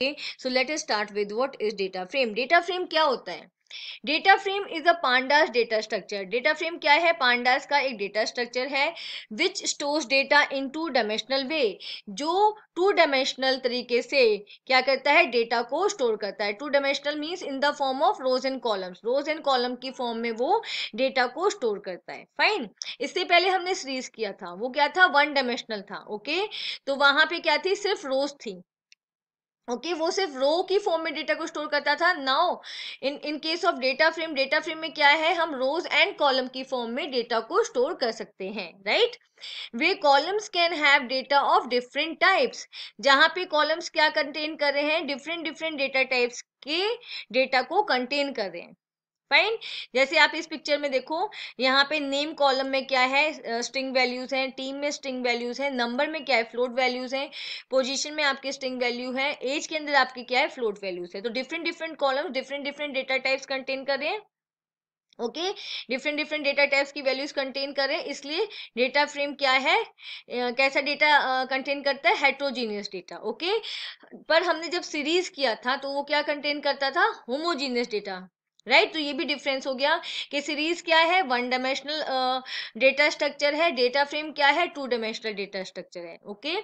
okay so let us start with what is data frame data frame क्या होता है data frame is a pandas data structure data frame क्या है pandas का एक data structure है which stores data in two dimensional way जो two dimensional तरीके से क्या करता है डेटा को स्टोर करता है two dimensional means in the form of rows and columns rows and column की फॉर्म में वो डेटा को स्टोर करता है फाइन इससे पहले हमने सीरीज किया था वो क्या था वन डायमेंशनल था ओके okay? तो वहां पे क्या थी सिर्फ रोज थी ओके okay, वो सिर्फ रो की फॉर्म में डेटा को स्टोर करता था now in in case of data frame data frame में क्या है हम रोज एंड कॉलम की फॉर्म में डेटा को स्टोर कर सकते हैं right way columns can have data of different types जहां पे कॉलम्स क्या कंटेन कर रहे हैं डिफरेंट डिफरेंट डेटा टाइप्स के डेटा को कंटेन कर रहे हैं फाइन जैसे आप इस पिक्चर में देखो यहाँ पे नेम कॉलम में क्या है स्ट्रिंग वैल्यूज हैं टीम में स्ट्रिंग वैल्यूज हैं नंबर में क्या है फ्लोट वैल्यूज हैं पोजीशन में आपके स्ट्रिंग वैल्यू है एज के अंदर आपके क्या है फ्लोट वैल्यूज है तो different different column different different data types contain कर रहे हैं okay different different data types की वैल्यूज कंटेन करें इसलिए डेटा फ्रेम क्या है कैसा डेटा कंटेन करता है हेट्रोजीनियस डेटा ओके पर हमने जब सीरीज किया था तो वो क्या कंटेन करता था होमोजीनियस डेटा राइट right? तो ये भी डिफरेंस हो गया कि सीरीज क्या है वन डायमेंशनल डेटा स्ट्रक्चर है डेटा फ्रेम क्या है टू डायमेंशनल डेटा स्ट्रक्चर है ओके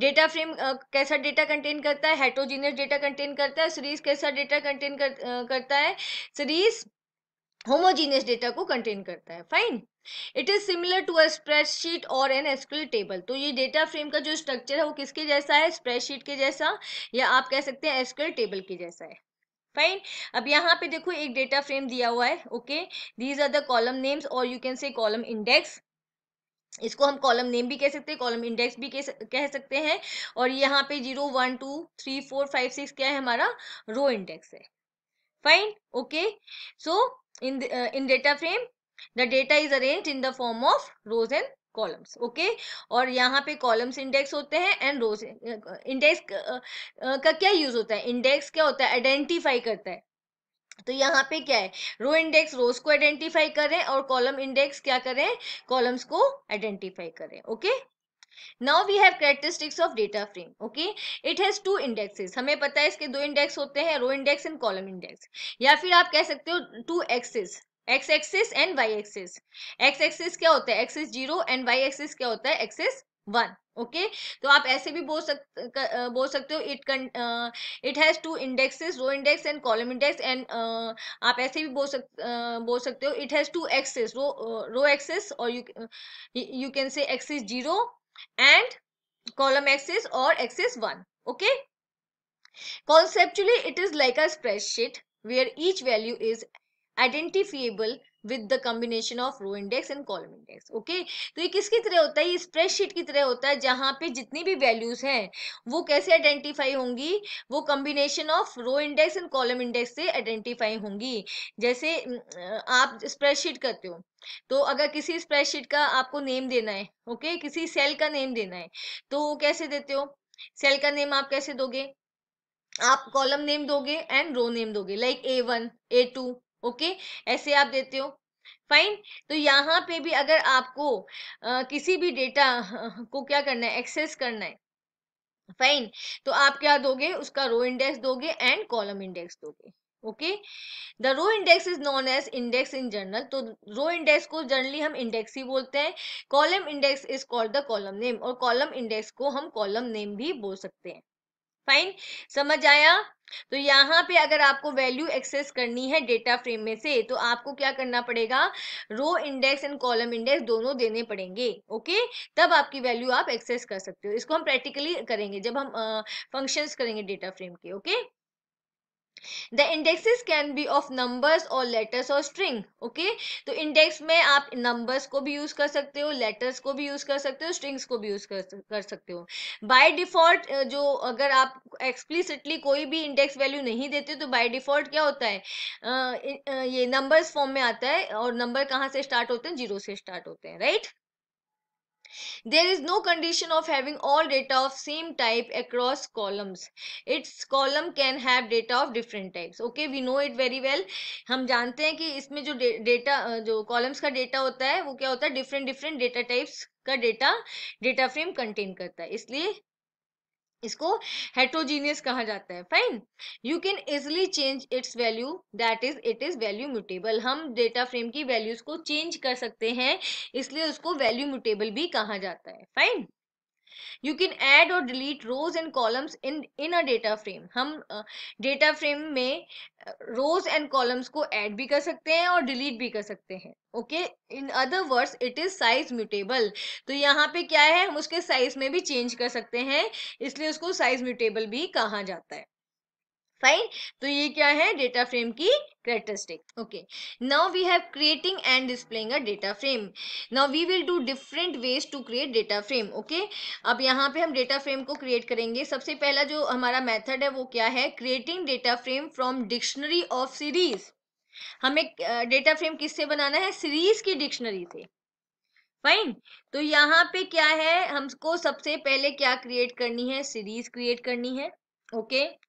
डेटा फ्रेम कैसा डेटा कंटेन करता है हेटोजीनियस डेटा कंटेन करता है सीरीज कैसा डेटा कंटेन कर, uh, करता है सीरीज होमोजीनियस डेटा को कंटेन करता है fine it is similar to a spreadsheet और एन एसक्यूएल टेबल तो ये डेटा फ्रेम का जो स्ट्रक्चर है वो किसके जैसा है स्प्रेडशीट के जैसा या आप कह सकते हैं एसक्यूएल टेबल के जैसा है फाइन अब यहाँ पे देखो एक डेटा फ्रेम दिया हुआ है okay these are the column names और you can say column index इसको हम कॉलम नेम भी कह सकते हैं कॉलम इंडेक्स भी कह सकते हैं और यहाँ पे zero one two three four five six क्या है हमारा रो इंडेक्स है fine okay so in in data frame the data is arrange in the form of rows and columns okay और यहाँ पे कॉलम्स इंडेक्स होते हैं एंड रोज इंडेक्स का क्या यूज होता है इंडेक्स क्या होता है आइडेंटिफाई करता है तो यहाँ पे क्या है रो इंडेक्स रोज को आइडेंटिफाई करें और कॉलम इंडेक्स क्या करें कॉलम्स को आइडेंटिफाई करें okay now we have characteristics of data frame okay it has two indexes हमें पता है इसके दो इंडेक्स होते हैं row index and column index या फिर आप कह सकते हो two axes x axis and y axis x axis क्या होता है axis zero and y axis क्या होता है एक्सिस वन ओके तो आप ऐसे भी बोल सक बोल सकते हो it it has two indexes row index and column index and आप ऐसे भी बोल सक uh, बोल सकते हो it has two axes row row axes और you can say axis zero and column axes और axes one okay conceptually it is like a spreadsheet where each value is identifiable with the combination of row index and column index okay तो ये किसकी तरह होता है ये spreadsheet की तरह होता है जहां पे जितनी भी वैल्यूज हैं वो कैसे आइडेंटिफाई होंगी वो combination of row index and column index से आइडेंटिफाई होंगी जैसे आप स्प्रेडशीट करते हो तो अगर किसी स्प्रेडशीट का आपको नेम देना है ओके okay? किसी सेल का नेम देना है तो वो कैसे देते हो सेल का नेम आप कैसे दोगे आप कॉलम नेम दोगे एंड रो नेम दोगे like A one A two okay ऐसे आप देते हो फाइन तो यहाँ पे भी अगर आपको आ, किसी भी डेटा को क्या करना है एक्सेस करना है फाइन तो आप क्या दोगे उसका रो इंडेक्स दोगे एंड कॉलम इंडेक्स दोगे okay the row index is known as index in general तो रो इंडेक्स को जनरली हम इंडेक्स ही बोलते हैं column index is called the column name और कॉलम इंडेक्स को हम कॉलम नेम भी बोल सकते हैं फाइन समझ आया तो यहाँ पे अगर आपको वैल्यू एक्सेस करनी है डेटा फ्रेम में से तो आपको क्या करना पड़ेगा row index and column index दोनों देने पड़ेंगे ओके तब आपकी वैल्यू आप एक्सेस कर सकते हो इसको हम प्रैक्टिकली करेंगे जब हम फंक्शंस करेंगे डेटा फ्रेम के okay the indexes can be of numbers और लेटर्स और स्ट्रिंग ओके तो इंडेक्स में आप नंबर्स को भी यूज कर सकते हो लेटर्स को भी यूज कर सकते हो स्ट्रिंग्स को भी यूज कर, सकते हो बाय डिफॉल्ट जो अगर आप एक्सप्लिसिटली कोई भी इंडेक्स वैल्यू नहीं देते तो बाय डिफॉल्ट क्या होता है ये नंबर्स फॉर्म में आता है और नंबर कहाँ से स्टार्ट होते हैं जीरो से स्टार्ट होते हैं right There is no condition of having all data of same type across columns. Its column can have data of different types. Okay, we know it very well. हम जानते हैं कि इसमें जो डेटा जो कॉलम्स का डेटा होता है वो क्या होता है डिफरेंट डिफरेंट डेटा टाइप्स का डेटा डेटा फ्रेम कंटेन करता है इसलिए इसको हेट्रोजीनियस कहा जाता है fine you can easily change its value that is it is value mutable हम डेटा फ्रेम की वैल्यूज को चेंज कर सकते हैं इसलिए उसको वैल्यू म्यूटेबल भी कहा जाता है फाइन यू कैन ऐड और delete rows and columns in in a data frame हम डेटा uh, फ्रेम में रोज एंड कॉलम्स को ऐड भी कर सकते हैं और डिलीट भी कर सकते हैं okay in other words it is size mutable तो यहाँ पे क्या है हम उसके साइज में भी चेंज कर सकते हैं इसलिए उसको साइज म्यूटेबल भी कहा जाता है फाइन तो ये क्या है डेटा फ्रेम की characteristic okay now we have creating and displaying a data frame now we will do different ways to create data frame okay अब यहाँ पे हम डेटा फ्रेम को क्रिएट करेंगे सबसे पहला जो हमारा मेथड है वो क्या है creating data frame from dictionary of series हमें डेटा फ्रेम किससे बनाना है सीरीज की डिक्शनरी से फाइन तो यहाँ पे क्या है हमको सबसे पहले क्या क्रिएट करनी है सीरीज क्रिएट करनी है ओके okay?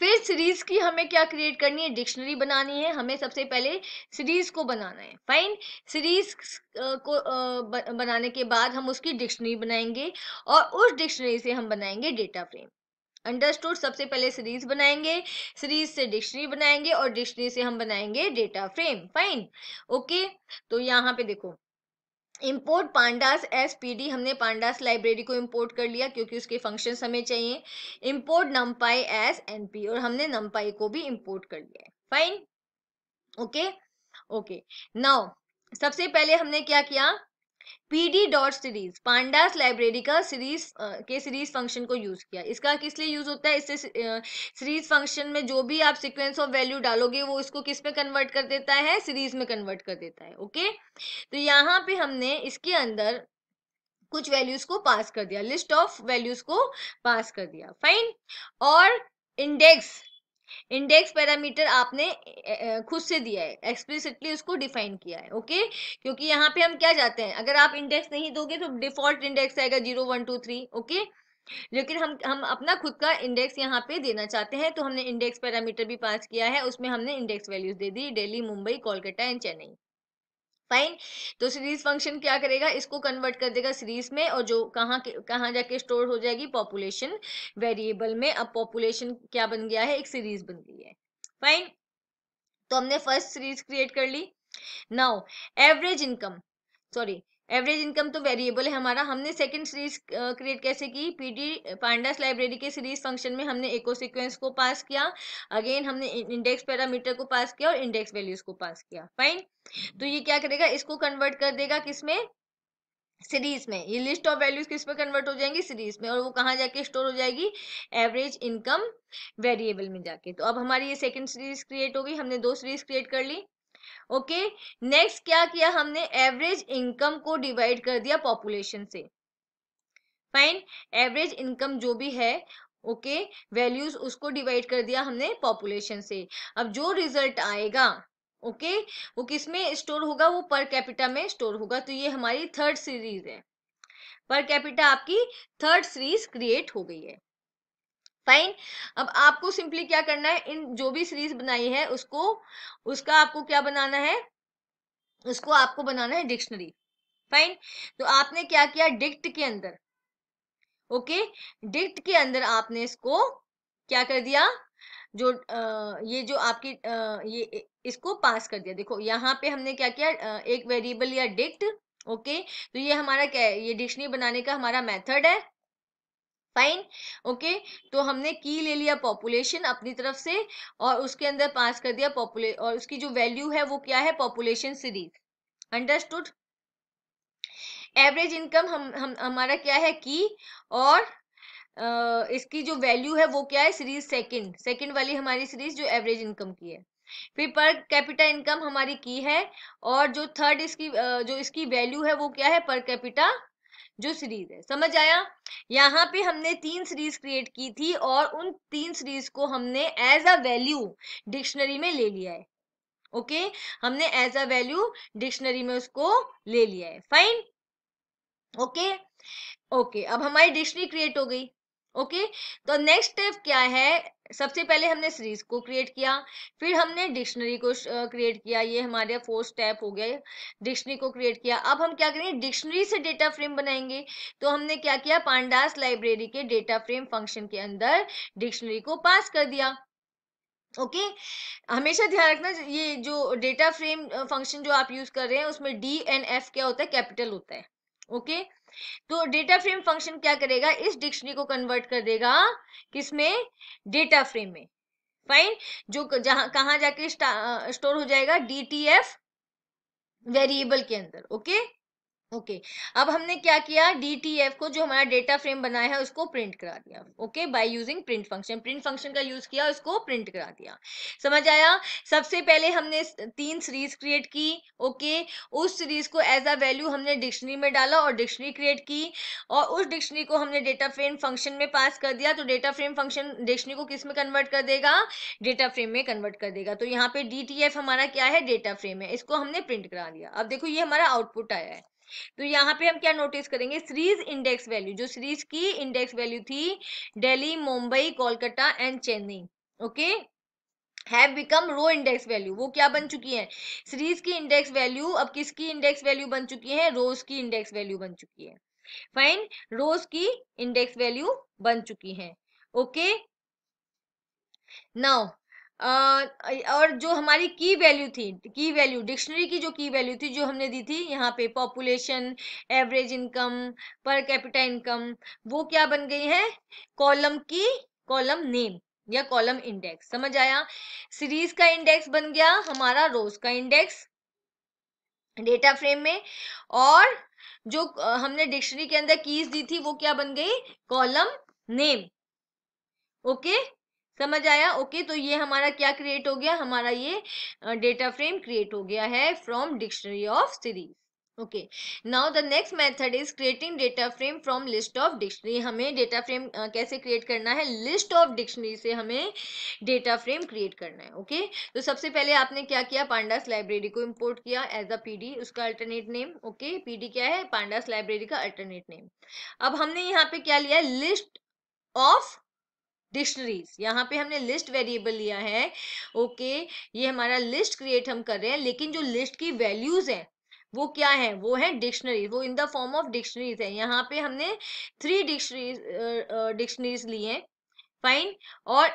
फिर सीरीज की हमें क्या क्रिएट करनी है डिक्शनरी बनानी है हमें सबसे पहले सीरीज को बनाना है फाइन सीरीज uh, को uh, बनाने के बाद हम उसकी डिक्शनरी बनाएंगे और उस डिक्शनरी से हम बनाएंगे डेटा फ्रेम अंडरस्टूड सबसे पहले सीरीज बनाएंगे सीरीज से डिक्शनरी बनाएंगे और डिक्शनरी से हम बनाएंगे डेटा फ्रेम फाइन ओके तो यहाँ पे देखो import pandas as P D हमने पांडास लाइब्रेरी को इम्पोर्ट कर लिया क्योंकि उसके फंक्शन हमें चाहिए import numpy as N P और हमने नम्पाई को भी इम्पोर्ट कर लिया फाइन ओके ओके नाउ सबसे पहले हमने क्या किया PD dot series pandas library का सीरीज के सीरीज फंक्शन को यूज़ किया इसका किस लिए यूज़ होता है इससे सीरीज फंक्शन में जो भी आप सिक्वेंस ऑफ वैल्यू डालोगे वो इसको किस में कन्वर्ट कर देता है सीरीज में कन्वर्ट कर देता है ओके तो यहाँ पे हमने इसके अंदर कुछ वैल्यूज को पास कर दिया लिस्ट ऑफ वैल्यूज को पास कर दिया फाइन और इंडेक्स इंडेक्स पैरामीटर आपने खुद से दिया है एक्सप्लिसिटली उसको डिफाइन किया है ओके क्योंकि यहाँ पे हम क्या चाहते हैं अगर आप इंडेक्स नहीं दोगे तो डिफॉल्ट इंडेक्स आएगा zero one two three okay लेकिन हम हम अपना खुद का इंडेक्स यहाँ पे देना चाहते हैं तो हमने इंडेक्स पैरामीटर भी पास किया है उसमें हमने इंडेक्स वैल्यूज दे दी डेली मुंबई कोलकाता एंड चेन्नई फाइन तो सीरीज फंक्शन क्या करेगा इसको कन्वर्ट कर देगा सीरीज में और जो कहाँ कहाँ जाके स्टोर हो जाएगी पॉपुलेशन वेरिएबल में अब पॉपुलेशन क्या बन गया है एक सीरीज बन गई है फाइन तो हमने फर्स्ट सीरीज क्रिएट कर ली now average income sorry average income तो वेरिएबल है हमारा हमने सेकंड सीरीज क्रिएट कैसे की पीडी पांडास लाइब्रेरी के सीरीज फंक्शन में हमने इको सीक्वेंस को पास किया अगेन हमने इंडेक्स पैरामीटर को पास किया और इंडेक्स वैल्यूज को पास किया फाइन तो ये क्या करेगा इसको कन्वर्ट कर देगा किसमें सीरीज में ये लिस्ट ऑफ वैल्यूज किस में कन्वर्ट हो जाएंगी सीरीज में और वो कहाँ जाके स्टोर हो जाएगी एवरेज इनकम वेरिएबल में जाके तो अब हमारी ये सेकंड सीरीज क्रिएट हो गई हमने दो सीरीज क्रिएट कर ली ओके नेक्स्ट क्या किया हमने एवरेज इनकम को डिवाइड कर दिया पॉपुलेशन से फाइन एवरेज इनकम जो भी है ओके okay, वैल्यूज उसको डिवाइड कर दिया हमने पॉपुलेशन से अब जो रिजल्ट आएगा ओके okay, वो किस में स्टोर होगा वो पर कैपिटा में स्टोर होगा तो ये हमारी थर्ड सीरीज है पर कैपिटा आपकी थर्ड सीरीज क्रिएट हो गई है फाइन अब आपको सिंपली क्या करना है इन जो भी सीरीज बनाई है उसको उसका आपको क्या बनाना है उसको आपको बनाना है डिक्शनरी फाइन तो आपने क्या किया डिक्ट के अंदर ओके डिक्ट के अंदर आपने इसको क्या कर दिया जो आ, ये जो आपकी आ, ये इसको पास कर दिया देखो यहाँ पे हमने क्या किया एक वेरिएबल या डिक्ट ओके तो ये हमारा क्या है ये डिक्शनरी बनाने का हमारा मेथड है फाइन ओके तो हमने की ले लिया पॉपुलेशन अपनी तरफ से और उसके अंदर पास कर दिया पॉपुले और उसकी जो वैल्यू है वो क्या है population series understood average income हम हम हमारा क्या है की और आ, इसकी जो वैल्यू है वो क्या है सीरीज सेकंड सेकंड वाली हमारी सीरीज जो एवरेज इनकम की है फिर पर कैपिटा इनकम हमारी की है और जो थर्ड इसकी जो इसकी वैल्यू है वो क्या है पर कैपिटा जो सीरीज है समझ आया यहाँ पे हमने तीन सीरीज क्रिएट की थी और उन तीन सीरीज को हमने एज अ वैल्यू डिक्शनरी में ले लिया है ओके हमने एज अ वैल्यू डिक्शनरी में उसको ले लिया है फाइन ओके ओके अब हमारी डिक्शनरी क्रिएट हो गई ओके okay? तो नेक्स्ट स्टेप क्या है सबसे पहले हमने सीरीज को क्रिएट किया फिर हमने डिक्शनरी को क्रिएट किया ये हमारे फोर्थ स्टेप हो गया डिक्शनरी को क्रिएट किया अब हम क्या करेंगे डिक्शनरी से डेटा फ्रेम बनाएंगे तो हमने क्या किया पांडास लाइब्रेरी के डेटा फ्रेम फंक्शन के अंदर डिक्शनरी को पास कर दिया ओके okay? हमेशा ध्यान रखना ये जो डेटा फ्रेम फंक्शन जो आप यूज कर रहे हैं उसमें डी एंड एफ क्या होता है कैपिटल होता है ओके okay? तो डेटा फ्रेम फंक्शन क्या करेगा इस डिक्शनरी को कन्वर्ट कर देगा किसमें डेटा फ्रेम में फाइन जो जहां कहा जाके स्टोर हो जाएगा एफ वेरिएबल के अंदर ओके ओके अब हमने क्या किया डी को जो हमारा डेटा फ्रेम बनाया है उसको प्रिंट करा दिया okay by using print function print function का यूज किया उसको प्रिंट करा दिया समझ आया सबसे पहले हमने तीन सीरीज क्रिएट की ओके okay? उस सीरीज को एज अ वैल्यू हमने डिक्शनरी में डाला और डिक्शनरी क्रिएट की और उस डिक्शनरी को हमने डेटा फ्रेम फंक्शन में पास कर दिया तो डेटा फ्रेम फंक्शन डिक्शनरी को किस में कन्वर्ट कर देगा डेटा फ्रेम में कन्वर्ट कर देगा तो यहाँ पे डी हमारा क्या है डेटा फ्रेम है इसको हमने प्रिंट करा दिया अब देखो ये हमारा आउटपुट आया है तो यहाँ पे हम क्या नोटिस करेंगे सीरीज इंडेक्स वैल्यू जो सीरीज की इंडेक्स वैल्यू थी Delhi Mumbai Kolkata and Chennai okay have become row index value वो क्या बन चुकी है सीरीज की इंडेक्स वैल्यू अब किसकी इंडेक्स वैल्यू बन चुकी है रोज की इंडेक्स वैल्यू बन चुकी है फाइन रोज की इंडेक्स वैल्यू बन चुकी है ओके नाउ और जो हमारी की वैल्यू थी की वैल्यू डिक्शनरी की जो की वैल्यू थी जो हमने दी थी यहाँ पे population average income per capita income वो क्या बन गई है कॉलम की कॉलम नेम या कॉलम इंडेक्स समझ आया सीरीज का इंडेक्स बन गया हमारा रोज का इंडेक्स डेटा फ्रेम में और जो हमने डिक्शनरी के अंदर कीज दी थी वो क्या बन गई कॉलम नेम ओके okay? समझ आया ओके तो ये हमारा क्या क्रिएट हो गया हमारा ये डेटा फ्रेम क्रिएट हो गया है from dictionary of series okay now the next method is creating data frame from list of dictionary हमें डेटा फ्रेम कैसे क्रिएट करना है लिस्ट ऑफ डिक्शनरी से हमें डेटा फ्रेम क्रिएट करना है ओके okay? तो सबसे पहले आपने क्या किया पांडास लाइब्रेरी को इंपोर्ट किया एज अ पीडी उसका अल्टरनेट नेम ओके पीडी क्या है पांडास लाइब्रेरी का अल्टरनेट नेम अब हमने यहाँ पे क्या लिया लिस्ट ऑफ डिक्शनरीज यहाँ पे हमने लिस्ट वेरिएबल लिया है ओके okay, ये हमारा लिस्ट क्रिएट हम कर रहे हैं लेकिन जो लिस्ट की वैल्यूज है वो क्या है वो है डिक्शनरी वो in the form of dictionaries है यहाँ पे हमने थ्री डिक्शनरीज डिक्शनरीज ली है फाइन और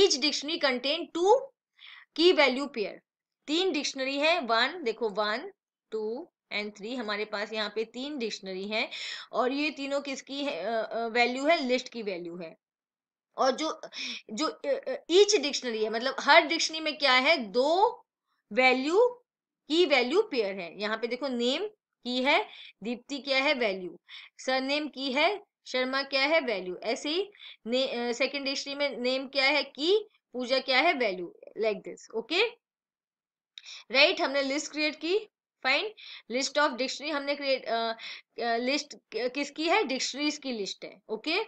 each dictionary contain two key value pair तीन डिक्शनरी है वन देखो वन टू एंड थ्री हमारे पास यहाँ पे तीन डिक्शनरी हैं और ये तीनों किसकी है, वैल्यू है लिस्ट की वैल्यू है और जो जो ईच डिक्शनरी है मतलब हर डिक्शनरी में क्या है दो वैल्यू की वैल्यू पेयर है यहाँ पे देखो नेम की है दीप्ति क्या है वैल्यू सरनेम की है शर्मा क्या है वैल्यू ऐसे ही सेकेंड डिक्शनरी में नेम क्या है की पूजा क्या है value like this okay right हमने लिस्ट क्रिएट की फाइन लिस्ट ऑफ डिक्शनरी हमने क्रिएट लिस्ट किसकी है डिक्शनरीज की लिस्ट है ओके okay?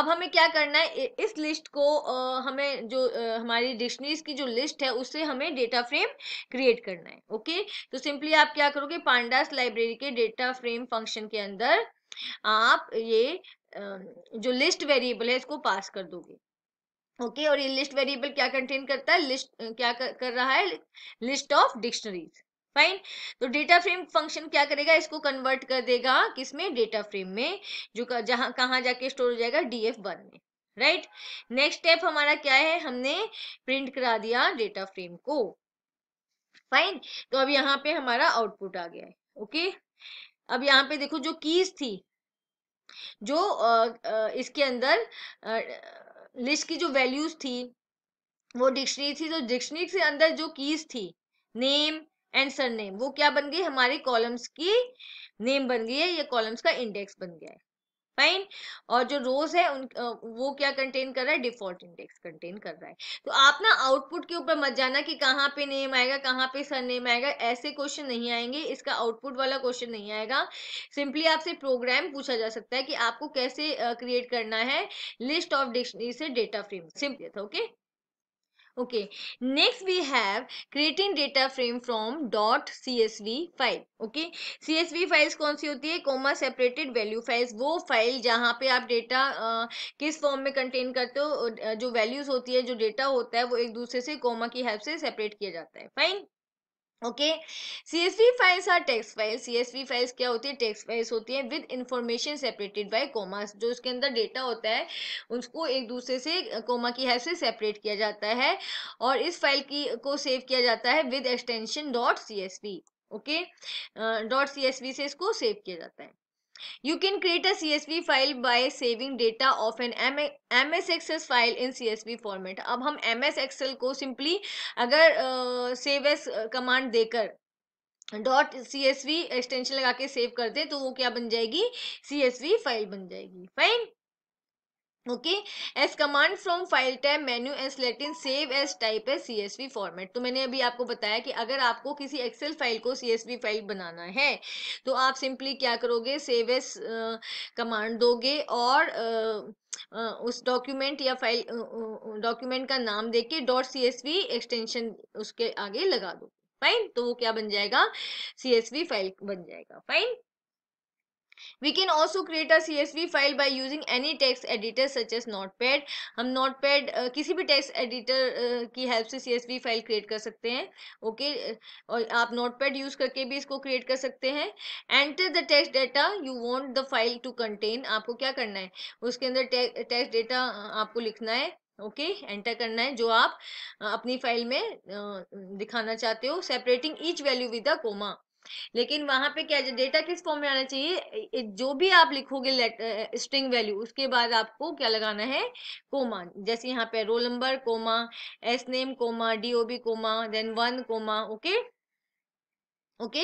अब हमें क्या करना है इस लिस्ट को uh, हमें जो uh, हमारी डिक्शनरीज की जो लिस्ट है उससे हमें डेटा फ्रेम क्रिएट करना है ओके okay? तो सिंपली आप क्या करोगे पांडास लाइब्रेरी के डेटा फ्रेम फंक्शन के अंदर आप ये uh, जो लिस्ट वेरिएबल है इसको पास कर दोगे ओके okay? और ये लिस्ट वेरिएबल क्या कंटेन करता है लिस्ट क्या कर, कर रहा है लिस्ट ऑफ डिक्शनरीज फाइन तो डेटा फ्रेम फंक्शन क्या करेगा इसको कन्वर्ट कर देगा किसमें डेटा फ्रेम में जो जहां कहाँ जाके स्टोर हो जाएगा डीएफ वन में राइट नेक्स्ट स्टेप हमारा क्या है हमने प्रिंट करा दिया डेटा फ्रेम को फाइन तो अब यहाँ पे हमारा आउटपुट आ गया है ओके अब यहाँ पे देखो जो कीज थी जो इसके अंदर लिस्ट की जो वैल्यूज थी वो डिक्शनरी थी तो डिक्शनरी के अंदर जो कीज थी नेम एंड सर नेम वो क्या बन गई हमारी कॉलम्स की नेम बन गई है ये कॉलम्स का इंडेक्स बन गया है फाइन और जो रोज है उन वो क्या कंटेन कर रहा है डिफॉल्ट इंडेक्स कंटेन कर रहा है तो आप ना आउटपुट के ऊपर मत जाना कि कहाँ पे नेम आएगा कहाँ पे सर नेम आएगा ऐसे क्वेश्चन नहीं आएंगे इसका आउटपुट वाला क्वेश्चन नहीं आएगा सिंपली आपसे प्रोग्राम पूछा जा सकता है कि आपको कैसे क्रिएट करना है लिस्ट ऑफ डिक्शनरी से data frame simply okay okay next we have creating data frame from dot csv file okay CSV files कौन सी होती है कोमा सेपरेटेड वैल्यू फाइल्स वो फाइल जहाँ पे आप डेटा किस फॉर्म में कंटेन करते हो जो वैल्यूज होती है जो डेटा होता है वो एक दूसरे से कोमा की हेल्प से सेपरेट किया जाता है fine okay C S V files are text files C S V files क्या होती है टेक्स्ट फाइल्स होती है with information separated by comma जो उसके अंदर डेटा होता है उसको एक दूसरे से कोमा की हेल्प से सेपरेट किया जाता है और इस फाइल की को सेव किया जाता है with extension dot C S V okay dot C S V से इसको सेव किया जाता है You can create a CSV file by saving data of an MS Excel file in CSV format. अब हम MS Excel को simply अगर uh, save as command देकर dot C S V extension लगा के सेव कर दे तो वो क्या बन जाएगी सी एस वी फाइल बन जाएगी fine okay as command from file tab menu as Latin save as type है सी एस वी फॉर्मेट तो मैंने अभी आपको बताया कि अगर आपको किसी एक्सेल फाइल को सी एस वी फाइल बनाना है तो आप सिंपली क्या करोगे सेव एस कमांड दोगे और uh, Uh, उस डॉक्यूमेंट या फाइल डॉक्यूमेंट uh, uh, का नाम देके dot C S V extension उसके आगे लगा दो फाइन तो वो क्या बन जाएगा सी एस वी फाइल बन जाएगा fine we can also create a C S V file by using any text editor such as notepad हम नॉट पैड किसी भी टेक्स एडिटर की हेल्प से C S V file create कर सकते हैं ओके और आप नॉट पैड यूज करके भी इसको क्रिएट कर सकते हैं enter the text data you want the file to contain आपको क्या करना है उसके अंदर टेक्स डेटा आपको लिखना है ओके okay, एंटर करना है जो आप अपनी फाइल में दिखाना चाहते हो separating each value with the comma लेकिन वहां पे क्या डेटा किस फॉर्म में आना चाहिए जो भी आप लिखोगे स्ट्रिंग वैल्यू उसके बाद आपको क्या लगाना है कोमा जैसे यहाँ पे roll number comma surname comma DOB comma then one comma okay okay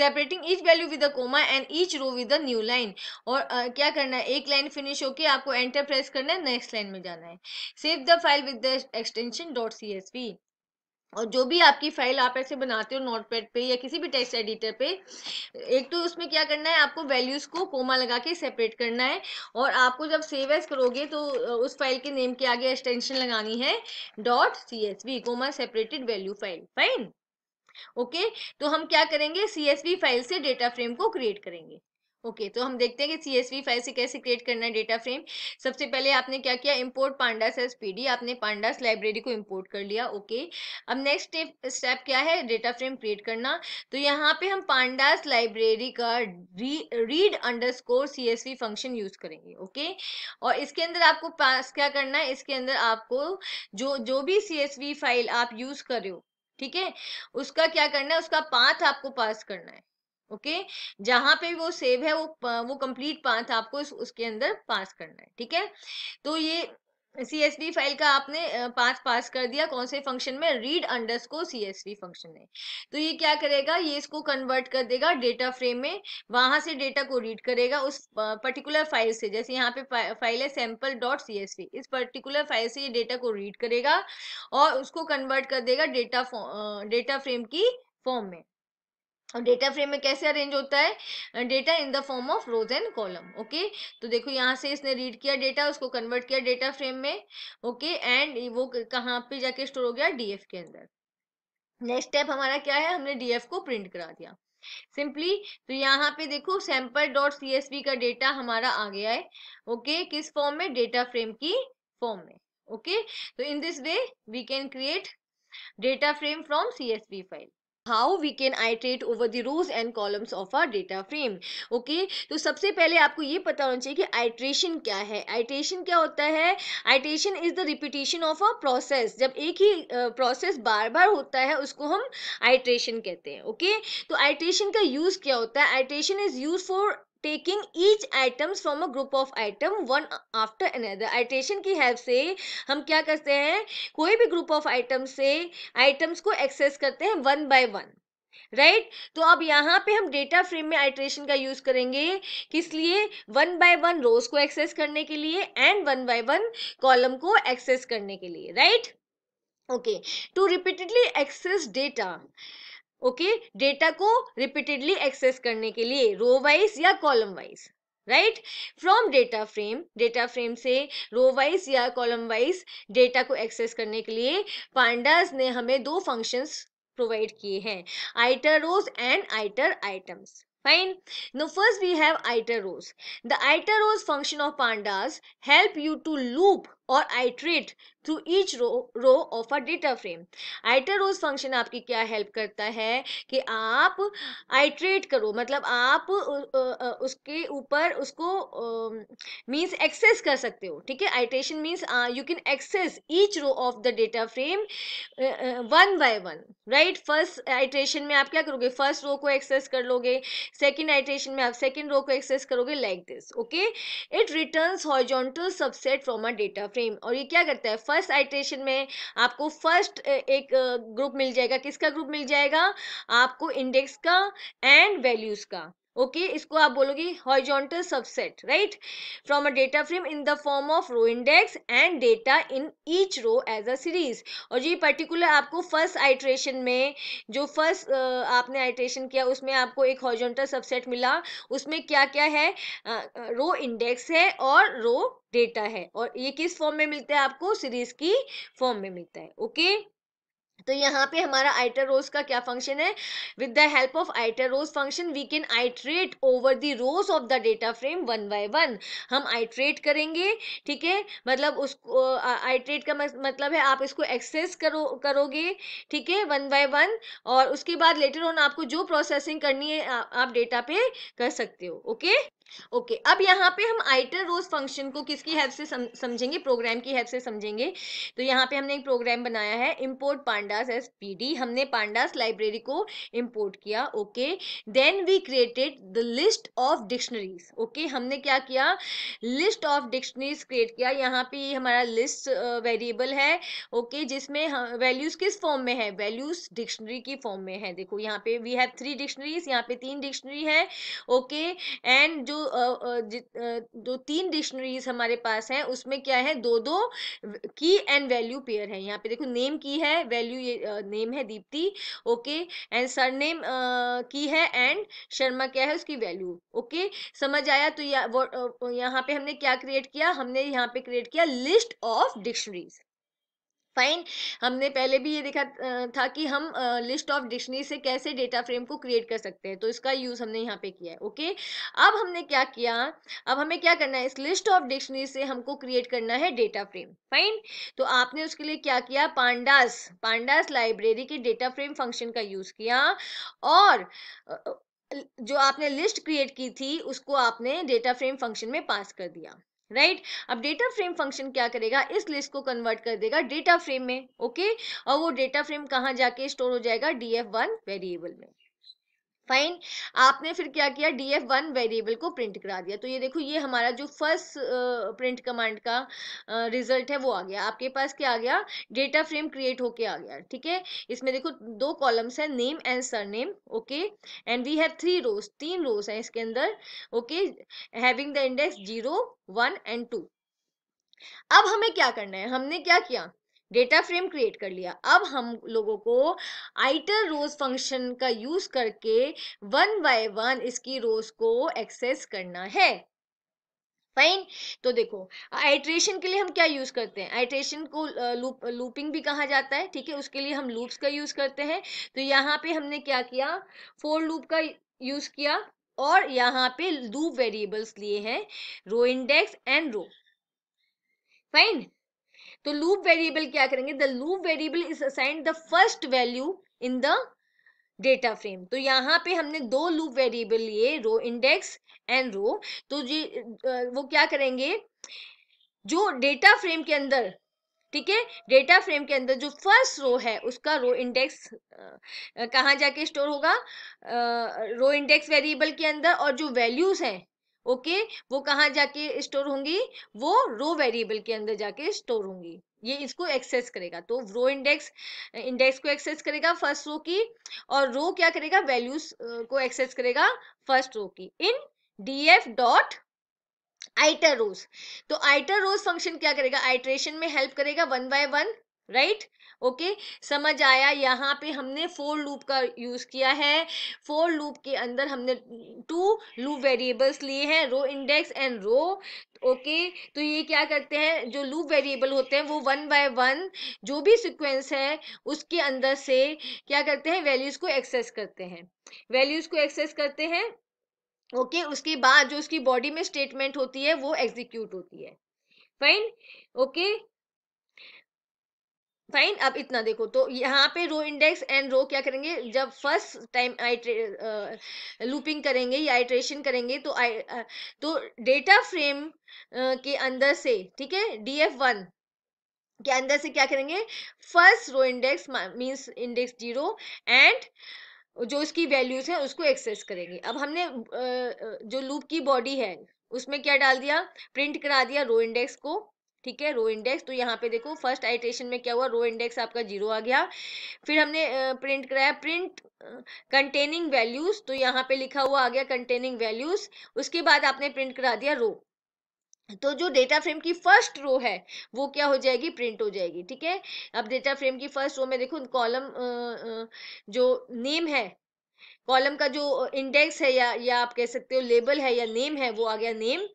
separating each value with a comma and each row with a new line और uh, क्या करना है एक लाइन फिनिश होके आपको एंटर प्रेस करना है next line में जाना है save the file with the extension dot C S V और जो भी आपकी फाइल आप ऐसे बनाते हो नोटपैड पे या किसी भी टेक्स्ट एडिटर पे एक तो उसमें क्या करना है आपको वैल्यूज़ को कोमा लगा के सेपरेट करना है और आपको जब सेव एस करोगे तो उस फाइल के नेम के आगे एक्सटेंशन लगानी है dot C S V comma separated value file fine okay तो हम क्या करेंगे सी एस वी फाइल से डेटा फ्रेम को क्रिएट करेंगे ओके okay, तो हम देखते हैं कि सी एस वी फाइल से कैसे क्रिएट करना है डेटा फ्रेम सबसे पहले आपने क्या किया import pandas as P D आपने पांडास लाइब्रेरी को इंपोर्ट कर लिया ओके okay. अब नेक्स्ट स्टेप क्या है डेटा फ्रेम क्रिएट करना तो यहाँ पे हम पांडास लाइब्रेरी का re, read underscore C S V function use करेंगे ओके okay? और इसके अंदर आपको पास क्या करना है इसके अंदर आपको जो जो भी सी एस वी फाइल आप यूज कर रहे हो ठीक है उसका क्या करना है उसका पाथ आपको पास करना है ओके जहां पे वो सेव है वो वो कंप्लीट पाथ आपको उस, उसके अंदर पास करना है ठीक है तो ये सी फाइल का आपने पाथ पास कर दिया कौन से फंक्शन में read underscore C function में तो ये क्या करेगा ये इसको कन्वर्ट कर देगा डेटा फ्रेम में वहां से डेटा को रीड करेगा उस पर्टिकुलर फाइल से जैसे यहाँ पे फाइल है सैम्पल डॉट सी इस पर्टिकुलर फाइल से ये डेटा को रीड करेगा और उसको कन्वर्ट कर देगा डेटा डेटा फ्रेम की फॉर्म में डेटा फ्रेम में कैसे अरेंज होता है data in the form of rows and column okay तो देखो यहाँ से इसने रीड किया डेटा उसको कन्वर्ट किया डेटा फ्रेम में ओके okay, एंड वो कहाँ पे जाके स्टोर हो गया डीएफ के अंदर नेक्स्ट स्टेप हमारा क्या है हमने डीएफ को प्रिंट करा दिया सिंपली तो यहाँ पे देखो सैंपल डॉट सी का डेटा हमारा आ गया है ओके okay, किस फॉर्म में डेटा फ्रेम की फॉर्म में ओके तो in this way we can create data frame from C file how we can iterate over the rows and columns of our data frame okay तो सबसे पहले आपको ये पता होना चाहिए कि आइट्रेशन क्या है आइट्रेशन क्या होता है iteration is the repetition of a process जब एक ही प्रोसेस बार बार होता है उसको हम आइट्रेशन कहते हैं ओके okay? तो आइट्रेशन का यूज क्या होता है iteration is use for taking each items from a group of item one after another iteration की हेल्प से हम क्या करते हैं कोई भी ग्रुप ऑफ आइटम से आइटम्स को एक्सेस करते हैं one by one right right? तो अब यहाँ पे हम डेटा फ्रेम में आइट्रेशन का यूज करेंगे किस लिए वन बाय वन रोज को एक्सेस करने के लिए and one by one column को एक्सेस करने के लिए right okay to repeatedly access data okay data को रिपीटेडली एक्सेस करने के लिए रो वाइज या column wise right from data frame data frame से रो वाइज या कॉलम वाइज डेटा को एक्सेस करने के लिए पांडास ने हमें दो फंक्शंस प्रोवाइड किए हैं iterrows and iteritems fine no first we have iterrows the iterrows function of pandas help you to loop और iterate through each row row of a data frame iterrows function आपकी क्या help करता है कि आप iterate करो मतलब आप उसके ऊपर उसको मीन्स एक्सेस कर सकते हो ठीक है iteration means you can access each row of the data frame one by one right first iteration में आप क्या करोगे फर्स्ट रो को एक्सेस कर लोगे सेकेंड आइट्रेशन में आप सेकेंड रो को एक्सेस करोगे like this okay it return horizontal subset from a data frame और ये क्या करता है फर्स्ट आइट्रेशन में आपको फर्स्ट एक ग्रुप मिल जाएगा किसका ग्रुप मिल जाएगा आपको इंडेक्स का एंड वैल्यूज का ओके okay, इसको आप बोलोगे horizontal subset right from a data frame in the form of row index and data in each row as a series और जो ये पर्टिकुलर आपको फर्स्ट आइट्रेशन में जो फर्स्ट आपने आइट्रेशन किया उसमें आपको एक हॉरिजॉन्टल सबसेट मिला उसमें क्या क्या है रो इंडेक्स है और रो डेटा है और ये किस फॉर्म में मिलता है आपको सीरीज की फॉर्म में मिलता है ओके okay? तो यहाँ पे हमारा आइटर रोज का क्या फंक्शन है with the help of iterrows function we can iterate over the rows of the data frame one by one हम आइट्रेट करेंगे ठीक है मतलब उसको आइट्रेट का मतलब है आप इसको एक्सेस करो करोगे ठीक है वन बाय वन और उसके बाद लेटर ऑन आपको जो प्रोसेसिंग करनी है आ, आप डेटा पे कर सकते हो ओके ओके okay, अब यहाँ पे हम आइटर रोज फंक्शन को किसकी हेल्प से सम, समझेंगे प्रोग्राम की हेल्प से समझेंगे तो यहाँ पे हमने एक प्रोग्राम बनाया है इंपोर्ट पांडास एस पी हमने पांडास लाइब्रेरी को इंपोर्ट किया okay then we created the list of dictionaries okay हमने क्या किया लिस्ट ऑफ डिक्शनरीज क्रिएट किया यहाँ पे हमारा लिस्ट वेरिएबल है ओके okay, जिसमें वैल्यूज किस फॉर्म में है वैल्यूज डिक्शनरी की फॉर्म में है देखो यहाँ पे वी हैव थ्री डिक्शनरीज यहाँ पे तीन डिक्शनरी है ओके okay, एंड जो जो तीन डिक्शनरीज हमारे पास हैं उसमें क्या है दो दो की एंड वैल्यू पेयर है यहाँ पे देखो नेम की है वैल्यू ये नेम है Deepti okay and surname key है एंड शर्मा क्या है उसकी वैल्यू ओके समझ आया तो यहाँ पे हमने क्या क्रिएट किया हमने यहाँ पे क्रिएट किया लिस्ट ऑफ डिक्शनरीज फाइन हमने पहले भी ये देखा था कि हम लिस्ट ऑफ डिक्शनरी से कैसे डेटा फ्रेम को क्रिएट कर सकते हैं तो इसका यूज़ हमने यहाँ पे किया है ओके अब हमने क्या किया अब हमें क्या करना है इस लिस्ट ऑफ डिक्शनरी से हमको क्रिएट करना है डेटा फ्रेम फाइन तो आपने उसके लिए क्या किया पांडास पांडास लाइब्रेरी के डेटा फ्रेम फंक्शन का यूज़ किया और जो आपने लिस्ट क्रिएट की थी उसको आपने डेटा फ्रेम फंक्शन में पास कर दिया राइट right? अब डेटा फ्रेम फंक्शन क्या करेगा इस लिस्ट को कन्वर्ट कर देगा डेटा फ्रेम में ओके okay? और वो डेटा फ्रेम कहाँ जाके स्टोर हो जाएगा डी एफ वन वेरिएबल में फाइन आपने फिर क्या किया डी एफ वन वेरिएबल को प्रिंट करा दिया तो ये देखो ये हमारा जो फर्स्ट प्रिंट कमांड का रिजल्ट है वो आ गया आपके पास क्या आ गया डेटा फ्रेम क्रिएट होके आ गया ठीक है इसमें देखो दो कॉलम्स है name and surname okay and we have three rows तीन रोज है इसके अंदर okay having the index zero one and two अब हमें क्या करना है हमने क्या किया डेटा फ्रेम क्रिएट कर लिया अब हम लोगों को आइटर रोज फंक्शन का यूज करके वन बाय वन इसकी रोज को एक्सेस करना है फाइन तो देखो आइट्रेशन के लिए हम क्या यूज करते हैं आइट्रेशन को लूप लूपिंग भी कहा जाता है ठीक है उसके लिए हम लूप्स का यूज करते हैं तो यहाँ पे हमने क्या किया फोर लूप का यूज किया और यहाँ पे लूप वेरिएबल्स लिए हैं row index and row fine तो लूप वेरिएबल क्या करेंगे the loop variable is assigned the first value in the data frame तो यहाँ पे हमने दो लूप वेरिएबल लिए रो इंडेक्स एंड रो तो जी वो क्या करेंगे जो डेटा फ्रेम के अंदर ठीक है डेटा फ्रेम के अंदर जो फर्स्ट रो है उसका रो इंडेक्स कहाँ जाके स्टोर होगा रो इंडेक्स वेरिएबल के अंदर और जो वैल्यूज हैं ओके वो कहाँ जाके स्टोर होंगी वो रो वेरिएबल के अंदर जाके स्टोर होंगी ये इसको एक्सेस करेगा तो रो इंडेक्स इंडेक्स को एक्सेस करेगा फर्स्ट रो की और रो क्या करेगा वैल्यूज को एक्सेस करेगा फर्स्ट रो की in D F dot iterrows तो आइटर रोज फंक्शन क्या करेगा आइट्रेशन में हेल्प करेगा one by one right okay समझ आया यहाँ पे हमने फोर लूप का यूज़ किया है फोर लूप के अंदर हमने टू लूप वेरिएबल्स लिए हैं row index and row okay okay, तो ये क्या करते हैं जो लूप वेरिएबल होते हैं वो वन बाय वन जो भी सीक्वेंस है उसके अंदर से क्या करते हैं वैल्यूज़ को एक्सेस करते हैं वैल्यूज़ को एक्सेस करते हैं ओके okay, उसके बाद जो उसकी बॉडी में स्टेटमेंट होती है वो एग्जीक्यूट होती है फाइन ओके okay? फाइन अब इतना देखो तो यहाँ पे रो इंडेक्स एंड रो क्या करेंगे जब फर्स्ट टाइम लूपिंग करेंगे या आइट्रेशन करेंगे तो आई आ, तो डेटा फ्रेम के अंदर से ठीक है डी एफ वन के अंदर से क्या करेंगे first row index means index zero and जो इसकी वैल्यूज है उसको एक्सेस करेंगे अब हमने जो लूप की बॉडी है उसमें क्या डाल दिया प्रिंट करा दिया रो इंडेक्स को ठीक है रो इंडेक्स तो यहाँ पे देखो फर्स्ट आइटेशन में क्या हुआ रो इंडेक्स आपका जीरो आ गया फिर हमने प्रिंट कराया प्रिंट कंटेनिंग वैल्यूज तो यहाँ पे लिखा हुआ आ गया कंटेनिंग वैल्यूज उसके बाद आपने प्रिंट करा दिया रो तो जो डेटा फ्रेम की फर्स्ट रो है वो क्या हो जाएगी प्रिंट हो जाएगी ठीक है अब डेटा फ्रेम की फर्स्ट रो में देखो कॉलम जो नेम है कॉलम का जो इंडेक्स है या या आप कह सकते हो लेबल है या नेम है वो आ गया नेम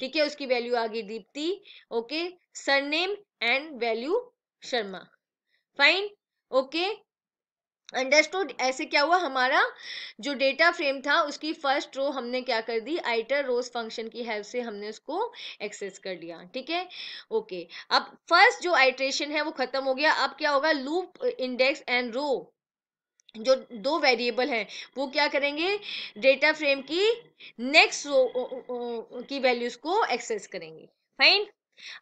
ठीक है उसकी वैल्यू आ गई Deepti okay surname and value Sharma fine okay understood ऐसे क्या हुआ हमारा जो डेटा फ्रेम था उसकी फर्स्ट रो हमने क्या कर दी आइटर रोज फंक्शन की हेल्प से हमने उसको एक्सेस कर लिया ठीक है ओके अब फर्स्ट जो आइट्रेशन है वो खत्म हो गया अब क्या होगा लूप इंडेक्स एंड रो जो दो वेरिएबल हैं वो क्या करेंगे डेटा फ्रेम की नेक्स्ट की वैल्यूज को एक्सेस करेंगे फाइन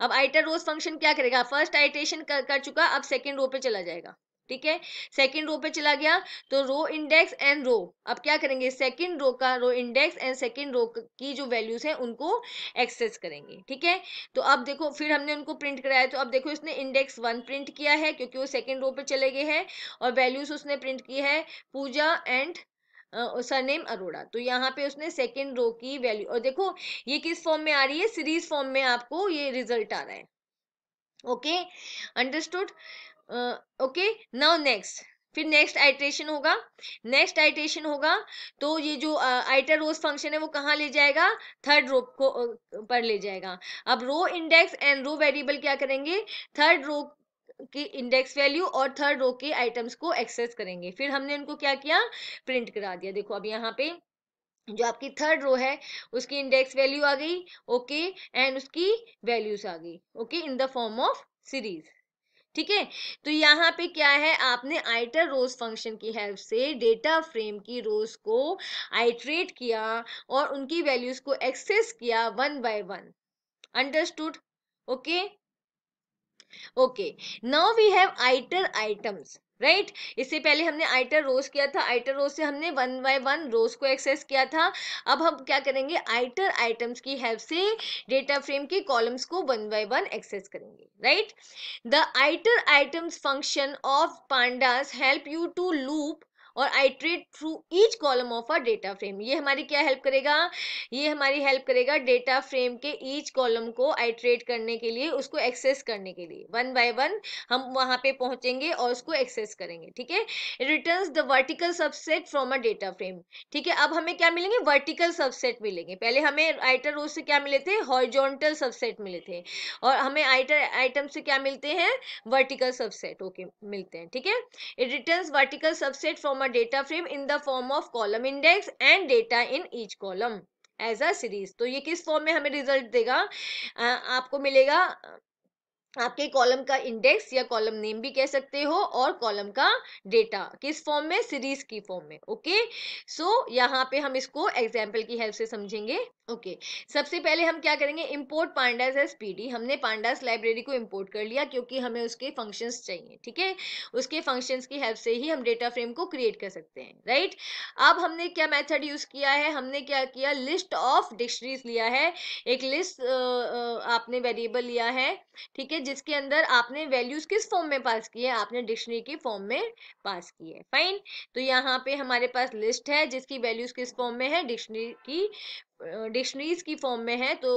अब आइटर रोज फंक्शन क्या करेगा फर्स्ट आइटेशन कर, कर चुका अब सेकेंड रो पे चला जाएगा ठीक है सेकेंड रो पे चला गया तो रो इंडेक्स एंड रो अब क्या करेंगे सेकेंड रो का row index and second row की जो वैल्यूज है उनको एक्सेस करेंगे ठीक है तो अब देखो फिर हमने उनको प्रिंट कराया तो अब देखो इसने इंडेक्स वन प्रिंट किया है क्योंकि वो सेकेंड रो पे चले गए हैं और वैल्यूज उसने प्रिंट की है पूजा एंड सरनेम अरोड़ा तो यहाँ पे उसने सेकेंड रो की वैल्यू और देखो ये किस फॉर्म में आ रही है सीरीज फॉर्म में आपको ये रिजल्ट आ रहा है okay understood okay now next फिर नेक्स्ट आइट्रेशन होगा नेक्स्ट आइट्रेशन होगा तो ये जो आइटर रोज फंक्शन है वो कहाँ ले जाएगा थर्ड रो को पर ले जाएगा अब row index and row variable क्या करेंगे थर्ड रो की इंडेक्स वैल्यू और थर्ड रो के आइटम्स को एक्सेस करेंगे फिर हमने उनको क्या किया प्रिंट करा दिया देखो अब यहाँ पे जो आपकी थर्ड रो है उसकी इंडेक्स वैल्यू आ गई ओके एंड उसकी वैल्यूज आ गई okay in the form of series ठीक है तो यहाँ पे क्या है आपने आइटर रोज फंक्शन की हेल्प से डेटा फ्रेम की रोज को आइट्रेट किया और उनकी वैल्यूज को एक्सेस किया one by one understood okay okay now we have iteritems right इससे पहले हमने आइटर रोज किया था आइटर रोज से हमने वन बाय वन रोज को एक्सेस किया था अब हम क्या करेंगे आइटर आइटम्स की हेल्प से डेटा फ्रेम के कॉलम्स को वन बाय वन एक्सेस करेंगे right the iteritems function of pandas help you to loop और iterate through each column of a data frame ये हमारी क्या हेल्प करेगा ये हमारी हेल्प करेगा डेटा फ्रेम के ईच कॉलम को आइट्रेट करने के लिए उसको एक्सेस करने के लिए वन बाय वन हम वहाँ पे पहुँचेंगे और उसको एक्सेस करेंगे ठीक है return the vertical subset from a data frame ठीक है अब हमें क्या मिलेंगे वर्टिकल सबसेट मिलेंगे पहले हमें आइटर रोज से क्या मिले थे हॉर्जोंटल सबसेट मिले थे और हमें आइटर आइटम से क्या मिलते हैं वर्टिकल सबसेट ओके मिलते हैं ठीक है it return vertical subset from our data frame in the form of column index and data in each column as a series. तो ये किस form में हमें result देगा आपको मिलेगा आपके कॉलम का इंडेक्स या कॉलम नेम भी कह सकते हो और कॉलम का डेटा किस फॉर्म में सीरीज की फॉर्म में ओके सो so, यहाँ पे हम इसको एग्जाम्पल की हेल्प से समझेंगे ओके okay. सबसे पहले हम क्या करेंगे इंपोर्ट पांडास एस पी हमने पांडास लाइब्रेरी को इंपोर्ट कर लिया क्योंकि हमें उसके फंक्शंस चाहिए ठीक है उसके फंक्शंस की हेल्प से ही हम डेटा फ्रेम को क्रिएट कर सकते हैं राइट अब हमने क्या मेथड यूज किया है हमने क्या किया लिस्ट ऑफ डिक्शनरीज लिया है एक लिस्ट आपने वेरिएबल लिया है ठीक है जिसके अंदर आपने वैल्यूज किस फॉर्म में पास किए आपने डिक्शनरी के फॉर्म में पास किए फाइन तो यहाँ पे हमारे पास लिस्ट है जिसकी वैल्यूज किस फॉर्म में है डिक्शनरी की डिक्शनरीज की फॉर्म में है तो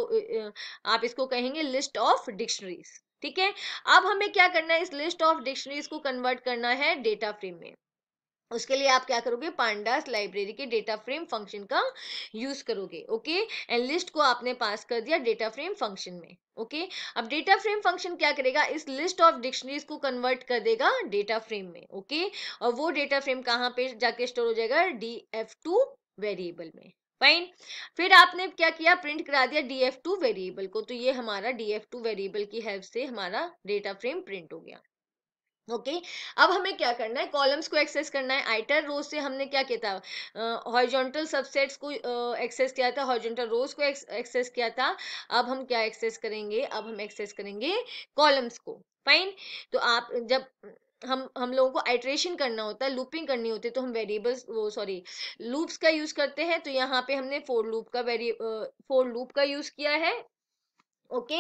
आप इसको कहेंगे लिस्ट ऑफ डिक्शनरीज ठीक है अब हमें क्या करना है इस लिस्ट ऑफ डिक्शनरीज को कन्वर्ट करना है डेटा फ्रेम में उसके लिए आप क्या करोगे पांडास लाइब्रेरी के डेटा फ्रेम फंक्शन का यूज करोगे ओके एंड लिस्ट को आपने पास कर दिया डेटा फ्रेम फंक्शन में ओके अब डेटा फ्रेम फंक्शन क्या करेगा इस लिस्ट ऑफ डिक्शनरीज को कन्वर्ट कर देगा डेटा फ्रेम में ओके और वो डेटा फ्रेम कहाँ पे जाके स्टोर हो जाएगा डी एफ टू वेरिएबल में फाइन फिर आपने क्या किया प्रिंट करा दिया डी एफ टू वेरिएबल को तो ये हमारा डी एफ टू वेरिएबल की हेल्प से हमारा डेटा फ्रेम प्रिंट हो गया ओके okay? अब हमें क्या करना है कॉलम्स को एक्सेस करना है आइटर रोज से हमने क्या किया था uh, सबसेट्स को एक्सेस किया था हॉर्जोंटल रोज को एक्सेस किया था अब हम क्या एक्सेस करेंगे अब हम एक्सेस करेंगे कॉलम्स को फाइन तो आप जब हम हम लोगों को आइट्रेशन करना होता है लूपिंग करनी होती है तो हम वेरिएबल्स वो सॉरी लूप्स का यूज़ करते हैं तो यहाँ पे हमने फोर लूप का वेरी फोर लूप का यूज़ किया है ओके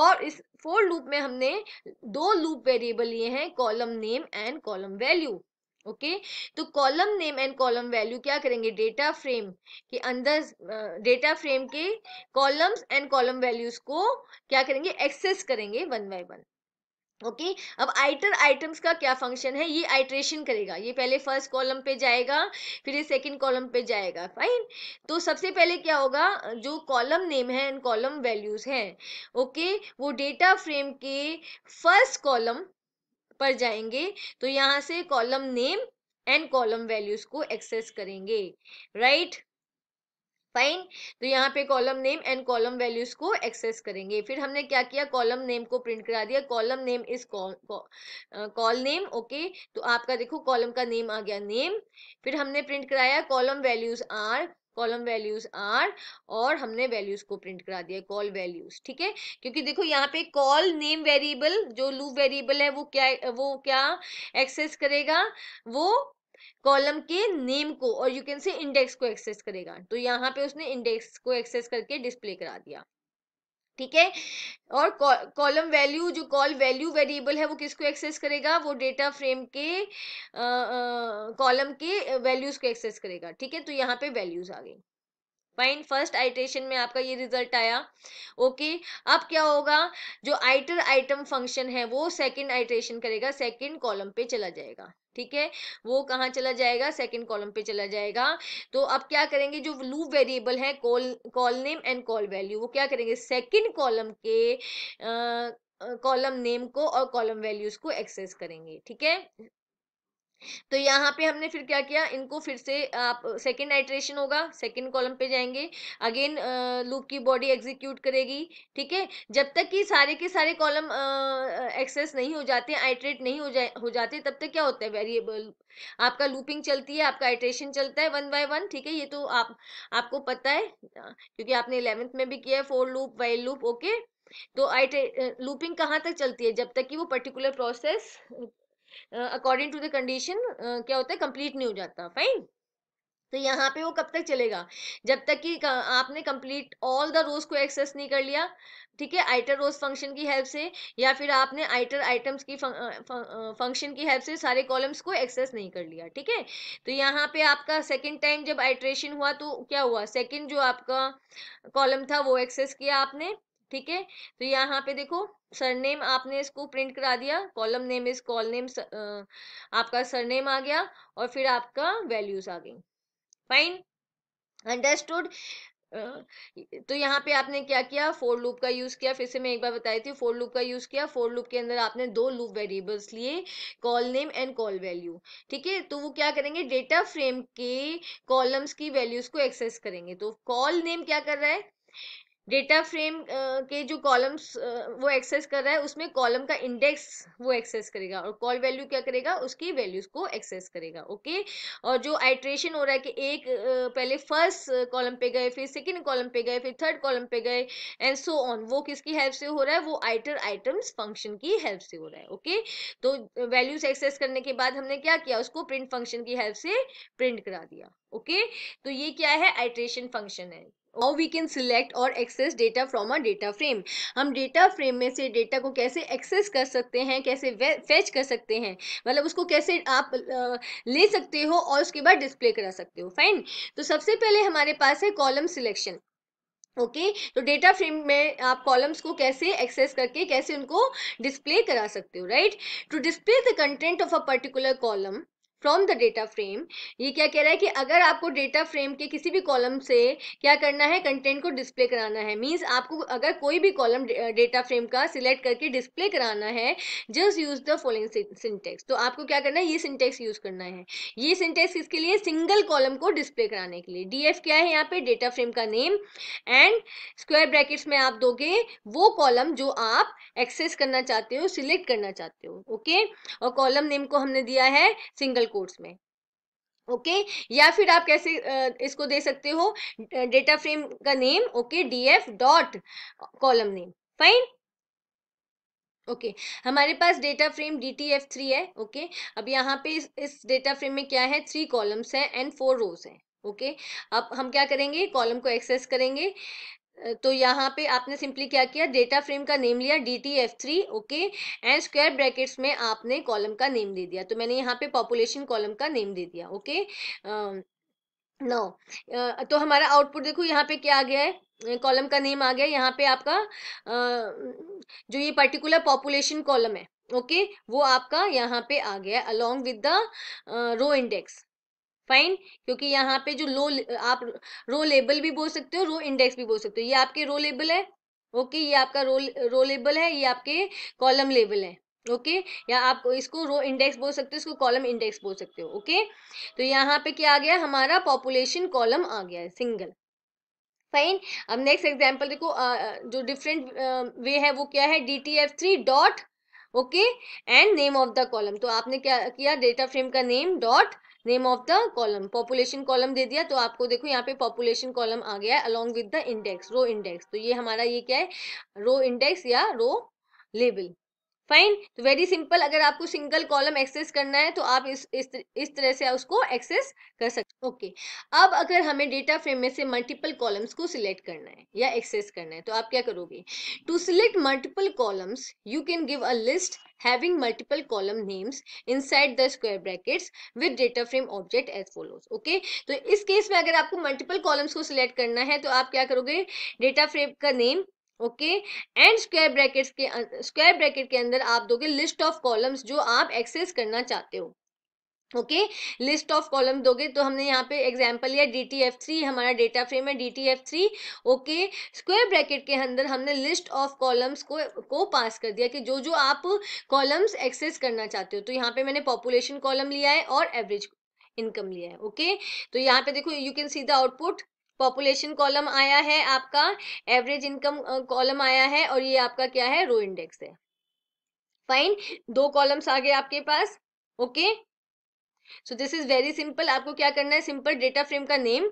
और इस फोर लूप में हमने दो लूप वेरिएबल लिए हैं column name and column value okay okay? तो column name and column value क्या करेंगे डेटा फ्रेम के अंदर डेटा फ्रेम के कॉलम्स एंड कॉलम वैल्यूज को क्या करेंगे एक्सेस करेंगे one by one okay okay? अब आइटर आइटम्स का क्या फंक्शन है ये आइट्रेशन करेगा ये पहले फर्स्ट कॉलम पे जाएगा फिर ये सेकंड कॉलम पे जाएगा फाइन तो सबसे पहले क्या होगा जो कॉलम नेम है एंड कॉलम वैल्यूज हैं ओके okay? वो डेटा फ्रेम के फर्स्ट कॉलम पर जाएंगे तो यहाँ से column name and column values को एक्सेस करेंगे राइट right? फाइन तो यहाँ पे column name and column values को एक्सेस करेंगे फिर हमने क्या किया कॉलम नेम को प्रिंट करा दिया column name is col name okay तो आपका देखो कॉलम का नेम आ गया नेम फिर हमने प्रिंट कराया column values are column values are और हमने वैल्यूज को प्रिंट करा दिया कॉल वैल्यूज ठीक है क्योंकि देखो यहाँ पे कॉल नेम वेरिएबल जो लू वेरिएबल है वो क्या वो क्या एक्सेस करेगा वो कॉलम के नेम को और यू कैन से इंडेक्स को एक्सेस करेगा तो यहाँ पे उसने इंडेक्स को एक्सेस करके डिस्प्ले करा दिया ठीक है और कॉलम वैल्यू जो कॉल वैल्यू वेरिएबल है वो किसको एक्सेस करेगा वो डेटा फ्रेम के कॉलम के वैल्यूज को एक्सेस करेगा ठीक है तो यहाँ पे वैल्यूज आ गई फाइन फर्स्ट आइटेशन में आपका ये रिजल्ट आया ओके अब क्या होगा जो आइटर आइटम फंक्शन है वो सेकंड आइटेशन करेगा सेकंड कॉलम पे चला जाएगा ठीक है वो कहाँ चला जाएगा सेकंड कॉलम पे चला जाएगा तो अब क्या करेंगे जो लूप वेरिएबल है col col name and col value वो क्या करेंगे सेकंड कॉलम के कॉलम नेम को और कॉलम वैल्यूज को एक्सेस करेंगे ठीक है तो यहाँ पे हमने फिर क्या किया इनको फिर से आप सेकेंड आइट्रेशन होगा सेकेंड कॉलम पे जाएंगे अगेन लूप की बॉडी एग्जीक्यूट करेगी ठीक है जब तक कि सारे के सारे कॉलम एक्सेस नहीं हो जाते आइट्रेट नहीं हो जाए हो जाते तब तक क्या होता है वेरिएबल आपका लूपिंग चलती है आपका आइट्रेशन चलता है वन बाय वन ठीक है ये तो आप आपको पता है क्योंकि आपने इलेवेंथ में भी किया है for loop while loop okay तो आइट लूपिंग कहाँ तक चलती है जब तक कि वो particular process according to the condition क्या होता है कंप्लीट नहीं हो जाता फाइन तो यहाँ पे वो कब तक चलेगा जब तक कि आपने कंप्लीट ऑल द रोज को एक्सेस नहीं कर लिया ठीक है आइटर रोज फंक्शन की हेल्प से या फिर आपने आइटर आइटम्स की फंक्शन की हेल्प से सारे कॉलम्स को एक्सेस नहीं कर लिया ठीक है तो यहाँ पे आपका सेकेंड टाइम जब आइट्रेशन हुआ तो क्या हुआ सेकेंड जो आपका कॉलम था वो एक्सेस किया आपने ठीक है तो यहाँ पे देखो सरनेम आपने इसको प्रिंट करा दिया column name is col name आपका सरनेम आ गया और फिर आपका वैल्यूज आ गई फाइन अंडरस्टूड तो यहाँ पे आपने क्या किया फोर लूप का यूज किया फिर से मैं एक बार बताई थी फोर लूप का यूज किया फोर लूप के अंदर आपने दो लूप वेरिएबल्स लिए col name and col value ठीक है तो वो क्या करेंगे डेटा फ्रेम के कॉलम्स की वैल्यूज को एक्सेस करेंगे तो कॉल नेम क्या कर रहा है डेटा फ्रेम के जो कॉलम्स वो एक्सेस कर रहा है उसमें कॉलम का इंडेक्स वो एक्सेस करेगा और कॉल वैल्यू क्या करेगा उसकी वैल्यूज को एक्सेस करेगा ओके और जो आइट्रेशन हो रहा है कि एक पहले फर्स्ट कॉलम पे गए फिर सेकेंड कॉलम पे गए फिर थर्ड कॉलम पे गए एंड सो ऑन वो किसकी हेल्प से हो रहा है वो आइटर आइटम्स फंक्शन की हेल्प से हो रहा है ओके तो वैल्यूज एक्सेस करने के बाद हमने क्या किया उसको प्रिंट फंक्शन की हेल्प से प्रिंट करा दिया ओके तो ये क्या है आइट्रेशन फंक्शन है और वी कैन सिलेक्ट और access data from a data frame हम डेटा फ्रेम में से डेटा को कैसे एक्सेस कर सकते हैं कैसे फेच कर सकते हैं मतलब उसको कैसे आप ले सकते हो और उसके बाद डिस्प्ले करा सकते हो फाइन तो सबसे पहले हमारे पास है कॉलम सिलेक्शन ओके okay, तो डेटा फ्रेम में आप कॉलम्स को कैसे एक्सेस करके कैसे उनको डिस्प्ले करा सकते हो right to display the content of a particular column from the data frame ये क्या कह रहा है कि अगर आपको डेटा फ्रेम के किसी भी कॉलम से क्या करना है कंटेंट को डिस्प्ले कराना है मीन्स आपको अगर कोई भी कॉलम डेटा फ्रेम का सिलेक्ट करके डिस्प्ले कराना है just use the following syntax तो आपको क्या करना है ये सिंटेक्स यूज करना है ये सिंटेक्स इसके लिए सिंगल कॉलम को डिस्प्ले कराने के लिए डी क्या है यहाँ पे डेटा फ्रेम का नेम एंड स्क्वायर ब्रैकेट्स में आप दोगे वो कॉलम जो आप एक्सेस करना चाहते हो सिलेक्ट करना चाहते हो ओके और कॉलम नेम को हमने दिया है सिंगल कोर्स में ओके okay? या फिर आप कैसे इसको दे सकते हो डेटा फ्रेम का name okay D F dot column name fine okay okay. हमारे पास data frame D T F three है ओके okay. अब यहाँ पे इस, डेटा फ्रेम में क्या है थ्री कॉलम्स हैं एंड फोर रोज हैं ओके okay. अब हम क्या करेंगे कॉलम को एक्सेस करेंगे तो यहाँ पे आपने सिंपली क्या किया डेटा फ्रेम का नेम लिया D T F three okay and square brackets में आपने कॉलम का नेम दे दिया तो मैंने यहाँ पे पॉपुलेशन कॉलम का नेम दे दिया ओके नो तो हमारा आउटपुट देखो यहाँ पे क्या आ गया है कॉलम का नेम आ गया यहाँ पे आपका जो ये पर्टिकुलर पॉपुलेशन कॉलम है ओके वो आपका यहाँ पे आ गया along with the row index fine क्योंकि यहाँ पे जो लो आप रो लेबल भी बोल सकते हो रो इंडेक्स भी बोल सकते हो ये आपके रो लेबल है ओके ये आपका रो रो लेबल है ये आपके कॉलम लेबल है ओके या आप इसको रो इंडेक्स बोल सकते हो इसको कॉलम इंडेक्स बोल सकते हो ओके तो यहाँ पे क्या आ गया हमारा पॉपुलेशन कॉलम आ गया है सिंगल फाइन अब नेक्स्ट एग्जांपल देखो जो डिफरेंट वे है वो क्या है D T F three dot okay and name of the column तो आपने क्या किया डेटा फ्रेम का name dot name of the column population column दे दिया तो आपको देखो यहाँ पे पॉपुलेशन कॉलम आ गया है along with the index row index तो ये हमारा ये क्या है रो इंडेक्स या रो लेबल फाइन तो वेरी सिंपल अगर आपको सिंगल कॉलम एक्सेस करना है तो आप इस इस, इस तरह से उसको एक्सेस कर सकते ओके अब अगर हमें डेटा फ्रेम में से मल्टीपल कॉलम्स को सिलेक्ट करना है या एक्सेस करना है तो आप क्या करोगे to select multiple columns you can give a list having multiple column names inside the square brackets with data frame object as follows okay तो इस केस में अगर आपको मल्टीपल कॉलम्स को सिलेक्ट करना है तो आप क्या करोगे डेटा फ्रेम का name okay and square brackets के स्क्वायर अं, ब्रैकेट के अंदर आप दोगे लिस्ट ऑफ कॉलम्स जो आप एक्सेस करना चाहते हो ओके लिस्ट ऑफ कॉलम दोगे तो हमने यहाँ पे एग्जांपल लिया डी टी एफ थ्री हमारा डेटा फ्रेम है D T F three okay square bracket के अंदर हमने लिस्ट ऑफ कॉलम्स को को पास कर दिया कि जो जो आप कॉलम्स एक्सेस करना चाहते हो तो यहाँ पे मैंने पॉपुलेशन कॉलम लिया है और एवरेज इनकम लिया है ओके okay? तो यहाँ पे देखो you can see the output population column आया है आपका एवरेज इनकम कॉलम आया है और ये आपका क्या है रो इंडेक्स है फाइन दो कॉलम्स आ गए आपके पास okay so this is very simple आपको क्या करना है सिंपल डेटा फ्रेम का नेम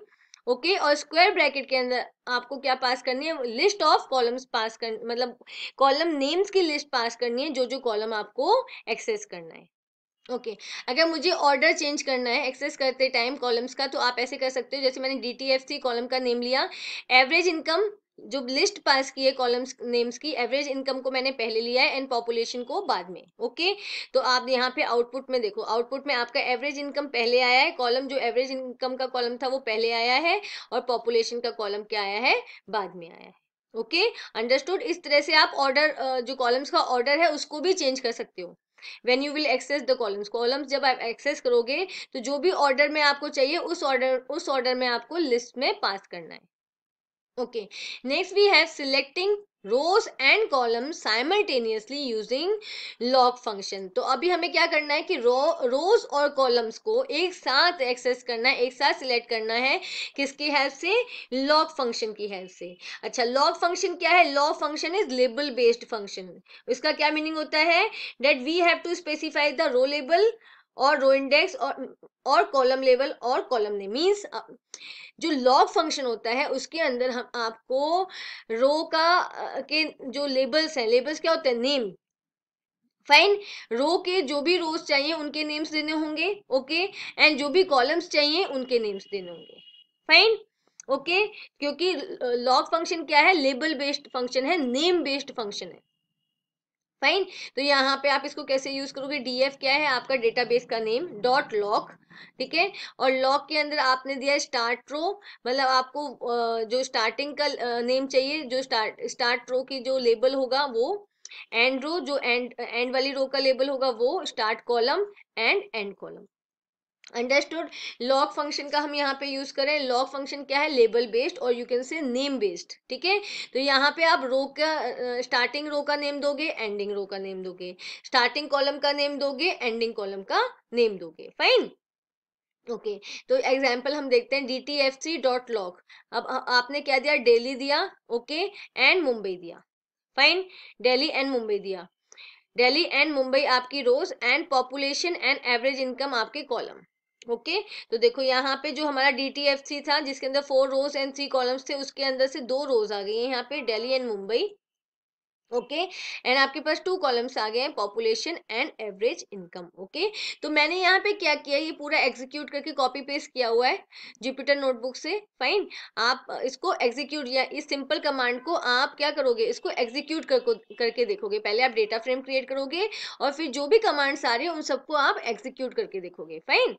ओके okay, और स्क्वायर ब्रैकेट के अंदर आपको क्या पास करनी है लिस्ट ऑफ कॉलम्स पास कर मतलब कॉलम नेम्स की लिस्ट पास करनी है जो जो कॉलम आपको एक्सेस करना है ओके okay. अगर मुझे ऑर्डर चेंज करना है एक्सेस करते टाइम कॉलम्स का तो आप ऐसे कर सकते हो जैसे मैंने डी टी एफ कॉलम का नेम लिया एवरेज इनकम जो लिस्ट पास की है कॉलम्स नेम्स की एवरेज इनकम को मैंने पहले लिया है एंड पॉपुलेशन को बाद में ओके okay? तो आप यहाँ पे आउटपुट में देखो आउटपुट में आपका एवरेज इनकम पहले आया है कॉलम जो एवरेज इनकम का कॉलम था वो पहले आया है और पॉपुलेशन का कॉलम क्या आया है बाद में आया है ओके okay? अंडरस्टूड इस तरह से आप ऑर्डर जो कॉलम्स का ऑर्डर है उसको भी चेंज कर सकते हो when you will access the columns columns जब आप एक्सेस करोगे तो जो भी ऑर्डर में आपको चाहिए उस ऑर्डर उस ऑर्डर में आपको लिस्ट में पास करना है okay next we have selecting rows and column simultaneously using loc function तो अभी हमें क्या करना है कि रो रोज और कॉलम्स को एक साथ एक्सेस करना है एक साथ सिलेक्ट करना है किसकी हेल्प से लॉग फंक्शन की हेल्प से अच्छा लॉग फंक्शन क्या है loc function is label based function इसका क्या मीनिंग होता है that we have to specify the row label और रो इंडेक्स और कॉलम लेवल और कॉलम ने मीन्स जो लॉग फंक्शन होता है उसके अंदर हम आपको रो का के जो लेबल्स हैं लेबल्स क्या होते हैं नेम फाइन रो के जो भी रोज चाहिए उनके नेम्स देने होंगे ओके एंड जो भी कॉलम्स चाहिए उनके नेम्स देने होंगे फाइन ओके क्योंकि लॉग फंक्शन क्या है लेबल बेस्ड फंक्शन है नेम बेस्ड फंक्शन है फाइन तो यहाँ पे आप इसको कैसे यूज करोगे डीएफ क्या है आपका डेटाबेस का नेम डॉट लॉक ठीक है और लॉक के अंदर आपने दिया स्टार्ट रो मतलब आपको जो स्टार्टिंग का नेम चाहिए जो स्टार्ट स्टार्ट रो की जो लेबल होगा वो एंड रो जो एंड एंड वाली रो का लेबल होगा वो start column and and column understood loc function का हम यहाँ पे यूज़ करें लॉग फंक्शन क्या है लेबल बेस्ड और you can say name based ठीक है तो यहाँ पे आप रो का स्टार्टिंग रो का नेम दोगे एंडिंग रो का नेम दोगे स्टार्टिंग कॉलम का नेम दोगे एंडिंग कॉलम का नेम दोगे फाइन ओके okay, तो एग्जाम्पल हम देखते हैं D T F C dot loc अब आपने क्या दिया डेली दिया ओके एंड मुंबई दिया फाइन डेली एंड मुंबई दिया दिल्ली एंड मुंबई आपकी rows and population and average income आपके कॉलम ओके okay? तो देखो यहाँ पे जो हमारा डी था जिसके अंदर four rows and three columns थे उसके अंदर से दो रोज आ गई है यहाँ पे Delhi and Mumbai okay and आपके पास टू कॉलम्स आ गए हैं population and average income okay तो मैंने यहाँ पे क्या किया ये पूरा एग्जीक्यूट करके कॉपी पेस्ट किया हुआ है जुपिटर नोटबुक से फाइन आप इसको एग्जीक्यूट या इस सिंपल कमांड को आप क्या करोगे इसको एग्जीक्यूट कर, करके देखोगे पहले आप डेटा फ्रेम क्रिएट करोगे और फिर जो भी कमांड्स आ रहे हैं उन सबको आप एग्जीक्यूट करके देखोगे फाइन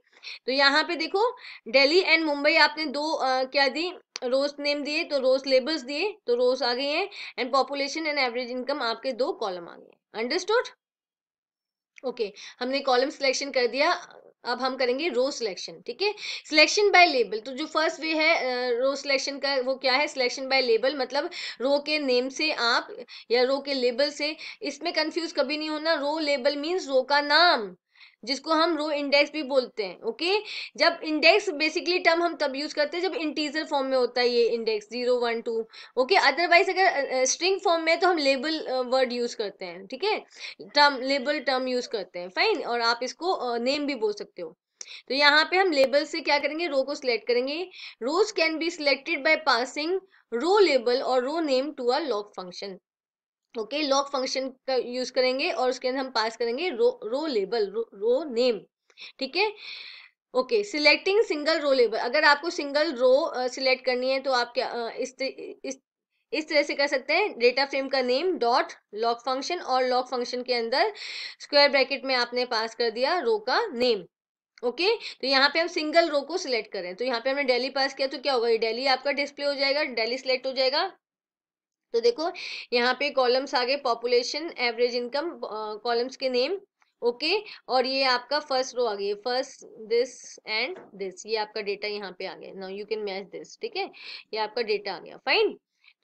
तो यहाँ पे देखो डेली एंड मुंबई आपने दो आ, क्या दी रोज नेम दिए तो रोज लेबल्स दिए तो रोज आ गए हैं and population and average income आपके दो कॉलम आ गए अंडरस्टूड ओके हमने कॉलम सिलेक्शन कर दिया अब हम करेंगे रो सिलेक्शन ठीक है सिलेक्शन बाय लेबल तो जो फर्स्ट वे है रो सिलेक्शन का वो क्या है सिलेक्शन बाय लेबल मतलब रो के नेम से आप या रो के लेबल से इसमें कंफ्यूज कभी नहीं होना रो लेबल मींस रो का नाम जिसको हम रो इंडेक्स भी बोलते हैं ओके जब इंडेक्स बेसिकली टर्म हम तब यूज करते हैं जब इंटीजर फॉर्म में होता है ये index zero one two okay otherwise अगर स्ट्रिंग फॉर्म में तो हम लेबल वर्ड यूज करते हैं ठीक है टर्म लेबल टर्म यूज करते हैं फाइन और आप इसको नेम भी बोल सकते हो तो यहाँ पे हम लेबल से क्या करेंगे रो को सिलेक्ट करेंगे rows can be selected by passing row label और row name to a loc function okay loc function का यूज करेंगे और उसके अंदर हम पास करेंगे रो रो लेबल रो, रो नेम ठीक है okay selecting single row label अगर आपको सिंगल रो सिलेक्ट करनी है तो आप क्या uh, इस, इस इस तरह से कर सकते हैं डेटा फ्रेम का नेम डॉट लॉग फंक्शन और लॉग फंक्शन के अंदर स्क्वायर ब्रैकेट में आपने पास कर दिया रो का नेम ओके okay? तो यहाँ पे हम सिंगल रो को सिलेक्ट करें तो यहाँ पे हमने डेली पास किया तो क्या होगा ये डेली आपका डिस्प्ले हो जाएगा डेली सिलेक्ट हो जाएगा तो देखो यहाँ पे कॉलम्स आ गए पॉपुलेशन एवरेज इनकम कॉलम्स के नेम ओके okay? और ये आपका फर्स्ट रो आ गई फर्स्ट दिस एंड दिस ये आपका डेटा यहाँ पे आ गया now you can match this ठीक है ये आपका डेटा आ गया फाइन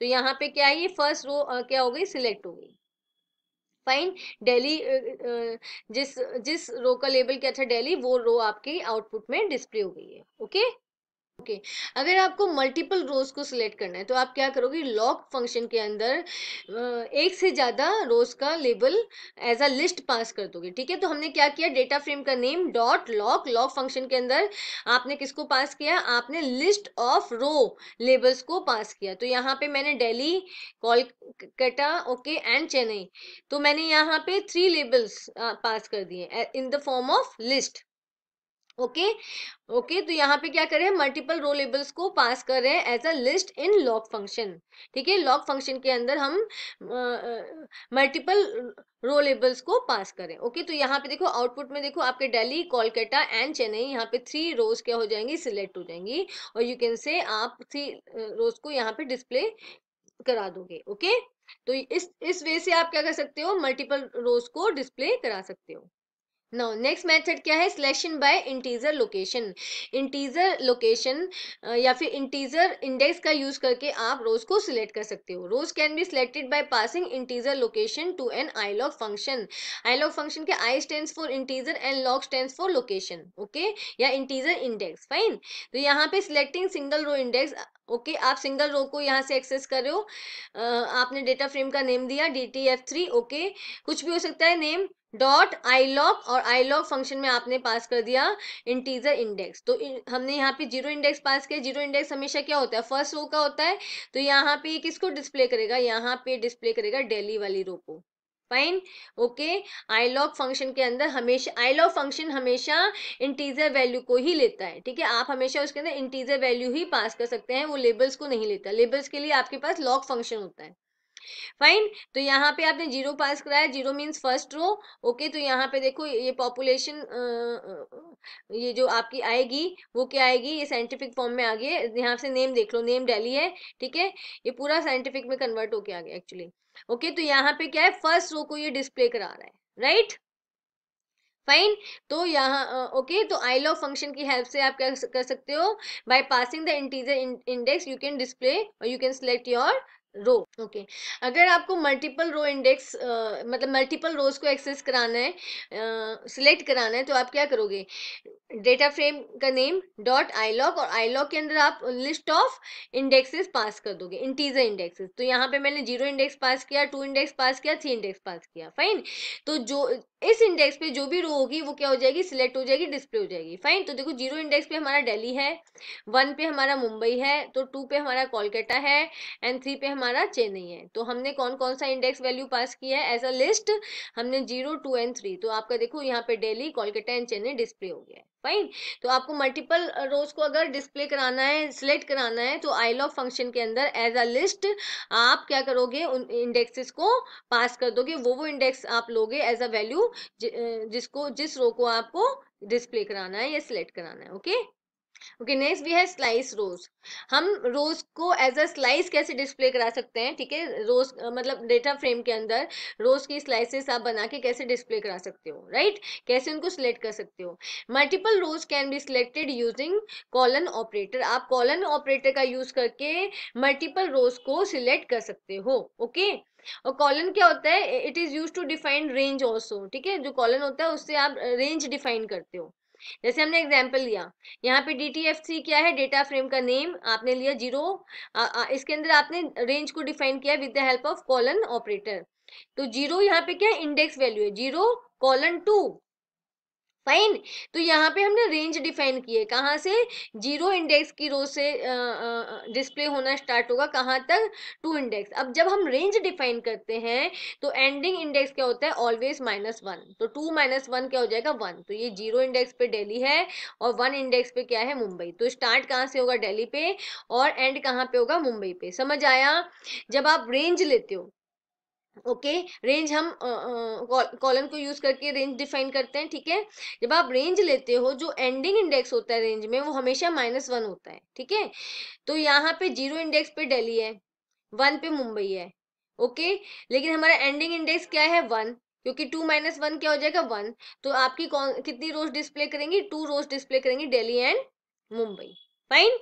तो यहाँ पे क्या है ये फर्स्ट रो क्या हो गई सिलेक्ट हो गई फाइन डेली जिस जिस रो का लेबल क्या था डेली वो रो आपकी आउटपुट में डिस्प्ले हो गई है ओके okay? Okay okay. अगर आपको मल्टीपल रोज को सिलेक्ट करना है तो आप क्या करोगे लॉक फंक्शन के अंदर एक से ज़्यादा रोज का label as a list pass कर दोगे ठीक है तो हमने क्या किया डेटा फ्रेम का name dot loc loc function के अंदर आपने किसको पास किया आपने लिस्ट ऑफ रो लेबल्स को पास किया तो यहाँ पे मैंने डेली कोलकाता ओके एंड चेन्नई तो मैंने यहाँ पे थ्री लेबल्स पास कर दिए in the form of list okay okay? Okay okay, तो यहाँ पे क्या करें मल्टीपल रो लेबल्स को पास कर रहे हैं as a list in loc function ठीक है लॉग फंक्शन के अंदर हम मल्टीपल रो लेबल्स को पास करें ओके okay, तो यहाँ पे देखो आउटपुट में देखो आपके दिल्ली कोलकाता एंड चेन्नई यहाँ पे थ्री रोज क्या हो जाएंगी सिलेक्ट हो जाएंगी और यू कैन से आप थ्री रोज को यहाँ पे डिस्प्ले करा दोगे ओके okay? तो इस इस वे से आप क्या कर सकते हो मल्टीपल रोज को डिस्प्ले करा सकते हो नाउ नेक्स्ट मेथड क्या है selection by integer location integer location या फिर इंटीजर इंडेक्स का यूज करके आप रोज को सिलेक्ट कर सकते हो rows can be selected by passing integer location to an iloc function iloc function के I stand for integer and loc stand for location okay या इंटीजर इंडेक्स फाइन तो यहाँ पे selecting single row index okay okay, आप single row को यहाँ से access कर रहे हो uh, आपने डेटा फ्रेम का नेम दिया D T F three okay कुछ भी हो सकता है नेम डॉट आई लॉक और आई लॉक फंक्शन में आपने पास कर दिया इंटीजर इंडेक्स तो हमने यहाँ पे जीरो इंडेक्स पास किया जीरो इंडेक्स हमेशा क्या होता है फर्स्ट रो का होता है तो यहाँ पे किसको डिस्प्ले करेगा यहाँ पे डिस्प्ले करेगा डेली वाली रो को fine okay iloc function के अंदर हमेशा आई लॉक फंक्शन हमेशा इंटीजर वैल्यू को ही लेता है ठीक है आप हमेशा उसके अंदर इंटीजर वैल्यू ही पास कर सकते हैं वो लेबल्स को नहीं लेता लेबल्स के लिए आपके पास लॉक फंक्शन होता है फाइन तो यहाँ पे आपने जीरो पास कराया zero means first row okay तो यहाँ पे देखो ये पॉपुलेशन ये जो आपकी आएगी वो क्या आएगी ये साइंटिफिक फॉर्म में आ गई है यहाँ से नेम देख लो नेम डेली है ठीक है ये पूरा साइंटिफिक में कन्वर्ट होके आ गया एक्चुअली ओके तो यहाँ पे क्या है फर्स्ट रो को ये डिस्प्ले करा रहा है राइट फाइन तो यहाँ ओके तो आई लॉ फंक्शन की हेल्प से आप क्या कर सकते हो by passing the integer index you can display और you can select your row okay okay. अगर आपको मल्टीपल रो इंडेक्स मतलब मल्टीपल रोज को एक्सेस कराना है सिलेक्ट कराना है तो आप क्या करोगे डेटा फ्रेम का नेम डॉट लॉक और लॉक के अंदर आप लिस्ट ऑफ इंडेक्सेस पास कर दोगे इंटीजर इंडेक्सेस तो यहाँ पे मैंने जीरो इंडेक्स पास किया टू इंडेक्स पास किया थ्री इंडेक्स पास किया फाइन तो जो इस इंडेक्स पे जो भी रो होगी वो क्या हो जाएगी सिलेक्ट हो जाएगी डिस्प्ले हो जाएगी फाइन तो देखो जीरो इंडेक्स पे हमारा दिल्ली है वन पे हमारा मुंबई है तो टू पे हमारा कोलकाता है एंड थ्री पे हमारा चेन्नई है तो हमने कौन कौन सा इंडेक्स वैल्यू पास किया है एज अ लिस्ट हमने जीरो टू एंड थ्री तो आपका देखो यहाँ पे डेली कोलकाता एंड चेन्नई डिस्प्ले हो गया है फाइन तो आपको मल्टीपल रोज को अगर डिस्प्ले कराना है सिलेक्ट कराना है तो आई लॉग फंक्शन के अंदर एज अ लिस्ट आप क्या करोगे उन इंडेक्सेस को पास कर दोगे वो वो इंडेक्स आप लोगे एज अ वैल्यू जिसको जिस रो को आपको डिस्प्ले कराना है या सिलेक्ट कराना है ओके ओके नेक्स्ट भी है स्लाइस रोज हम रोज को एज अ स्लाइस कैसे डिस्प्ले करा सकते हैं ठीक है रोज मतलब डेटा फ्रेम के अंदर रोज की स्लाइसेस आप बना के कैसे डिस्प्ले करा सकते हो राइट right? कैसे उनको सिलेक्ट कर सकते हो multiple rows can be selected using colon operator आप कॉलन ऑपरेटर का यूज करके मल्टीपल रोज को सिलेक्ट कर सकते हो ओके okay? और कॉलन क्या होता है it is use to define range also ठीक है जो कॉलन होता है उससे आप रेंज डिफाइन करते हो जैसे हमने एग्जाम्पल लिया यहाँ पे डी टी क्या है डेटा फ्रेम का नेम आपने लिया जीरो इसके अंदर आपने रेंज को डिफाइन किया with the help of colon operator तो जीरो यहाँ पे क्या है इंडेक्स वैल्यू है जीरो कॉलन टू फाइन तो यहाँ पे हमने रेंज डिफाइन की है कहाँ से जीरो इंडेक्स की रो से डिस्प्ले होना स्टार्ट होगा कहाँ तक टू इंडेक्स अब जब हम रेंज डिफाइन करते हैं तो एंडिंग इंडेक्स क्या होता है ऑलवेज माइनस वन तो टू माइनस वन क्या हो जाएगा वन तो ये जीरो इंडेक्स पे डेली है और वन इंडेक्स पे क्या है मुंबई तो स्टार्ट कहाँ से होगा डेली पे और एंड कहाँ पे होगा मुंबई पे समझ आया जब आप रेंज लेते हो ओके okay, रेंज हम कॉलम को यूज करके रेंज डिफाइन करते हैं ठीक है जब आप रेंज लेते हो जो एंडिंग इंडेक्स होता है रेंज में वो हमेशा माइनस वन होता है ठीक है तो यहाँ पे जीरो इंडेक्स पे दिल्ली है वन पे मुंबई है ओके okay? लेकिन हमारा एंडिंग इंडेक्स क्या है वन क्योंकि टू माइनस वन क्या हो जाएगा वन तो आपकी कितनी रोज डिस्प्ले करेंगी टू रोज डिस्प्ले करेंगी Delhi and Mumbai fine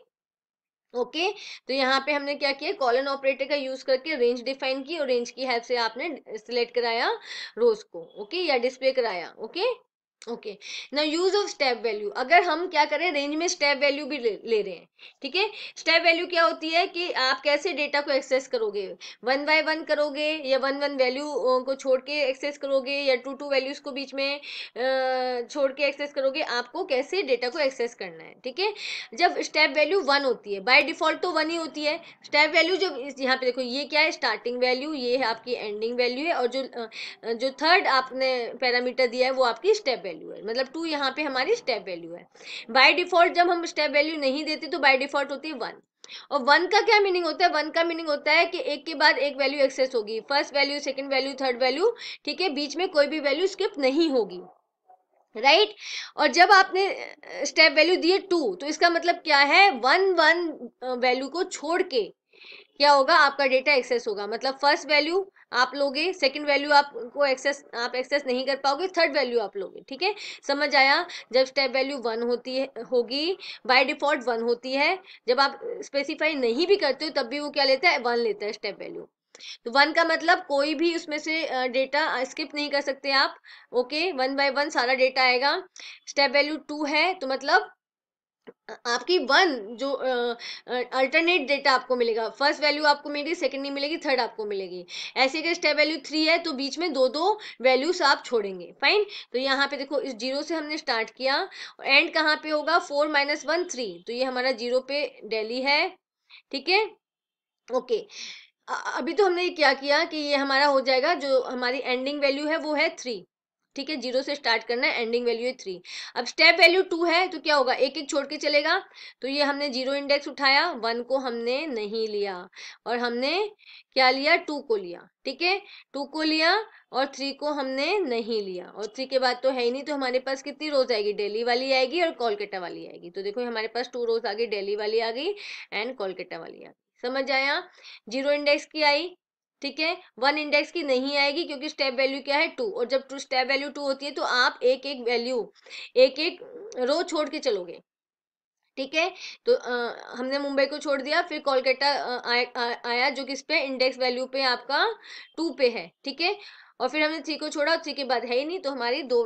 okay okay? तो यहाँ पे हमने क्या किया कॉलन ऑपरेटर का यूज करके रेंज डिफाइन की और रेंज की हेल्प से आपने सिलेक्ट कराया रोज को ओके okay? या डिस्प्ले कराया ओके okay? ओके ना यूज ऑफ स्टेप वैल्यू अगर हम क्या करें रेंज में स्टेप वैल्यू भी ले, ले रहे हैं ठीक है स्टेप वैल्यू क्या होती है कि आप कैसे डेटा को एक्सेस करोगे वन बाय वन करोगे या वन वन वैल्यू को छोड़ के एक्सेस करोगे या टू टू वैल्यूज को बीच में छोड़ के एक्सेस करोगे आपको कैसे डेटा को एक्सेस करना है ठीक है जब स्टेप वैल्यू वन होती है बाय डिफॉल्ट तो वन ही होती है स्टेप वैल्यू जब यहाँ पे देखो ये क्या है स्टार्टिंग वैल्यू ये है आपकी एंडिंग वैल्यू है और जो जो थर्ड आपने पैरामीटर दिया है वो आपकी स्टेप वैल्यू वैल्यू है मतलब टू यहाँ पे हमारी स्टेप वैल्यू है बाय डिफॉल्ट जब हम स्टेप वैल्यू नहीं देते तो बाय डिफॉल्ट होती है वन और वन का क्या मीनिंग होता है वन का मीनिंग होता है कि एक के बाद एक वैल्यू एक्सेस होगी first value second value third value ठीक है बीच में कोई भी वैल्यू स्किप नहीं होगी राइट right? और जब आपने स्टेप वैल्यू दिए टू तो इसका मतलब क्या है वन वन वैल्यू को छोड़ के क्या होगा आपका डेटा एक्सेस होगा मतलब फर्स्ट वैल्यू आप लोगे सेकंड वैल्यू आपको एक्सेस आप एक्सेस नहीं कर पाओगे थर्ड वैल्यू आप लोगे ठीक है समझ आया जब स्टेप वैल्यू वन होती है होगी बाय डिफॉल्ट वन होती है जब आप स्पेसिफाई नहीं भी करते हो तब भी वो क्या लेता है वन लेता है स्टेप वैल्यू तो वन का मतलब कोई भी उसमें से डेटा स्किप नहीं कर सकते आप ओके वन बाय वन सारा डेटा आएगा स्टेप वैल्यू टू है तो मतलब आपकी वन जो अल्टरनेट डेटा आपको मिलेगा फर्स्ट वैल्यू आपको मिलेगी सेकंड नहीं मिलेगी थर्ड आपको मिलेगी ऐसे अगर स्टेप वैल्यू थ्री है तो बीच में दो दो वैल्यूज आप छोड़ेंगे फाइन तो यहाँ पे देखो इस जीरो से हमने स्टार्ट किया एंड कहाँ पे होगा फोर माइनस वन थ्री तो ये हमारा जीरो पे डेली है ठीक है ओके अभी तो हमने क्या किया कि ये हमारा हो जाएगा जो हमारी एंडिंग वैल्यू है वो है थ्री ठीक है जीरो से स्टार्ट करना है एंडिंग वैल्यू है थ्री अब स्टेप वैल्यू टू है तो क्या होगा एक एक छोड़ के चलेगा तो ये हमने जीरो इंडेक्स उठाया वन को हमने नहीं लिया और हमने क्या लिया टू को लिया ठीक है टू को लिया और थ्री को हमने नहीं लिया और थ्री के बाद तो है ही नहीं तो हमारे पास कितनी रोज आएगी डेली वाली आएगी और कोलकाता वाली आएगी तो देखो हमारे पास टू रोज आ गई डेली वाली आ गई एंड कोलकाता वाली आ गई समझ आया जीरो इंडेक्स की आई ठीक है वन इंडेक्स की नहीं आएगी क्योंकि स्टेप वैल्यू क्या है टू और जब टू स्टेप वैल्यू टू होती है तो आप एक एक वैल्यू एक एक रो छोड़ के चलोगे ठीक है तो आ, हमने मुंबई को छोड़ दिया फिर कोलकाता आया जो कि इस पे इंडेक्स वैल्यू पे आपका टू पे है ठीक है और फिर हमने थ्री को छोड़ा थ्री के बाद है ही नहीं तो हमारी दो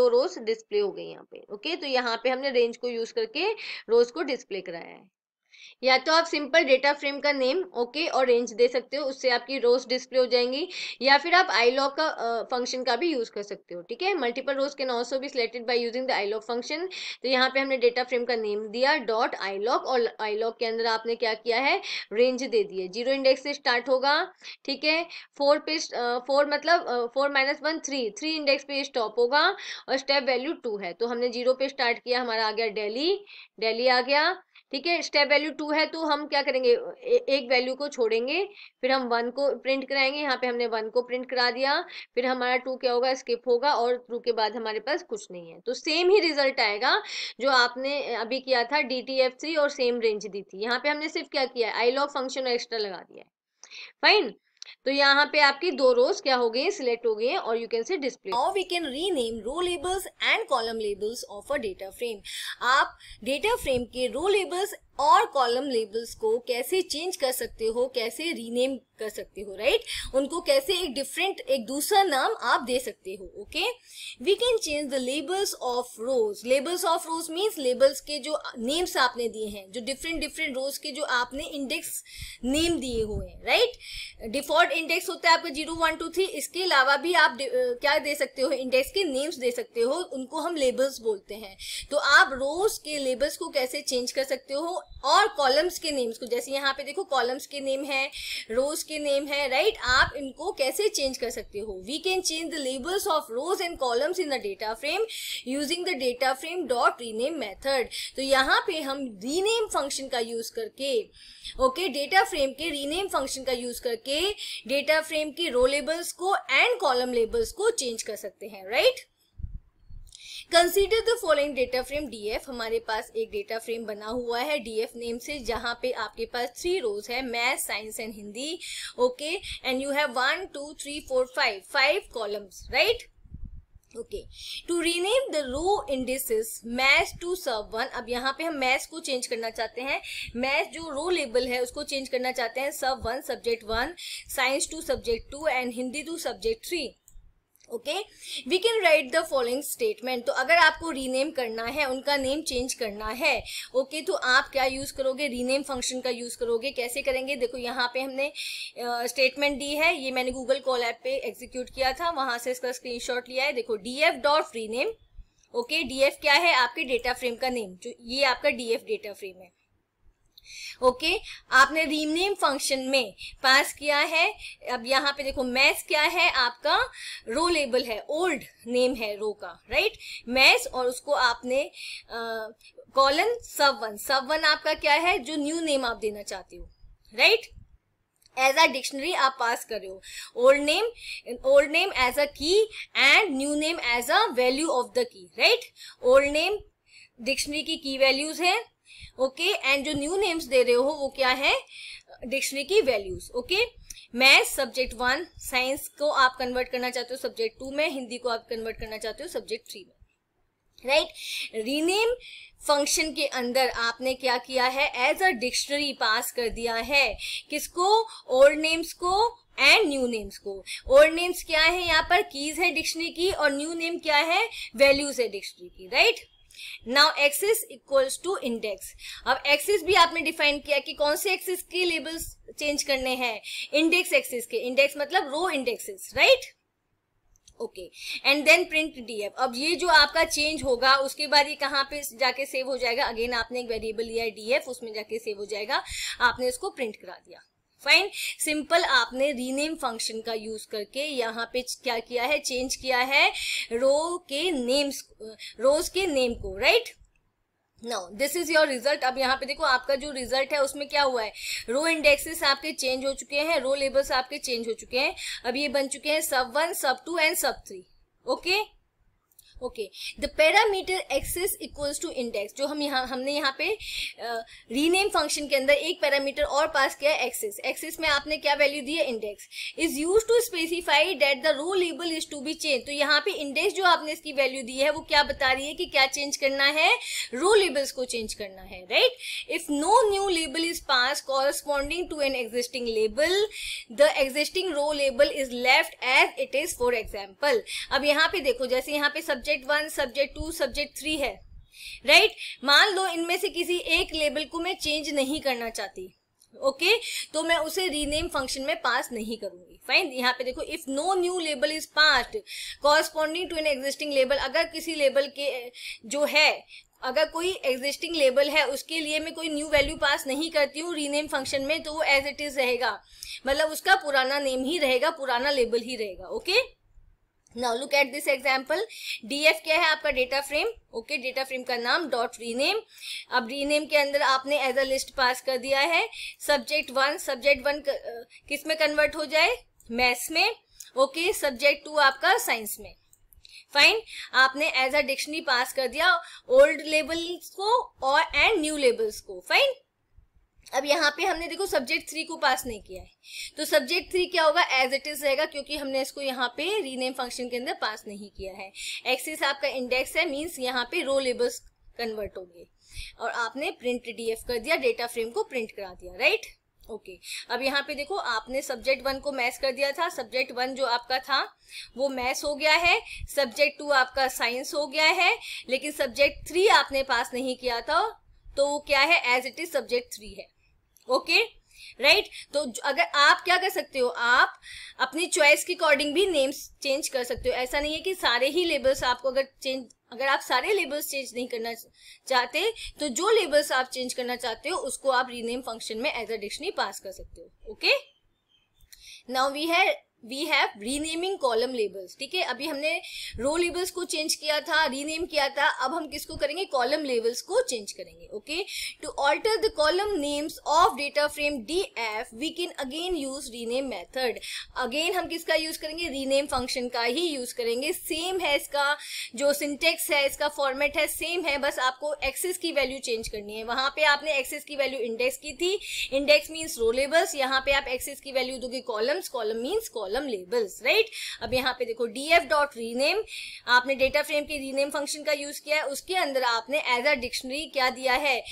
दो रोज डिस्प्ले हो गई यहाँ पे ओके तो यहाँ पे हमने रेंज को यूज करके रोज को डिस्प्ले कराया है या तो आप सिंपल डेटा फ्रेम का नेम ओके और रेंज दे सकते हो उससे आपकी रोज डिस्प्ले हो जाएंगी या फिर आप आई लॉक का फंक्शन का भी यूज़ कर सकते हो ठीक है मल्टीपल रोज कैन ऑल्सो भी selected by using the iloc function तो यहाँ पे हमने डेटा फ्रेम का नेम दिया डॉट आई लॉक और आई लॉक के अंदर आपने क्या किया है रेंज दे दी है जीरो इंडेक्स से स्टार्ट होगा ठीक है फोर पे फोर मतलब four minus one three three index पे स्टॉप होगा और स्टेप वैल्यू टू है तो हमने जीरो पे स्टार्ट किया हमारा आ गया डेली डेली आ गया ठीक है स्टेप वैल्यू टू है तो हम क्या करेंगे ए, एक वैल्यू को छोड़ेंगे फिर हम वन को प्रिंट कराएंगे यहाँ पे हमने वन को प्रिंट करा दिया फिर हमारा टू क्या होगा स्किप होगा और टू के बाद हमारे पास कुछ नहीं है तो सेम ही रिजल्ट आएगा जो आपने अभी किया था डी टी एफ थ्री और सेम रेंज दी थी यहाँ पे हमने सिर्फ क्या किया आई लॉग फंक्शन और एक्स्ट्रा लगा दिया है फाइन तो यहाँ पे आपकी दो रोज क्या हो गई सिलेक्ट हो गई है और यू कैन से डिस्प्ले और we can rename row labels and column labels of a data frame आप डेटा फ्रेम के रो लेबल्स और कॉलम लेबल्स को कैसे चेंज कर सकते हो कैसे रीनेम कर सकते हो राइट उनको कैसे एक डिफरेंट एक दूसरा नाम आप दे सकते हो okay we can change the labels of rows labels of rows means labels के जो नेम्स आपने दिए हैं जो डिफरेंट डिफरेंट रोज के जो आपने इंडेक्स नेम दिए हुए हैं राइट डिफॉल्ट इंडेक्स होता है आपका जीरो वन टू थ्री इसके अलावा भी आप क्या दे सकते हो इंडेक्स के नेम्स दे सकते हो उनको हम लेबल्स बोलते हैं तो आप रोज के लेबल्स को कैसे चेंज कर सकते हो और कॉलम्स के नेम्स को जैसे यहाँ पे देखो कॉलम्स के नेम है रोज के नेम है राइट आप इनको कैसे चेंज कर सकते हो we can change the labels of rows and columns in the data frame using the data frame dot rename method तो यहाँ पे हम रीनेम फंक्शन का यूज करके ओके डेटा फ्रेम के रीनेम फंक्शन का यूज करके डेटा फ्रेम के रो लेबल्स को एंड कॉलम लेबल्स को चेंज कर सकते हैं right right? Consider the following data frame DF हमारे पास एक डेटा फ्रेम बना हुआ है डीएफ नेम से जहाँ पे आपके पास थ्री रोज है math science and Hindi okay and you have one two three four five five columns right okay to rename the row indices math to sub one अब यहाँ पे हम मैथ्स को चेंज करना चाहते हैं मैथ्स जो रो लेबल है उसको चेंज करना चाहते हैं sub one subject one science two subject two and Hindi two subject three okay we can write the following statement तो अगर आपको रीनेम करना है उनका नेम चेंज करना है ओके okay, तो आप क्या यूज करोगे रीनेम फंक्शन का यूज करोगे कैसे करेंगे देखो यहाँ पे हमने स्टेटमेंट uh, दी है ये मैंने गूगल कॉल ऐप पे एग्जीक्यूट किया था वहां से इसका स्क्रीनशॉट लिया है देखो D F dot rename okay D F क्या है आपके डेटा फ्रेम का नेम जो ये आपका डी एफ डेटा फ्रेम है ओके okay? आपने रीमनेम फंक्शन में पास किया है अब यहाँ पे देखो मैस क्या है आपका रो लेबल है ओल्ड नेम है रो का राइट मैस और उसको आपने कॉलन सब वन सब वन आपका क्या है जो न्यू नेम आप देना चाहते हो राइट एज अ डिक्शनरी आप पास कर रहे हो old name old name as a key and new name as a value of the key right old name dictionary की की वैल्यूज है ओके एंड जो न्यू नेम्स दे रहे हो वो क्या है डिक्शनरी की values okay math subject one science को आप कन्वर्ट करना चाहते हो सब्जेक्ट टू में हिंदी को आप कन्वर्ट करना चाहते हो सब्जेक्ट थ्री में राइट रीनेम फंक्शन के अंदर आपने क्या किया है एज अ डिक्शनरी पास कर दिया है किसको ओल्ड नेम्स को एंड न्यू नेम्स को ओल्ड नेम्स क्या है यहाँ पर कीज है डिक्शनरी की और न्यू नेम क्या है वैल्यूज है डिक्शनरी की right right? Now axis equals to index अब एक्सिस भी आपने डिफाइन किया कि कौन से एक्सिस के लेबल्स चेंज करने हैं इंडेक्स एक्सिस के इंडेक्स मतलब row indexes right okay and then print DF अब ये जो आपका चेंज होगा उसके बाद ये कहाँ पे जाके सेव हो जाएगा अगेन आपने एक वेरिएबल लिया डीएफ उसमें जाके सेव हो जाएगा आपने इसको प्रिंट करा दिया फाइन सिंपल आपने रीनेम फंक्शन का यूज करके यहाँ पे क्या किया है चेंज किया है रो के नेम्स रोज के नेम को right right? No this is your result अब यहाँ पे देखो आपका जो रिजल्ट है उसमें क्या हुआ है रो इंडेक्सेस आपके चेंज हो चुके हैं रो लेबल्स आपके चेंज हो चुके हैं अब ये बन चुके हैं sub one sub two and sub three okay okay the parameter axis equals to index जो हम यहाँ हमने यहाँ पे रीनेम uh, फंक्शन के अंदर एक पैरामीटर और पास किया एक्सिस एक्सिस में आपने क्या वैल्यू दी है index is use to specify that the row label is to be change तो यहाँ पे इंडेक्स जो आपने इसकी वैल्यू दी है वो क्या बता रही है कि क्या चेंज करना है रो लेबल्स को चेंज करना है right if no new label is pass corresponding to an existing label the existing row label is left as it is for example अब यहाँ पे देखो जैसे यहाँ पे subject subject one subject two subject three है राइट right? मान लो इनमें से किसी एक लेबल को मैं चेंज नहीं करना चाहती ओके okay? तो मैं उसे रीनेम फंक्शन में पास नहीं करूंगी फाइन यहाँ पे देखो if no new label is past corresponding to an existing label अगर किसी लेबल के जो है अगर कोई एग्जिस्टिंग लेबल है उसके लिए मैं कोई न्यू वैल्यू पास नहीं करती हूँ रीनेम फंक्शन में तो वो एज इट इज रहेगा मतलब उसका पुराना नेम ही रहेगा पुराना लेबल ही रहेगा okay okay? Now look at this example D F क्या है आपका data frame okay data frame का नाम डॉट रीनेम अब रीनेम के अंदर आपने एज अ लिस्ट पास कर दिया है सब्जेक्ट वन सब्जेक्ट वन किस में कन्वर्ट हो जाए मैथ्स में ओके सब्जेक्ट टू आपका साइंस में फाइन आपने एज अ डिक्शनरी पास कर दिया ओल्ड लेबल्स को और एंड न्यू लेबल्स को फाइन अब यहाँ पे हमने देखो सब्जेक्ट थ्री को पास नहीं किया है तो सब्जेक्ट थ्री क्या होगा एज इट इज रहेगा क्योंकि हमने इसको यहाँ पे रीनेम फंक्शन के अंदर पास नहीं किया है एक्सिस आपका इंडेक्स है मीन्स यहाँ पे रो लेबल्स कन्वर्ट होंगे और आपने प्रिंट डीएफ कर दिया डेटा फ्रेम को प्रिंट करा दिया राइट ओके okay. अब यहाँ पे देखो आपने सब्जेक्ट वन को मैच कर दिया था सब्जेक्ट वन जो आपका था वो मैच हो गया है सब्जेक्ट टू आपका साइंस हो गया है लेकिन सब्जेक्ट थ्री आपने पास नहीं किया था तो वो क्या है as it is subject three है ओके राइट right? तो अगर आप क्या कर सकते हो आप अपनी चॉइस के अकॉर्डिंग भी नेम्स चेंज कर सकते हो ऐसा नहीं है कि सारे ही लेबल्स आपको अगर चेंज अगर आप सारे लेबल्स चेंज नहीं करना चाहते तो जो लेबल्स आप चेंज करना चाहते हो उसको आप रीनेम फंक्शन में एज अ डिक्शनरी पास कर सकते हो okay now we have we have renaming column labels ठीक है अभी हमने रो लेबल्स को चेंज किया था रीनेम किया था अब हम किसको करेंगे कॉलम लेबल्स को चेंज करेंगे okay to alter the column names of data frame D F we can again use rename method again हम किसका यूज करेंगे रीनेम फंक्शन का ही यूज करेंगे सेम है इसका जो सिंटेक्स है इसका फॉर्मेट है सेम है बस आपको एक्सेस की वैल्यू चेंज करनी है वहां पर आपने एक्सेस की वैल्यू इंडेक्स की थी इंडेक्स मीन्स रो लेबल्स यहाँ पे आप एक्सेस की वैल्यू दोगे columns column means column column labels right अब यहाँ पे देखो डी एफ डॉट रीनेम आपने डेटा फ्रेम के रीनेम फंक्शन का यूज किया है उसके अंदर आपने एज अ डिक्शनरी क्या दिया है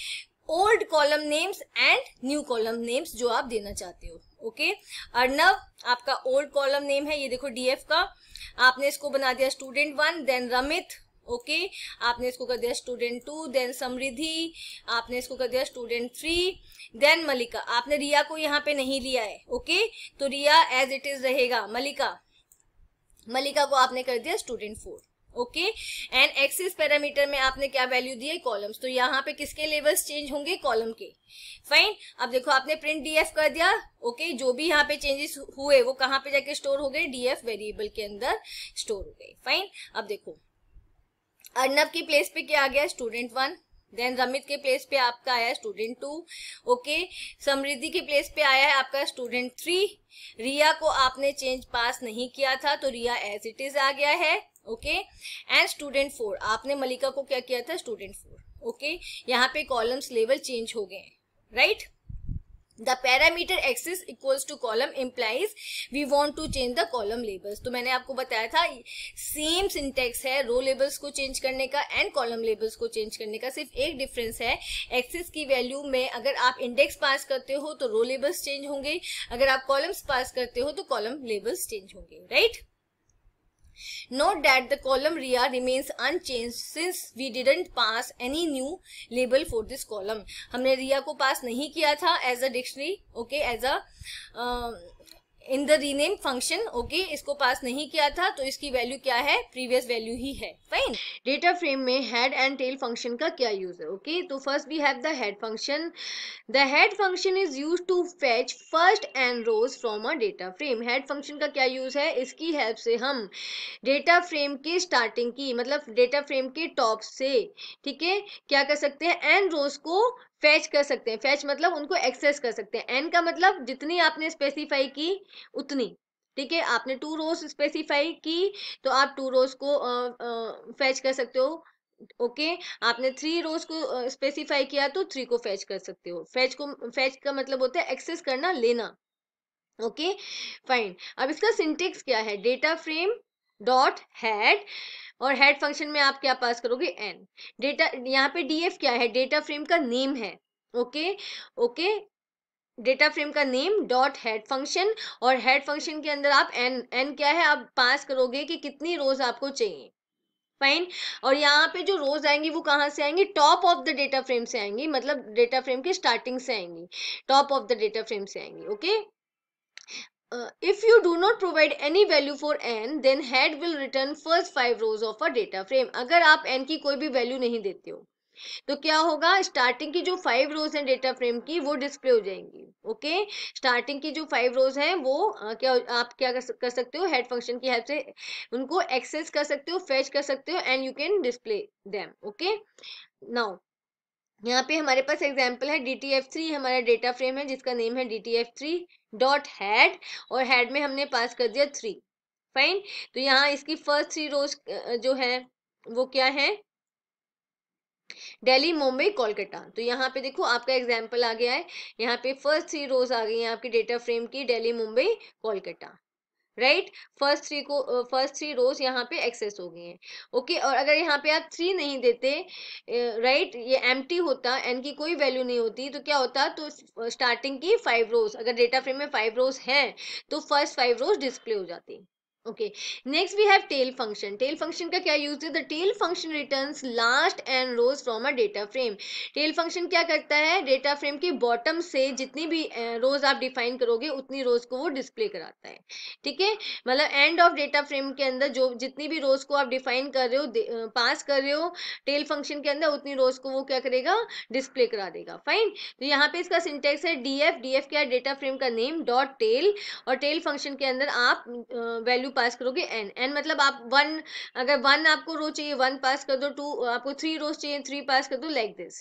old column names and new column names जो आप देना चाहते हो ओके okay? अर्नव आपका ओल्ड कॉलम नेम है ये देखो डीएफ का आपने इसको बना दिया student one then Ramit okay okay, आपने इसको कर दिया स्टूडेंट टू देन समृद्धि आपने इसको कर दिया स्टूडेंट थ्री देन मलिका आपने रिया को यहाँ पे नहीं लिया है ओके तो रिया एज इट इज रहेगा मलिका मलिका को आपने कर दिया student four okay and axis parameter में आपने क्या वैल्यू दी है कॉलम्स तो यहाँ पे किसके लेवल्स चेंज होंगे कॉलम के फाइन अब देखो आपने प्रिंट डीएफ कर दिया ओके okay, जो भी यहाँ पे चेंजेस हुए वो कहाँ पे जाके स्टोर हो गए डीएफ वेरिएबल के अंदर स्टोर हो गए फाइन अब देखो अर्नब की प्लेस पे क्या आ गया स्टूडेंट वन देन रमित के प्लेस पे आपका आया स्टूडेंट टू ओके समृद्धि के प्लेस पे आया है आपका स्टूडेंट थ्री रिया को आपने चेंज पास नहीं किया था तो रिया एज इट इज आ गया है ओके एंड स्टूडेंट फोर आपने मलिका को क्या किया था स्टूडेंट फोर ओके यहाँ पे कॉलम्स लेवल चेंज हो गए right right? The parameter axis equals to column implies we want to change the column labels तो मैंने आपको बताया था सेम सिंटेक्स है रो लेबल्स को चेंज करने का एंड कॉलम लेबल्स को चेंज करने का सिर्फ एक डिफरेंस है एक्सिस की वैल्यू में अगर आप इंडेक्स पास करते हो तो रो लेबल्स चेंज होंगे अगर आप कॉलम्स पास करते हो तो कॉलम लेबल्स चेंज होंगे right right? Note that the column rear remains unchanged since we didn't pass any new label for this column. हमने रिया को पास नहीं किया था as a dictionary okay as a in the rename function okay इसको pass नहीं किया था तो इसकी वैल्यू क्या है प्रीवियस वैल्यू ही है फाइन डेटा फ्रेम में हेड एंड टेल फंक्शन का क्या यूज है ओके तो first we have the head function the head function is use to fetch first and rows from a data frame head function का क्या use है इसकी help से हम डेटा फ्रेम के स्टार्टिंग की मतलब डेटा फ्रेम के टॉप से ठीक है क्या कर सकते हैं एंड रोज को फैच कर सकते हैं फैच मतलब उनको एक्सेस कर सकते हैं एन का मतलब जितनी आपने स्पेसिफाई की उतनी ठीक है आपने टू रोज स्पेसिफाई की तो आप टू रोज को फैच कर सकते हो ओके okay, आपने थ्री रोज को स्पेसिफाई किया तो थ्री को फैच कर सकते हो फैच को फैच का मतलब होता है एक्सेस करना लेना ओके okay, फाइन अब इसका सिंटेक्स क्या है डेटा फ्रेम डॉट हैड और हेड फंक्शन में आप क्या पास करोगे एन डेटा यहाँ पे डीएफ क्या है डेटा फ्रेम का नेम है ओके ओके डेटा फ्रेम का नेम डॉट हेड फंक्शन और हेड फंक्शन के अंदर आप एन एन क्या है आप पास करोगे कि कितनी रोज आपको चाहिए फाइन और यहाँ पे जो रोज आएंगी वो कहाँ से आएंगी top of the data frame से आएंगी मतलब डेटा फ्रेम के स्टार्टिंग से आएंगी top of the data frame से आएंगी okay uh, if you do not provide any value for n then head will return first five rows of a data frame अगर आप n की कोई भी वैल्यू नहीं देते हो तो क्या होगा स्टार्टिंग की जो फाइव रोज है डेटा फ्रेम की वो डिस्प्ले हो जाएंगी ओके स्टार्टिंग की जो फाइव रोज है वो आ, uh, क्या आप क्या कर, कर सकते हो हेड फंक्शन की हेल्प से उनको एक्सेस कर सकते हो फेच कर सकते हो and you can display them okay now यहाँ पे हमारे पास एग्जाम्पल है डी टी एफ थ्री हमारा डेटा फ्रेम है जिसका नेम है D T F three dot head और हैड में हमने पास कर दिया थ्री फाइन तो यहाँ इसकी फर्स्ट थ्री रोज जो है वो क्या है दिल्ली मुंबई कोलकाता तो यहाँ पे देखो आपका एग्जाम्पल आ गया है यहाँ पे फर्स्ट थ्री रोज आ गई है आपकी डेटा फ्रेम की Delhi Mumbai Kolkata right first three को फर्स्ट थ्री रोज यहाँ पे एक्सेस हो गई हैं ओके और अगर यहाँ पे आप थ्री नहीं देते राइट ये एम होता एन की कोई वैल्यू नहीं होती तो क्या होता तो स्टार्टिंग की फाइव रोज अगर डेटा फ्रेम में फाइव रोज हैं तो फर्स्ट फाइव रोज डिस्प्ले हो जाती okay next we have tail function tail function का क्या यूज है the tail function returns last and rows from a data frame tail function क्या करता है डेटा फ्रेम के बॉटम से जितनी भी रोज आप डिफाइन करोगे उतनी रोज को वो डिस्प्ले कराता है ठीक है मतलब एंड ऑफ डेटा फ्रेम के अंदर जो जितनी भी रोज को आप डिफाइन कर रहे हो पास कर रहे हो टेल फंक्शन के अंदर उतनी रोज को वो क्या करेगा डिस्प्ले करा देगा फाइन तो यहाँ पे इसका सिंटेक्स है डी एफ डी एफ क्या है डेटा फ्रेम का नेम डॉट टेल और टेल फंक्शन के अंदर आप वैल्यू कंटिन्यू पास करोगे एन एन मतलब आप वन अगर वन आपको रो चाहिए वन पास कर दो टू आपको थ्री रोज चाहिए थ्री पास कर दो like this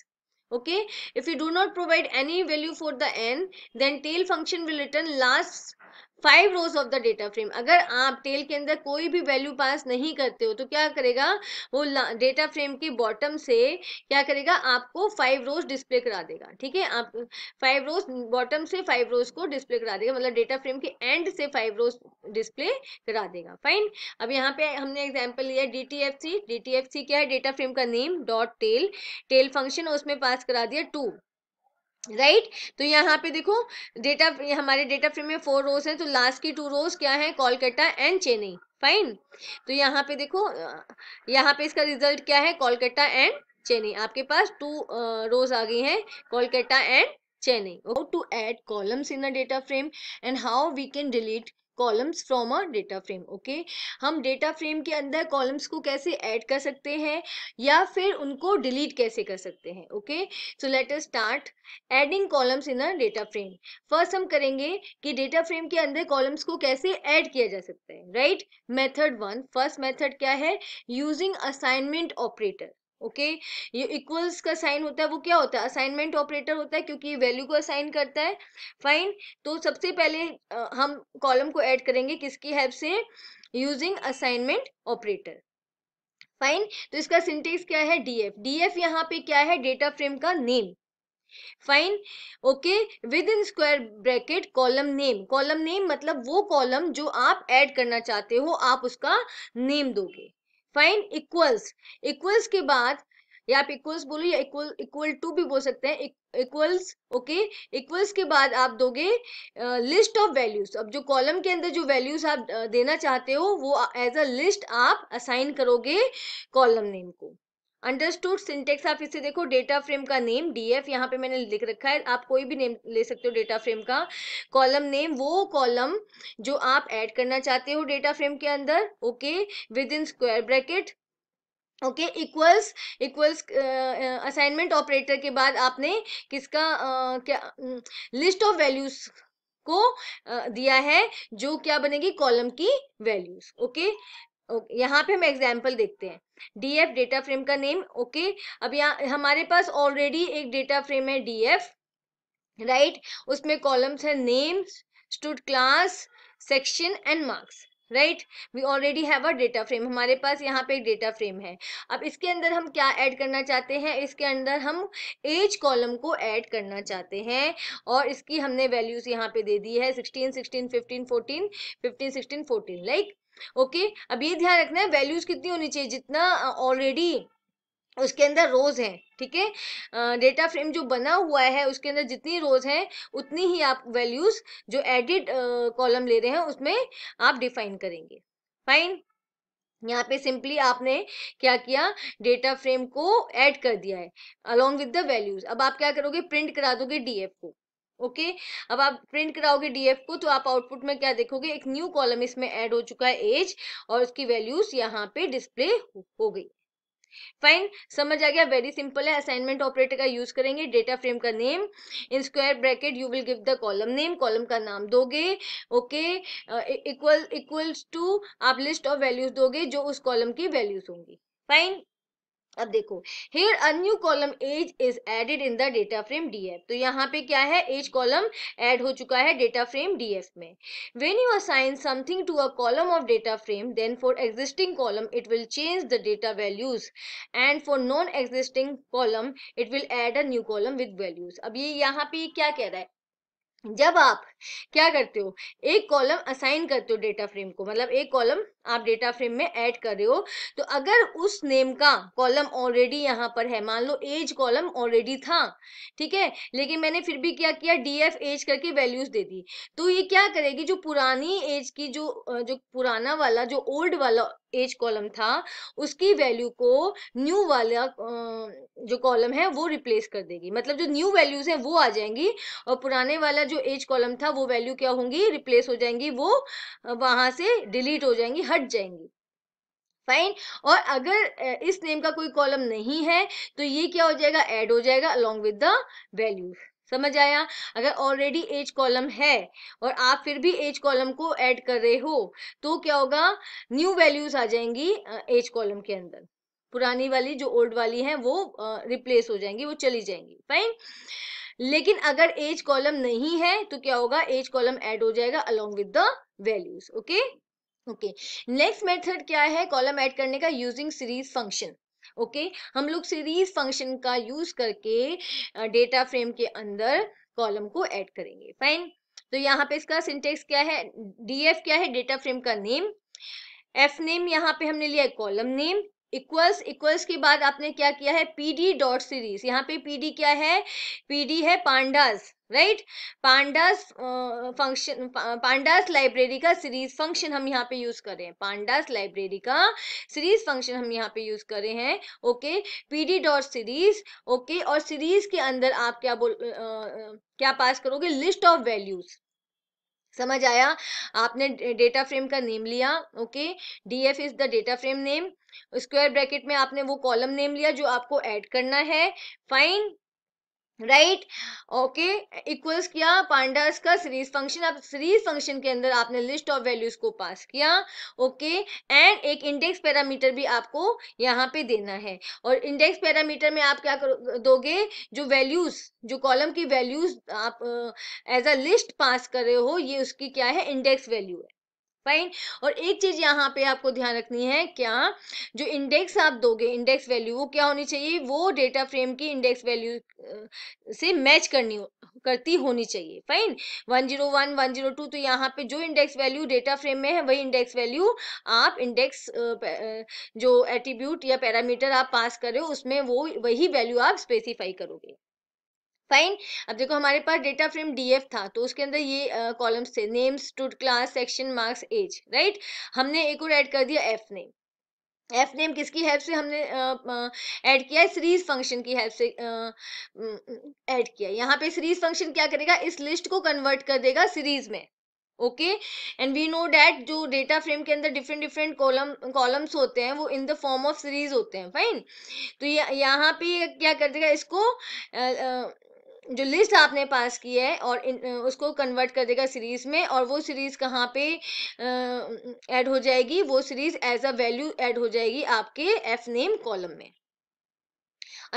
okay if you do not provide any value for the n then tail function will return last five rows of the data frame अगर आप tell के अंदर कोई भी वैल्यू पास नहीं करते हो तो क्या करेगा वो डेटा फ्रेम के बॉटम से क्या करेगा आपको फाइव रोज डिस्प्ले करा देगा ठीक है आप फाइव रोज बॉटम से फाइव रोज को डिस्प्ले करा देगा मतलब डेटा फ्रेम के एंड से फाइव रोज डिस्प्ले करा देगा फाइन अब यहाँ पे हमने एग्जाम्पल लिया D T F C D T F C क्या है डेटा फ्रेम का name dot tail tail function उसमें पास करा दिया टू राइट right? तो यहाँ पे देखो डेटा हमारे डेटा फ्रेम में फोर रोज हैं तो लास्ट की टू रोज क्या है कोलकाता एंड चेन्नई फाइन तो यहाँ पे देखो यहाँ पे इसका रिजल्ट क्या है कोलकाता एंड चेन्नई आपके पास टू रोज आ गई हैं Kolkata and Chennai to add columns in the data frame and how we can delete columns from a data frame okay हम डेटा फ्रेम के अंदर कॉलम्स को कैसे ऐड कर सकते हैं या फिर उनको डिलीट कैसे कर सकते हैं okay so let us start adding columns in a data frame first हम करेंगे कि डेटा फ्रेम के अंदर कॉलम्स को कैसे ऐड किया जा सकता है right method one first method क्या है यूजिंग असाइनमेंट ऑपरेटर ओके ये इक्वल्स का साइन होता है वो क्या होता है असाइनमेंट ऑपरेटर होता है क्योंकि वैल्यू को असाइन करता है फाइन तो सबसे पहले हम कॉलम को ऐड करेंगे किसकी हेल्प से यूजिंग असाइनमेंट ऑपरेटर फाइन तो इसका सिंटेक्स क्या है डीएफ डीएफ यहाँ पे क्या है डेटा फ्रेम का name fine okay within square bracket column name column name मतलब वो कॉलम जो आप ऐड करना चाहते हो आप उसका नेम दोगे फाइन इक्वल्स इक्वल्स के बाद या आप इक्वल्स बोलो या इक्वल इक्वल टू भी बोल सकते हैं इक्वल्स ओके इक्वल्स के बाद आप दोगे लिस्ट ऑफ वैल्यूज अब जो कॉलम के अंदर जो वैल्यूज आप देना चाहते हो वो एज अ लिस्ट आप असाइन करोगे कॉलम नेम को अंडरस्टूड सिंटेक्स आप इसे देखो डेटा फ्रेम का नेम डीएफ यहाँ पे मैंने लिख रखा है आप कोई भी नेम ले सकते हो डेटा फ्रेम का कॉलम नेम वो कॉलम जो आप ऐड करना चाहते हो डेटा फ्रेम के अंदर okay within square bracket okay equals equals assignment operator के बाद आपने किसका uh, क्या लिस्ट ऑफ वैल्यूज को uh, दिया है जो क्या बनेगी कॉलम की वैल्यूज ओके यहाँ पे हम एग्जाम्पल देखते हैं डी एफ डेटा फ्रेम का नेम ओके अब यहाँ हमारे पास ऑलरेडी एक डेटा फ्रेम है डी एफ राइट उसमें कॉलम्स है name stud class section and marks right we already have a data frame हमारे पास यहाँ पे एक डेटा फ्रेम है अब इसके अंदर हम क्या ऐड करना चाहते हैं इसके अंदर हम एज कॉलम को ऐड करना चाहते हैं और इसकी हमने वैल्यूज यहाँ पे दे दी है sixteen sixteen fifteen fourteen fifteen sixteen fourteen like okay अब ये ध्यान रखना है वैल्यूज कितनी होनी चाहिए जितना ऑलरेडी उसके अंदर रोज है ठीक है डेटा फ्रेम जो बना हुआ है उसके अंदर जितनी रोज है उतनी ही आप वैल्यूज जो एडिट कॉलम ले रहे हैं उसमें आप डिफाइन करेंगे फाइन यहाँ पे सिंपली आपने क्या किया डेटा फ्रेम को ऐड कर दिया है अलोंग विद द वैल्यूज अब आप क्या करोगे प्रिंट करा दोगे डीएफ को ओके okay? अब आप प्रिंट कराओगे डीएफ को तो आप आउटपुट में क्या देखोगे एक न्यू कॉलम इसमें ऐड हो चुका है एज और उसकी वैल्यूज यहाँ पे डिस्प्ले हो गई फाइन समझ आ गया वेरी सिंपल है असाइनमेंट ऑपरेटर का यूज करेंगे डेटा फ्रेम का name in square bracket you will give the column name column का नाम दोगे ओके इक्वल इक्वल्स टू आप लिस्ट ऑफ वैल्यूज दोगे जो उस कॉलम की वैल्यूज होंगी फाइन अब देखो here a new column age is added in the data frame DF तो यहाँ पे क्या है एज कॉलम एड हो चुका है डेटा फ्रेम डीएफ में when you assign something to a column of data frame then for existing column it will change the data values and for non existing column it will add a new column with values अब ये यहाँ पे क्या कह रहा है जब आप क्या करते हो एक कॉलम असाइन करते हो डेटा फ्रेम को मतलब एक कॉलम आप डेटा फ्रेम में ऐड कर रहे हो तो अगर उस नेम का कॉलम ऑलरेडी यहाँ पर है मान लो एज कॉलम ऑलरेडी था ठीक है लेकिन मैंने फिर भी क्या किया डी एफ एज करके वैल्यूज दे दी तो ये क्या करेगी जो पुरानी एज की जो जो पुराना वाला जो ओल्ड वाला एज कॉलम था उसकी वैल्यू को न्यू वाला जो कॉलम है वो रिप्लेस कर देगी मतलब जो न्यू वैल्यूज हैं वो आ जाएंगी और पुराने वाला जो एज कॉलम था वो वैल्यू क्या होंगी रिप्लेस हो जाएंगी वो वहां से डिलीट हो जाएंगी हट हट जाएंगी फाइन और अगर इस नेम का कोई कॉलम नहीं है तो ये क्या हो जाएगा एड हो जाएगा अलोंग विद द वैल्यू समझ आया अगर ऑलरेडी एज कॉलम है और आप फिर भी एज कॉलम को ऐड कर रहे हो तो क्या होगा न्यू वैल्यूज आ जाएंगी एज कॉलम के अंदर पुरानी वाली जो ओल्ड वाली है वो रिप्लेस हो जाएंगी वो चली जाएंगी फाइन लेकिन अगर एज कॉलम नहीं है तो क्या होगा एज कॉलम ऐड हो जाएगा along with the values okay okay next method क्या है कॉलम ऐड करने का यूजिंग सीरीज फंक्शन ओके हम लोग सीरीज फंक्शन का यूज करके डेटा फ्रेम के अंदर कॉलम को ऐड करेंगे फाइन तो यहाँ पे इसका सिंटेक्स क्या है डीएफ क्या है डेटा फ्रेम का नेम एफ नेम यहाँ पे हमने लिया है कॉलम नेम इक्वल्स इक्वल्स के बाद आपने क्या किया है पी डी डॉट सीरीज यहाँ पे पी डी क्या है पी डी है pandas right pandas function pandas library का सीरीज फंक्शन हम यहाँ पे यूज कर रहे हैं पांडास लाइब्रेरी का सीरीज फंक्शन हम यहाँ पे यूज कर रहे हैं okay PD dot series okay और सीरीज के अंदर आप क्या बोल आ, क्या पास करोगे लिस्ट ऑफ वैल्यूज समझ आया आपने डेटा फ्रेम का नेम लिया okay D F is the data frame name square bracket में आपने वो कॉलम नेम लिया जो आपको ऐड करना है फाइन राइट ओके इक्वल्स किया पांडास का सीरीज फंक्शन आप सीरीज फंक्शन के अंदर आपने लिस्ट ऑफ वैल्यूज को पास किया ओके okay, एंड एक इंडेक्स पैरामीटर भी आपको यहाँ पे देना है और इंडेक्स पैरामीटर में आप क्या करो दोगे जो वैल्यूज जो कॉलम की वैल्यूज आप एज अ लिस्ट पास कर रहे हो ये उसकी क्या है इंडेक्स वैल्यू है फाइन और एक चीज़ यहाँ पे आपको ध्यान रखनी है क्या जो इंडेक्स आप दोगे इंडेक्स वैल्यू वो क्या होनी चाहिए वो डेटा फ्रेम की इंडेक्स वैल्यू से मैच करनी हो, करती होनी चाहिए fine one zero one one zero two तो यहाँ पे जो इंडेक्स वैल्यू डेटा फ्रेम में है वही इंडेक्स वैल्यू आप इंडेक्स जो एट्रीब्यूट या पैरामीटर आप पास कर रहे हो उसमें वो वही वैल्यू आप स्पेसिफाई करोगे फाइन अब देखो हमारे पास डेटा फ्रेम डीएफ था तो उसके अंदर ये कॉलम्स थे names to class section marks age right हमने एक और ऐड कर दिया एफ नेम एफ नेम किसकी हेल्प से हमने ऐड किया है सीरीज फंक्शन की हेल्प से ऐड किया यहाँ पे सीरीज फंक्शन क्या करेगा इस लिस्ट को कन्वर्ट कर देगा सीरीज में okay and we know that जो डेटा फ्रेम के अंदर डिफरेंट डिफरेंट कॉलम कॉलम्स होते हैं वो in the form of series होते हैं फाइन तो यहाँ पे क्या कर देगा इसको जो लिस्ट आपने पास की है और इन, उसको कन्वर्ट कर देगा सीरीज़ में और वो सीरीज़ कहाँ पे ऐड हो जाएगी वो series as a value add हो जाएगी आपके एफ नेम कॉलम में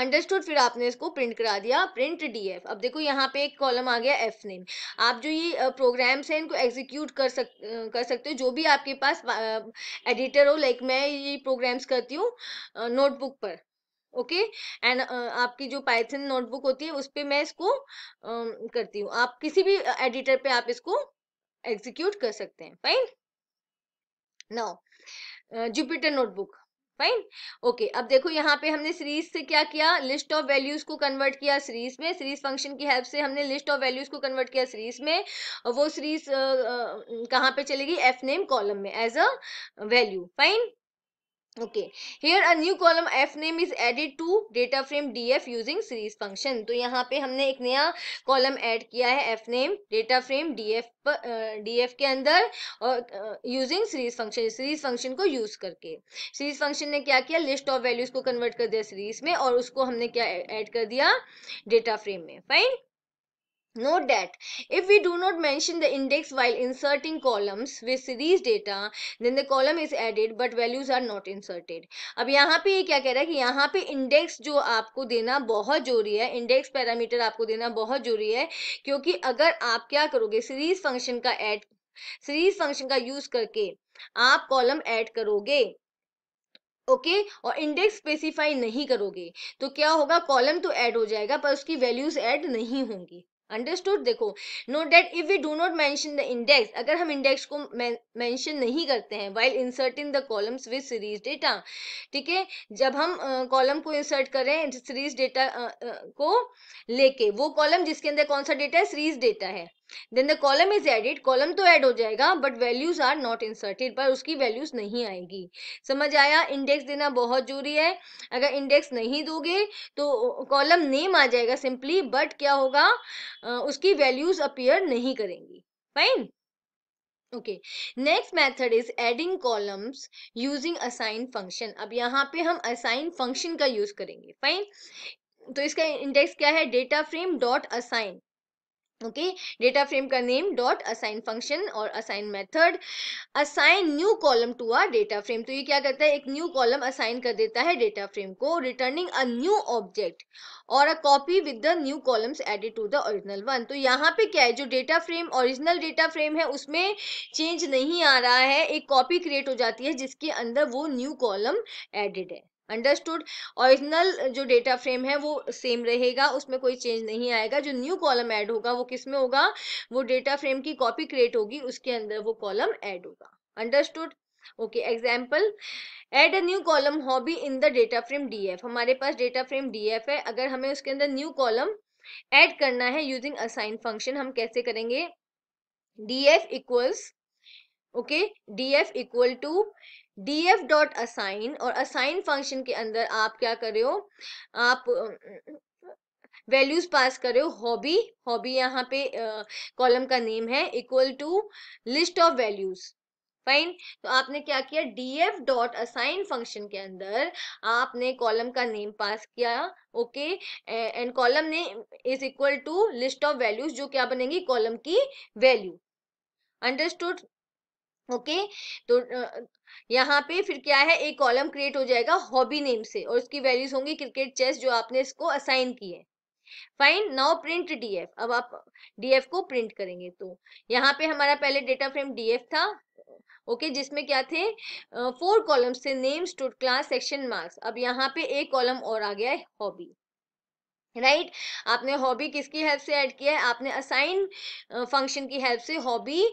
अंडरस्टूड फिर आपने इसको प्रिंट करा दिया प्रिंट डीएफ अब देखो यहाँ पे एक कॉलम आ गया एफ नेम आप जो ये प्रोग्राम्स हैं इनको एग्जीक्यूट कर सक कर सकते हो जो भी आपके पास एडिटर हो लाइक मैं ये प्रोग्राम्स करती हूँ नोटबुक पर ओके okay? एंड uh, आपकी जो पाइथन नोटबुक होती है उस पर मैं इसको uh, करती हूँ आप किसी भी एडिटर पे आप इसको एग्जीक्यूट कर सकते हैं fine now Jupyter notebook fine okay अब देखो यहाँ पे हमने सीरीज से क्या किया लिस्ट ऑफ वैल्यूज को कन्वर्ट किया सीरीज में सीरीज फंक्शन की हेल्प से हमने लिस्ट ऑफ वैल्यूज को कन्वर्ट किया सीरीज में वो सीरीज uh, कहाँ पे चलेगी एफ नेम कॉलम में as a value fine okay here a new column f name is added to data frame df using series function तो यहाँ पे हमने एक नया कॉलम ऐड किया है f name data frame df पर df के अंदर और using series function series function को यूज करके series function ने क्या किया list of values को कन्वर्ट कर दिया series में और उसको हमने क्या ऐड कर दिया data frame में fine Note that if we do not mention the index while inserting columns with series data, then the column is added but values are not inserted. अब यहाँ पे ये क्या कह रहा है कि यहाँ पे इंडेक्स जो आपको देना बहुत जरूरी है इंडेक्स पैरामीटर आपको देना बहुत जरूरी है क्योंकि अगर आप क्या करोगे सीरीज फंक्शन का ऐड सीरीज फंक्शन का यूज करके आप कॉलम ऐड करोगे ओके okay? और इंडेक्स स्पेसिफाई नहीं करोगे तो क्या होगा कॉलम तो ऐड हो जाएगा पर उसकी वैल्यूज ऐड नहीं होंगी अंडरस्टूड देखो note that if we do not mention the index अगर हम इंडेक्स को मैंशन नहीं करते हैं while inserting the columns with series data ठीक है जब हम कॉलम uh, को इंसर्ट करें सीरीज डेटा uh, uh, को लेके वो कॉलम जिसके अंदर कौन सा डेटा है सीरीज डेटा है then the column is added column तो ऐड हो जाएगा but values are not inserted पर उसकी वैल्यूज नहीं आएगी समझ आया इंडेक्स देना बहुत जरूरी है अगर इंडेक्स नहीं दोगे तो कॉलम नेम आ जाएगा सिंपली बट क्या होगा उसकी वैल्यूज अपियर नहीं करेंगी fine okay next method is adding columns using assign function अब यहाँ पे हम असाइन फंक्शन का यूज करेंगे फाइन तो इसका इंडेक्स क्या है data frame dot assign okay data frame का नेम डॉट असाइन फंक्शन और assign method assign new column to a data frame तो ये क्या करता है एक न्यू कॉलम असाइन कर देता है डेटा फ्रेम को रिटर्निंग अ न्यू ऑब्जेक्ट और a copy with the new columns added to the original one तो यहाँ पे क्या है जो data frame original data frame है उसमें चेंज नहीं आ रहा है एक कॉपी क्रिएट हो जाती है जिसके अंदर वो न्यू कॉलम एडेड है अंडरस्टूड ओरिजिनल जो डेटा फ्रेम है वो सेम रहेगा उसमें कोई चेंज नहीं आएगा जो न्यू कॉलम ऐड होगा वो किस में होगा वो डेटा फ्रेम की कॉपी क्रिएट होगी उसके अंदर वो कॉलम ऐड होगा understood okay example add a new column hobby in the data frame DF हमारे पास डेटा फ्रेम डीएफ है अगर हमें उसके अंदर न्यू कॉलम ऐड करना है यूजिंग असाइन फंक्शन हम कैसे करेंगे DF equals okay DF equal to DF dot assign और असाइन फंक्शन के अंदर आप क्या कर रहे हो आप वैल्यूज पास कर रहे हो हॉबी हॉबी यहाँ पे कॉलम का नेम है equal to list of values fine तो आपने क्या किया D F dot assign function के अंदर आपने कॉलम का नेम पास किया ओके एंड कॉलम ने is equal to list of values जो क्या बनेगी कॉलम की वैल्यू अंडरस्टूड ओके okay? तो यहाँ पे फिर क्या है एक कॉलम क्रिएट हो जाएगा हॉबी नेम से और उसकी वैल्यूज होंगी क्रिकेट चेस जो आपने इसको असाइन की है फाइन नाउ प्रिंट डीएफ अब आप डीएफ को प्रिंट करेंगे तो यहाँ पे हमारा पहले डेटा फ्रेम डीएफ था ओके okay, जिसमें क्या थे फोर कॉलम्स थे name stud class section marks अब यहाँ पे एक कॉलम और आ गया है हॉबी राइट right? आपने हॉबी किसकी हेल्प से ऐड किया है आपने असाइन फंक्शन की हेल्प से हॉबी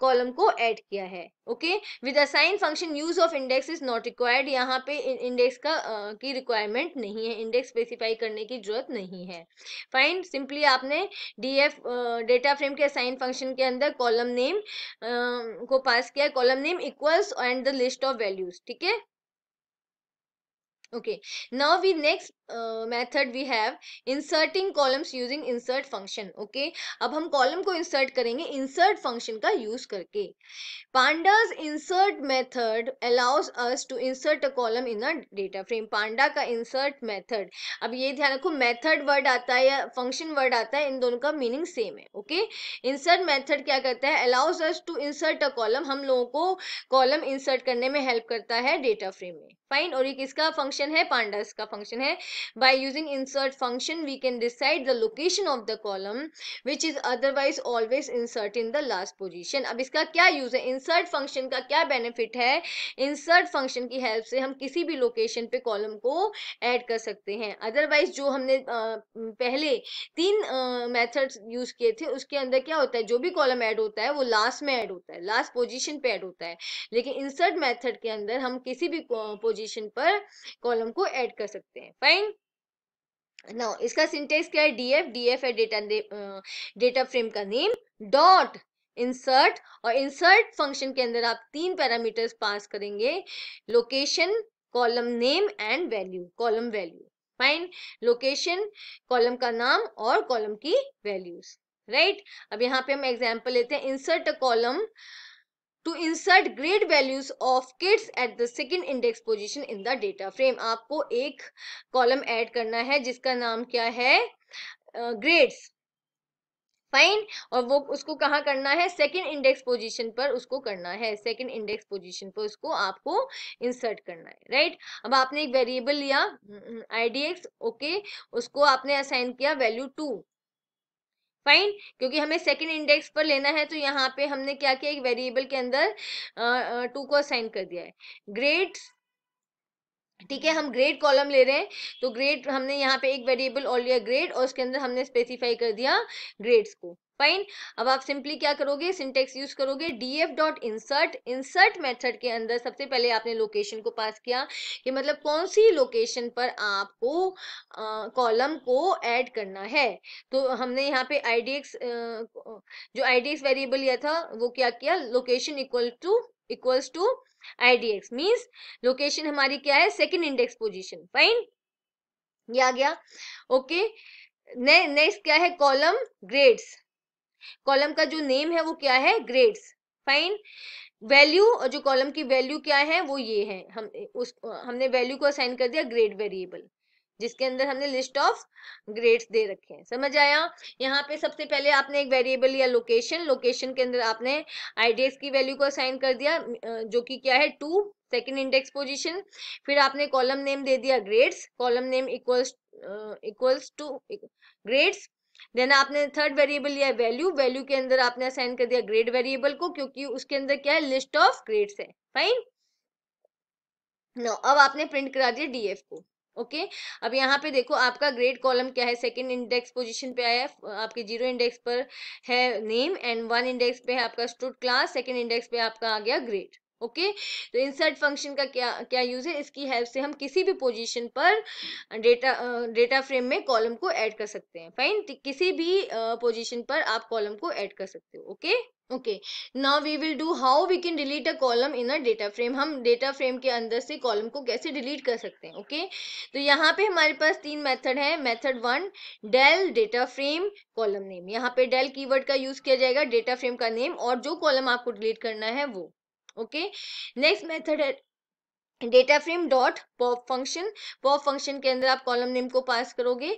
कॉलम को ऐड किया है okay with assign function use of index is not required यहाँ पे इंडेक्स का uh, की रिक्वायरमेंट नहीं है इंडेक्स स्पेसिफाई करने की जरूरत नहीं है फाइन सिंपली आपने डी एफ डेटा फ्रेम के असाइन फंक्शन के अंदर कॉलम नेम uh, को पास किया column name equals and the list of values ठीक है okay now we next method we have inserting columns using insert function okay अब हम column को इंसर्ट करेंगे इंसर्ट फंक्शन का यूज करके pandas insert method allows us to insert a column in a data frame पांडा का insert method अब ये ध्यान रखो मेथड वर्ड आता है या फंक्शन वर्ड आता है इन दोनों का मीनिंग सेम है ओके इंसर्ट मेथड क्या करता है allows us to insert a column हम लोगों को कॉलम इंसर्ट करने में हेल्प करता है डेटा फ्रेम में फाइन और ये किसका फंक्शन है पांडास का फंक्शन है By using insert function, we can decide the location of the column which is otherwise always insert in the last position अब इसका क्या यूज है इंसर्ट फंक्शन का क्या बेनिफिट है इंसर्ट फंक्शन की हेल्प से हम किसी भी लोकेशन पे कॉलम को ऐड कर सकते हैं अदरवाइज जो हमने पहले तीन मेथड्स यूज किए थे उसके अंदर क्या होता है जो भी कॉलम ऐड होता है वो लास्ट में ऐड होता है लास्ट पोजीशन पे ऐड होता है लेकिन इंसर्ट मेथड के अंदर हम किसी भी पोजीशन पर कॉलम को ऐड कर सकते हैं फाइन नाउ इसका सिंटेक्स क्या है डीएफ डीएफ है डेटा डेटा फ्रेम का नेम डॉट इंसर्ट और इंसर्ट फंक्शन के अंदर आप तीन पैरामीटर्स पास करेंगे location column name and value column value fine location column का नाम और कॉलम की वैल्यूज राइट right? अब यहाँ पे हम एग्जांपल लेते हैं insert a column to insert grade values of kids at the second index position in the data frame आपको एक कॉलम ऐड करना है जिसका नाम क्या है ग्रेड्स uh, फाइन और वो उसको कहाँ करना है सेकेंड इंडेक्स पोजीशन पर उसको करना है सेकेंड इंडेक्स पोजीशन पर उसको आपको इंसर्ट करना है राइट right? अब आपने एक वेरिएबल लिया आई डी एक्स ओके उसको आपने असाइन किया वैल्यू टू फाइन क्योंकि हमें सेकेंड इंडेक्स पर लेना है तो यहाँ पे हमने क्या किया एक वेरिएबल के अंदर टू को असाइन कर दिया है ग्रेड ठीक है हम ग्रेड कॉलम ले रहे हैं तो ग्रेड हमने यहाँ पे एक वेरिएबल ऑल लिया ग्रेड और उसके अंदर हमने स्पेसिफाई कर दिया ग्रेड्स को फाइन अब आप सिंपली क्या करोगे सिंटेक्स यूज करोगे DF dot insert insert method के अंदर सबसे पहले आपने लोकेशन को पास किया कि मतलब कौन सी लोकेशन पर आपको कॉलम को ऐड करना है तो हमने यहाँ पे आईडीएक्स जो आईडीएक्स वेरिएबल लिया था वो क्या किया location equal to equals to IDX means location हमारी क्या है सेकेंड इंडेक्स पोजिशन फाइन ये आ गया ओके okay. नेक्स्ट क्या है कॉलम ग्रेड्स कॉलम का जो नेम है वो क्या है ग्रेड्स फाइन वैल्यू और जो कॉलम की वैल्यू क्या है वो ये है हम उस हमने वैल्यू को असाइन कर दिया ग्रेड वेरिएबल जिसके अंदर हमने लिस्ट ऑफ ग्रेड्स दे रखे हैं समझ आया यहाँ पे सबसे पहले आपने एक वेरिएबल या लोकेशन लोकेशन के अंदर आपने आइडियाज की वैल्यू को असाइन कर दिया जो कि क्या है टू सेकेंड इंडेक्स पोजिशन फिर आपने कॉलम नेम दे दिया grades column name equals equals to grades then आपने थर्ड वेरिएबल लिया है वैल्यू वैल्यू के अंदर आपने असाइन कर दिया ग्रेड वेरिएबल को क्योंकि उसके अंदर क्या है लिस्ट ऑफ ग्रेड्स है फाइन नो अब आपने प्रिंट करा दिया डीएफ को ओके okay? अब यहाँ पे देखो आपका ग्रेड कॉलम क्या है सेकंड इंडेक्स पोजीशन पे आया है आपके जीरो इंडेक्स पर है नेम एंड वन इंडेक्स पे है आपका स्टूड क्लास सेकंड इंडेक्स पे आपका आ गया ग्रेड ओके okay? तो इंसर्ट फंक्शन का क्या क्या यूज़ है इसकी हेल्प से हम किसी भी पोजीशन पर डेटा डेटा फ्रेम में कॉलम को ऐड कर सकते हैं फाइन किसी भी पोजीशन पर आप कॉलम को ऐड कर सकते हो okay okay now we will do how we can delete a column in a data frame हम डेटा फ्रेम के अंदर से कॉलम को कैसे डिलीट कर सकते हैं ओके okay? तो यहाँ पे हमारे पास तीन मेथड है method one del data frame column name यहाँ पे डेल कीवर्ड का यूज किया जाएगा डेटा फ्रेम का नेम और जो कॉलम आपको डिलीट करना है वो ओके नेक्स्ट मेथड है data frame dot pop function pop function के अंदर आप कॉलम नेम को पास करोगे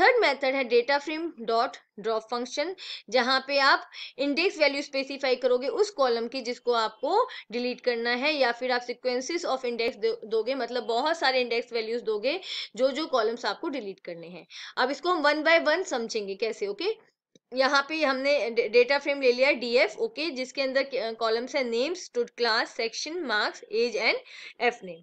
थर्ड मेथड है data frame dot drop function जहां पे आप इंडेक्स वैल्यू स्पेसिफाई करोगे उस कॉलम की जिसको आपको डिलीट करना है या फिर आप सिक्वेंसिस ऑफ इंडेक्स दोगे मतलब बहुत सारे इंडेक्स वैल्यूज दोगे जो जो कॉलम्स आपको डिलीट करने हैं अब इसको हम वन बाय वन समझेंगे कैसे ओके okay? यहाँ पे हमने डेटा फ्रेम ले लिया डी एफ ओके जिसके अंदर कॉलम्स है name stud class section marks age and F name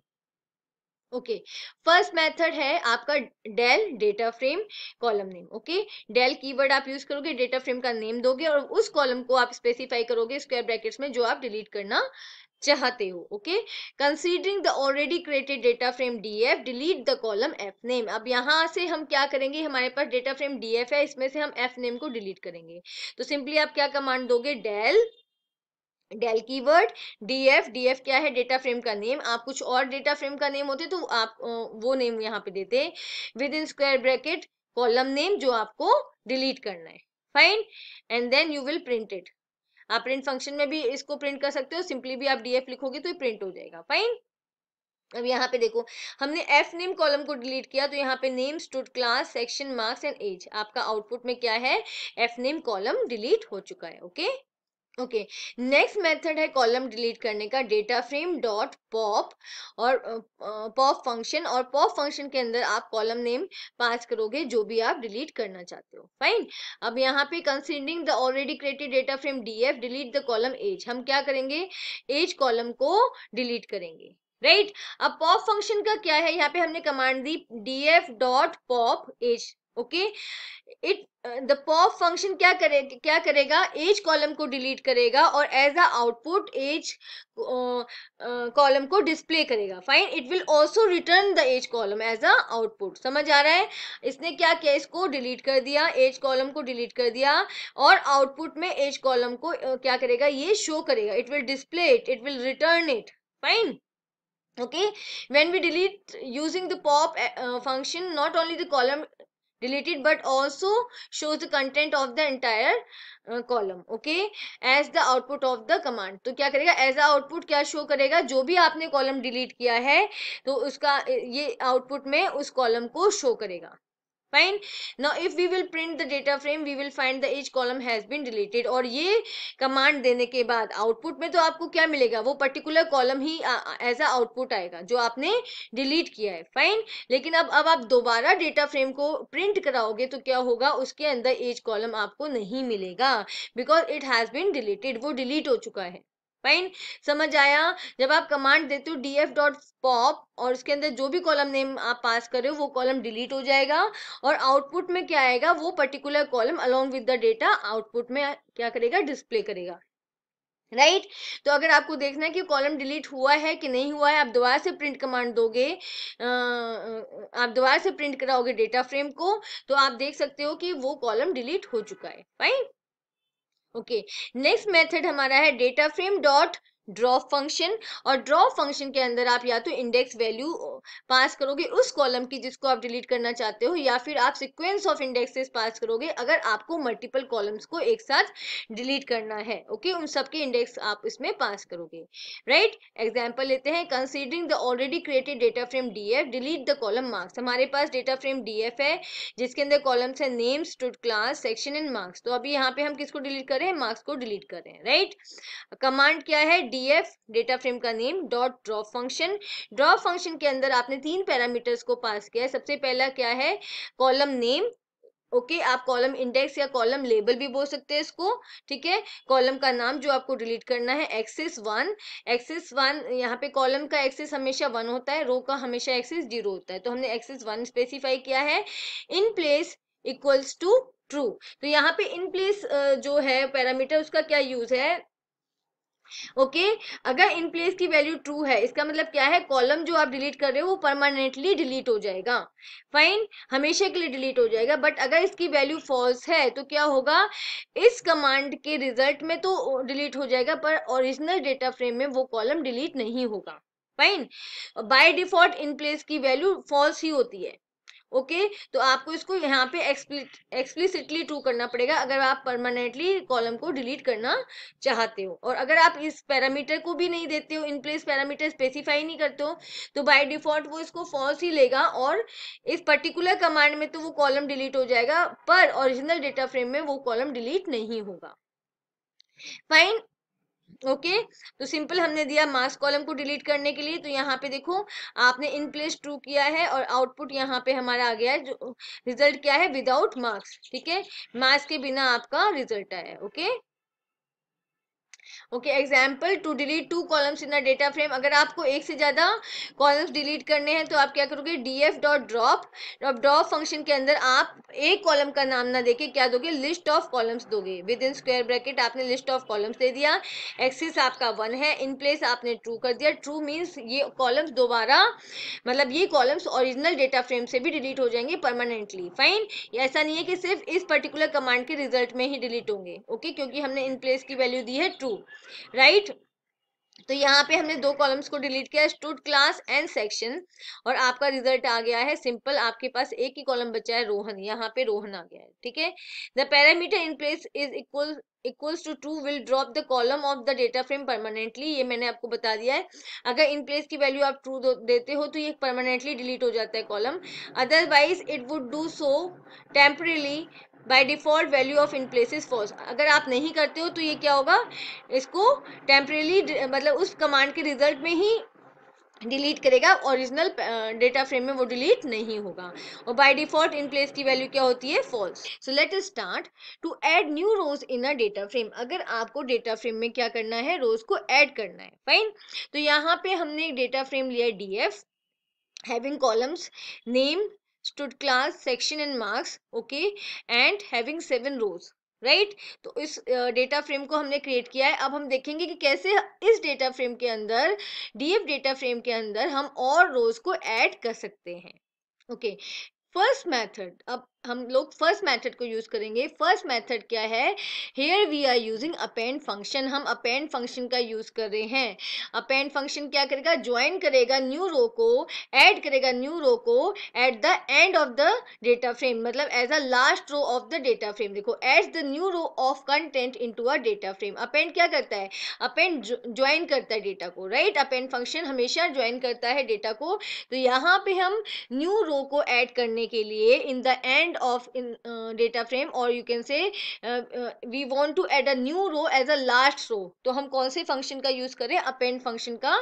okay first method है आपका del data frame column name okay del keyword आप यूज करोगे डेटा फ्रेम का नेम दोगे और उस कॉलम को आप स्पेसिफाई करोगे स्क्वायर ब्रैकेट्स में जो आप डिलीट करना चाहते हो okay considering the already created data frame DF delete the column F name अब यहाँ से हम क्या करेंगे हमारे पास डेटा फ्रेम एफ है इसमें से हम एफ नेम को डिलीट करेंगे तो सिंपली आप क्या कमांड दोगे del del keyword DF DF क्या है डेटा फ्रेम का नेम आप कुछ और डेटा फ्रेम का नेम होते तो आप वो नेम यहाँ पे देते within square bracket column name जो आपको डिलीट करना है fine and then you will print it आप प्रिंट फंक्शन में भी इसको प्रिंट कर सकते हो सिंपली भी आप डीएफ लिखोगे तो ये प्रिंट हो जाएगा फाइन अब यहाँ पे देखो हमने एफ नेम कॉलम को डिलीट किया तो यहाँ पे name stud class section marks and age आपका आउटपुट में क्या है एफ नेम कॉलम डिलीट हो चुका है ओके ओके नेक्स्ट मेथड है कॉलम डिलीट करने का डेटा फ्रेम डॉट पॉप और पॉप फंक्शन और पॉप फंक्शन के अंदर आप कॉलम नेम पास करोगे जो भी आप डिलीट करना चाहते हो फाइन अब यहाँ पे considering the already created data frame DF delete the column age हम क्या करेंगे एज कॉलम को डिलीट करेंगे राइट right? अब पॉप फंक्शन का क्या है यहाँ पे हमने कमांड दी D F dot pop age okay it the pop function क्या करे क्या करेगा एज कॉलम को डिलीट करेगा और as a output age column को डिस्प्ले करेगा fine it will also return the age column as a output समझ आ रहा है इसने क्या किया इसको डिलीट कर दिया एज कॉलम को डिलीट कर दिया और आउटपुट में एज कॉलम को uh, क्या करेगा ये शो करेगा it will display it it will return it fine okay when we delete using the pop function not only the column related but also shows the content of the entire column okay as the output of the command तो क्या करेगा as a output क्या show करेगा जो भी आपने column delete किया है तो उसका ये आउटपुट में उस कॉलम को शो करेगा fine now if we will print the data frame we will find the age column has been deleted और ये कमांड देने के बाद आउटपुट में तो आपको क्या मिलेगा वो पर्टिकुलर कॉलम ही एज अ आउटपुट आएगा जो आपने डिलीट किया है फाइन लेकिन अब अब आप दोबारा डेटा फ्रेम को प्रिंट कराओगे तो क्या होगा उसके अंदर एज कॉलम आपको नहीं मिलेगा because it has been deleted वो डिलीट हो चुका है फाइन समझ आया जब आप कमांड देते हो डी एफ डॉट पॉप और उसके अंदर जो भी कॉलम नेम आप पास कर रहे हो वो कॉलम डिलीट हो जाएगा और आउटपुट में क्या आएगा वो particular column along with the data output में क्या करेगा डिस्प्ले करेगा राइट right? तो अगर आपको देखना है कि कॉलम डिलीट हुआ है कि नहीं हुआ है आप दोबारा से प्रिंट कमांड दोगे आप दोबारा से प्रिंट कराओगे डेटा फ्रेम को तो आप देख सकते हो कि वो कॉलम डिलीट हो चुका है फाइन ओके नेक्स्ट मेथड हमारा है data frame dot drop function और ड्रॉ फंक्शन के अंदर आप या तो इंडेक्स वैल्यू पास करोगे उस कॉलम की जिसको आप डिलीट करना चाहते हो या फिर आप सिक्वेंस ऑफ इंडेक्सेस पास करोगे अगर आपको मल्टीपल कॉलम्स को एक साथ डिलीट करना है ओके उन सबके इंडेक्स आप इसमें पास करोगे राइट एग्जाम्पल लेते हैं considering the already created data frame D delete the column marks हमारे पास डेटा फ्रेम डी है जिसके अंदर कॉलम्स है name stud class section and marks तो अभी यहाँ पे हम किसको डिलीट कर रहे हैं मार्क्स को डिलीट कर रहे हैं राइट कमांड क्या है डी डीएफ डेटा फ्रेम का name dot drop function drop function के अंदर आपने तीन पैरामीटर्स को पास किया है सबसे पहला क्या है कॉलम नेम ओके okay, आप कॉलम इंडेक्स या कॉलम लेबल भी बोल सकते हैं इसको ठीक है कॉलम का नाम जो आपको डिलीट करना है एक्सेस वन एक्सेस वन यहाँ पे कॉलम का एक्सेस हमेशा वन होता है रो का हमेशा एक्सेस जीरो होता है तो हमने एक्सेस वन स्पेसिफाई किया है in place equals to true तो यहाँ पे इन प्लेस जो है पैरामीटर उसका क्या यूज है ओके अगर इन प्लेस की वैल्यू ट्रू है इसका मतलब क्या है कॉलम जो आप डिलीट कर रहे हो वो परमानेंटली डिलीट हो जाएगा फाइन हमेशा के लिए डिलीट हो जाएगा बट अगर इसकी वैल्यू फॉल्स है तो क्या होगा इस कमांड के रिजल्ट में तो डिलीट हो जाएगा पर ओरिजिनल डेटा फ्रेम में वो कॉलम डिलीट नहीं होगा fine by default in place की वैल्यू फॉल्स ही होती है ओके तो आपको इसको यहाँ पे एक्सप्लिसिटली ट्रू करना पड़ेगा अगर आप परमानेंटली कॉलम को डिलीट करना चाहते हो और अगर आप इस पैरामीटर को भी नहीं देते हो इन प्लेस पैरामीटर स्पेसिफाई नहीं करते हो तो बाय डिफॉल्ट वो इसको फॉल्स ही लेगा और इस पर्टिकुलर कमांड में तो वो कॉलम डिलीट हो जाएगा पर ओरिजिनल डेटा फ्रेम में वो कॉलम डिलीट नहीं होगा फाइन ओके okay? तो सिंपल हमने दिया मार्क्स कॉलम को डिलीट करने के लिए तो यहाँ पे देखो आपने इन प्लेस ट्रू किया है और आउटपुट यहाँ पे हमारा आ गया है जो रिजल्ट क्या है विदाउट मार्क्स ठीक है मार्क्स के बिना आपका रिजल्ट आया okay okay? Okay example to delete two columns in the data frame अगर आपको एक से ज़्यादा कॉलम्स डिलीट करने हैं तो आप क्या करोगे D F dot drop drop function के अंदर आप एक कॉलम का नाम ना देके क्या दोगे लिस्ट ऑफ कॉलम्स दोगे विद इन स्क्वायर ब्रैकेट आपने लिस्ट ऑफ कॉलम्स दे दिया एक्सिस आपका वन है इन प्लेस आपने ट्रू कर दिया ट्रू मीन्स ये कॉलम्स दोबारा मतलब ये कॉलम्स ओरिजिनल डेटा फ्रेम से भी डिलीट हो जाएंगे परमानेंटली फाइन ऐसा नहीं है कि सिर्फ इस पर्टिकुलर कमांड के रिजल्ट में ही डिलीट होंगे ओके क्योंकि हमने इन प्लेस की वैल्यू दी है ट्रू राइट तो यहाँ पे हमने दो कॉलम्स को डिलीट किया स्टूड क्लास एंड सेक्शन और आपका रिजल्ट आ गया है सिंपल आपके पास एक ही कॉलम बचा है रोहन यहाँ पे रोहन आ गया है ठीक है the parameter in place is equal equals to true will drop the column of the data frame permanently ये मैंने आपको बता दिया है अगर इन प्लेस की वैल्यू आप ट्रू देते हो तो ये परमानेंटली डिलीट हो जाता है column otherwise it would do so temporarily by default value of in places false अगर आप नहीं करते हो तो ये क्या होगा इसको टेम्परेली मतलब उस कमांड के रिजल्ट में ही डिलीट करेगा ओरिजिनल डेटा फ्रेम में वो डिलीट नहीं होगा और बाय डिफॉल्ट इन प्लेस की वैल्यू क्या होती है false so let's start to add new rows in a data frame अगर आपको डेटा फ्रेम में क्या करना है रोज को ऐड करना है फाइन तो यहाँ पे हमने एक डेटा फ्रेम लिया है D F having columns name stud class section and marks okay and having seven rows right तो इस डेटा uh, फ्रेम को हमने क्रिएट किया है अब हम देखेंगे कि कैसे इस डेटा फ्रेम के अंदर डीएफ डेटा फ्रेम के अंदर हम और रोज को ऐड कर सकते हैं ओके फर्स्ट मेथड अब हम लोग फर्स्ट मेथड को यूज़ करेंगे फर्स्ट मेथड क्या है here we are using append function हम अपेंड फंक्शन का यूज़ कर रहे हैं अपेंड फंक्शन क्या करेगा ज्वाइन करेगा न्यू रो को ऐड करेगा न्यू रो को at the end of the data frame मतलब as a last row of the data frame देखो as the new row of content into a data frame append क्या करता है append join करता है data को right append function हमेशा join करता है डेटा को तो यहाँ पे हम न्यू रो को ऐड करने के लिए in the end end of in uh, data frame or you can say uh, uh, we want to add a new row as a last row तो हम कौन से function का use करें append function का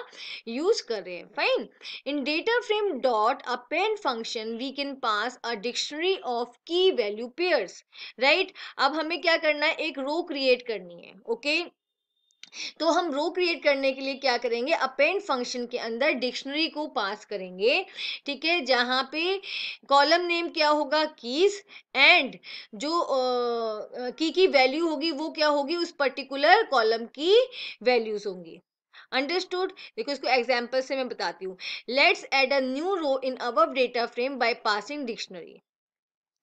use करें fine in data frame dot append function we can pass a dictionary of key value pairs right अब हमें क्या करना है एक row create करनी है okay तो हम रो क्रिएट करने के लिए क्या करेंगे अपेंड फंक्शन के अंदर डिक्शनरी को पास करेंगे ठीक है जहाँ पे कॉलम नेम क्या होगा कीज एंड जो की की वैल्यू होगी वो क्या होगी उस पर्टिकुलर कॉलम की वैल्यूज होंगी अंडरस्टूड देखो इसको एग्जाम्पल से मैं बताती हूँ let's add a new row in above data frame by passing dictionary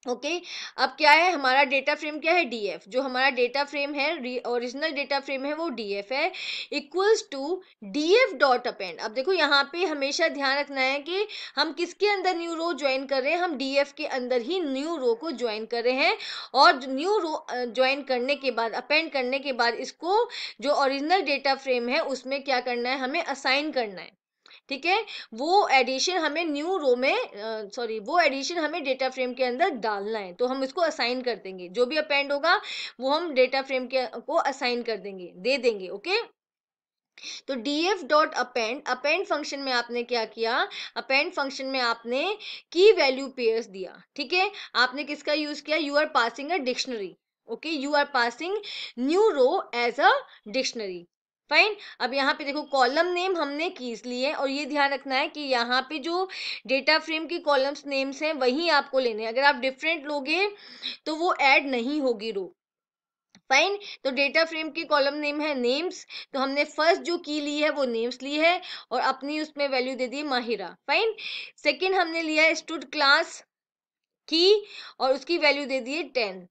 okay okay, अब क्या है हमारा डेटा फ्रेम क्या है डीएफ जो हमारा डेटा फ्रेम है ओरिजिनल डेटा फ्रेम है वो डीएफ है equals to DF dot append अब देखो यहाँ पे हमेशा ध्यान रखना है कि हम किसके अंदर न्यू रो ज्वाइन कर रहे हैं हम डीएफ के अंदर ही न्यू रो को ज्वाइन कर रहे हैं और न्यू रो ज्वाइन करने के बाद अपेंड करने के बाद इसको जो ओरिजिनल डेटा फ्रेम है उसमें क्या करना है हमें असाइन करना है ठीक है वो एडिशन हमें न्यू रो में सॉरी वो एडिशन हमें डेटा फ्रेम के अंदर डालना है तो हम इसको असाइन कर देंगे जो भी अपेंड होगा वो हम डेटा फ्रेम के को असाइन कर देंगे दे देंगे ओके तो df dot append append function में आपने क्या किया अपेंड फंक्शन में आपने की वैल्यू पेयर्स दिया ठीक है आपने किसका यूज किया you are passing a dictionary okay you are passing new row as a dictionary fine अब यहाँ पे देखो कॉलम नेम हमने कीज लिए और ये ध्यान रखना है कि यहाँ पे जो डेटा फ्रेम की कॉलम्स नेम्स हैं वही आपको लेने हैं अगर आप डिफरेंट लोगे तो वो ऐड नहीं होगी रो फाइन तो डेटा फ्रेम की कॉलम नेम है नेम्स तो हमने फर्स्ट जो की ली है वो नेम्स ली है और अपनी उसमें वैल्यू दे दी माहिरा फाइन सेकेंड हमने लिया है स्टूड क्लास की और उसकी वैल्यू दे दी है ten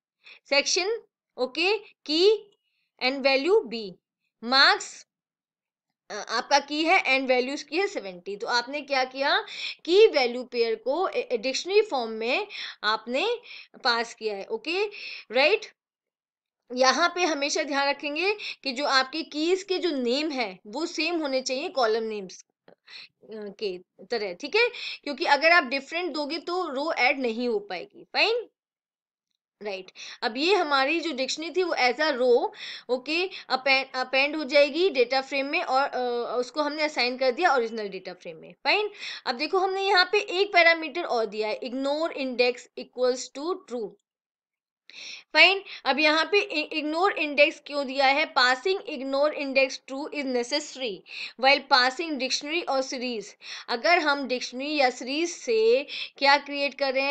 section okay key and value B marks आपका की है एंड वैल्यूज की है सेवेंटी तो आपने क्या किया की वैल्यू पेयर को डिक्शनरी फॉर्म में आपने पास किया है ओके राइट यहाँ पे हमेशा ध्यान रखेंगे कि जो आपके कीज के जो नेम है वो सेम होने चाहिए कॉलम नेम्स के तरह ठीक है क्योंकि अगर आप डिफरेंट दोगे तो रो ऐड नहीं हो पाएगी फाइन राइट अब ये हमारी जो डिक्शनरी थी वो as a row okay append हो जाएगी डेटा फ्रेम में और आ, उसको हमने असाइन कर दिया ओरिजिनल डेटा फ्रेम में फाइन अब देखो हमने यहाँ पे एक पैरामीटर और दिया है ignore index equals to true fine अब यहाँ पे इग्नोर इंडेक्स क्यों दिया है passing ignore index true is necessary well passing dictionary और सीरीज अगर हम डिक्शनरी या सीरीज से क्या क्रिएट कर रहे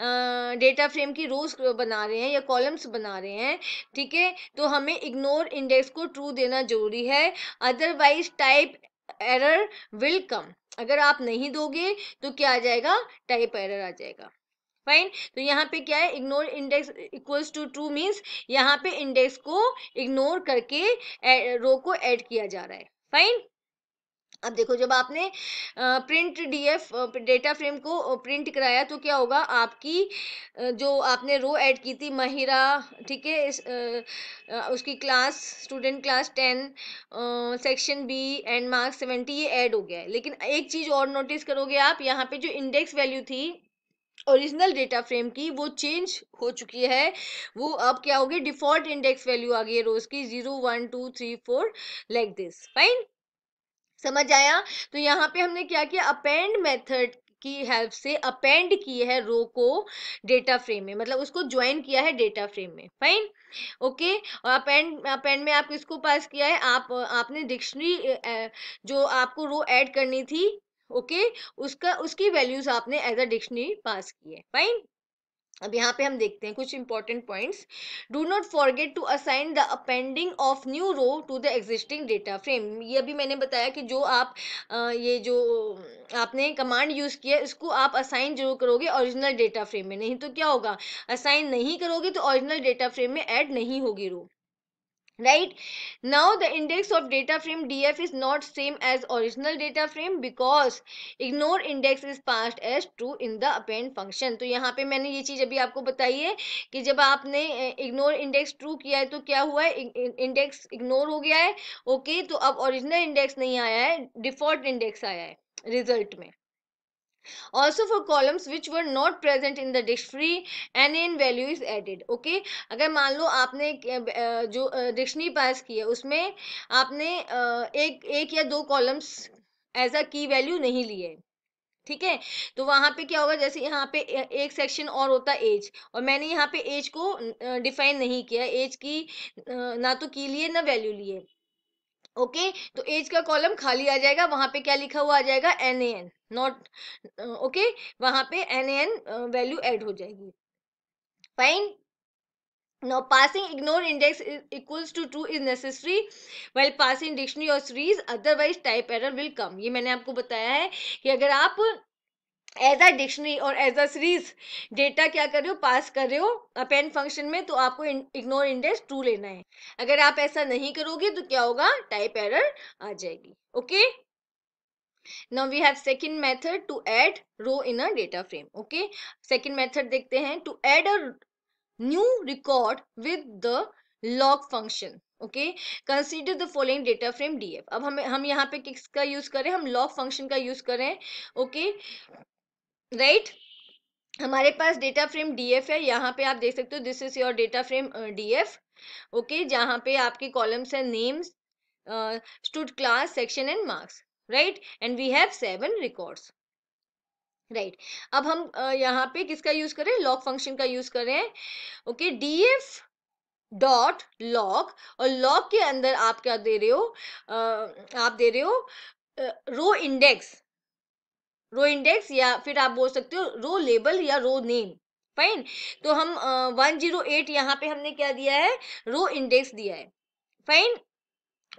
हैं डेटा फ्रेम की रोज बना रहे हैं या कॉलम्स बना रहे हैं ठीक है तो हमें इग्नोर इंडेक्स को ट्रू देना जरूरी है otherwise type error will come अगर आप नहीं दोगे तो क्या आ जाएगा टाइप एरर आ जाएगा फाइन तो यहाँ पे क्या है ignore index equals to true means यहाँ पे इंडेक्स को इग्नोर करके रो को ऐड किया जा रहा है फाइन अब देखो जब आपने प्रिंट डीएफ डेटा फ्रेम को प्रिंट कराया तो क्या होगा आपकी जो आपने रो ऐड की थी महिरा ठीक है उसकी class student class ten section B and marks seventy ये ऐड हो गया है लेकिन एक चीज़ और नोटिस करोगे आप यहाँ पे जो इंडेक्स वैल्यू थी ओरिजिनल डेटा फ्रेम की वो चेंज हो चुकी है वो अब क्या होगी डिफॉल्ट इंडेक्स वैल्यू आ गई है रोज की zero one two three four like this fine समझ आया तो यहाँ पे हमने क्या किया अपेंड मेथड की हेल्प से अपेंड की है रो को डेटा फ्रेम में मतलब उसको ज्वाइन किया है डेटा फ्रेम में फाइन ओके और अपेंड अपेंड में आप किसको पास किया है आप आपने डिक्शनरी जो आपको रो ऐड करनी थी ओके उसका उसकी वैल्यूज आपने एज अ डिक्शनरी पास की है फाइन अब यहाँ पे हम देखते हैं कुछ important points do not forget to assign the appending of new row to the existing data frame ये अभी मैंने बताया कि जो आप ये जो आपने कमांड यूज़ किया उसको आप असाइन जरूर करोगे ओरिजिनल डेटा फ्रेम में नहीं तो क्या होगा असाइन नहीं करोगे तो ओरिजिनल डेटा फ्रेम में ऐड नहीं होगी रो right now the index of data frame df is not same as original data frame because ignore index is passed as true in the append function तो यहाँ पे मैंने ये चीज़ अभी आपको बताई है कि जब आपने इग्नोर इंडेक्स ट्रू किया है तो क्या हुआ है इंडेक्स इग्नोर हो गया है ओके okay, तो अब ओरिजिनल इंडेक्स नहीं आया है डिफॉल्ट इंडेक्स आया है रिजल्ट में also for columns which were not present in the dictionary N N value is added okay अगर मान लो आपने जो डिक्शनरी पास की है उसमें आपने एक एक या दो कॉलम्स एज अ की वैल्यू नहीं लिए ठीक है तो वहाँ पे क्या होगा जैसे यहाँ पे एक सेक्शन और होता है एज और मैंने यहाँ पे एज को डिफाइन नहीं किया एज की ना तो की लिए ना वैल्यू लिए ओके तो एज का कॉलम खाली आ जाएगा वहां पे क्या लिखा हुआ आ जाएगा N A N not okay वहां पे N A N value add हो जाएगी fine now passing ignore index is equals to true is necessary well passing dictionary और series otherwise type error will come ये मैंने आपको बताया है कि अगर आप एज अ डिक्शनरी और एज अ सीरीज डेटा क्या कर रहे हो पास कर रहे हो अपेन फंक्शन में तो आपको इग्नोर इंडेक्स टू लेना है अगर आप ऐसा नहीं करोगे तो क्या होगा टाइप एरर आ जाएगी okay now we have second method to add row in a data frame okay second method देखते हैं to add a new record with the loc function okay consider the following data frame DF अब हम हम यहाँ पे किसका use करें हम लॉग फंक्शन का यूज करें ओके okay? Right right? हमारे पास डेटा फ्रेम डीएफ है यहाँ पे आप देख सकते हो this is your data frame DF okay जहाँ पे आपके कॉलम्स है names stud class section and marks right and we have seven records right अब हम uh, यहाँ पे किसका यूज करें लॉक फंक्शन का यूज करें ओके डीएफ डॉट लॉक और लॉक के अंदर आप क्या दे रहे हो uh, आप दे रहे हो row uh, index row index या फिर आप बोल सकते हो रो लेबल या रो नेम फाइन तो हम वन जीरो एट यहाँ पे हमने क्या दिया है रो इंडेक्स दिया है फाइन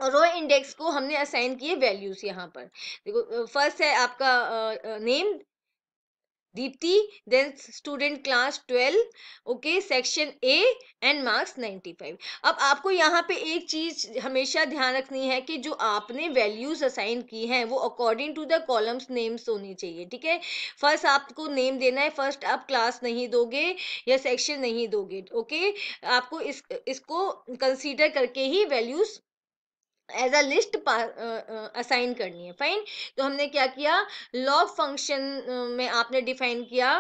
और रो इंडेक्स को हमने असाइन किए वैल्यूज यहाँ पर देखो फर्स्ट है आपका name then student class twelve okay section A and marks ninety five अब आपको यहाँ पे एक चीज हमेशा ध्यान रखनी है कि जो आपने वैल्यूज असाइन की हैं वो according to the columns names होनी चाहिए ठीक है फर्स्ट आपको नेम देना है फर्स्ट आप क्लास नहीं दोगे या सेक्शन नहीं दोगे ओके okay? आपको इस इसको कंसीडर करके ही values as a list assign करनी है फाइन तो हमने क्या किया लॉग फंक्शन में आपने डिफाइन किया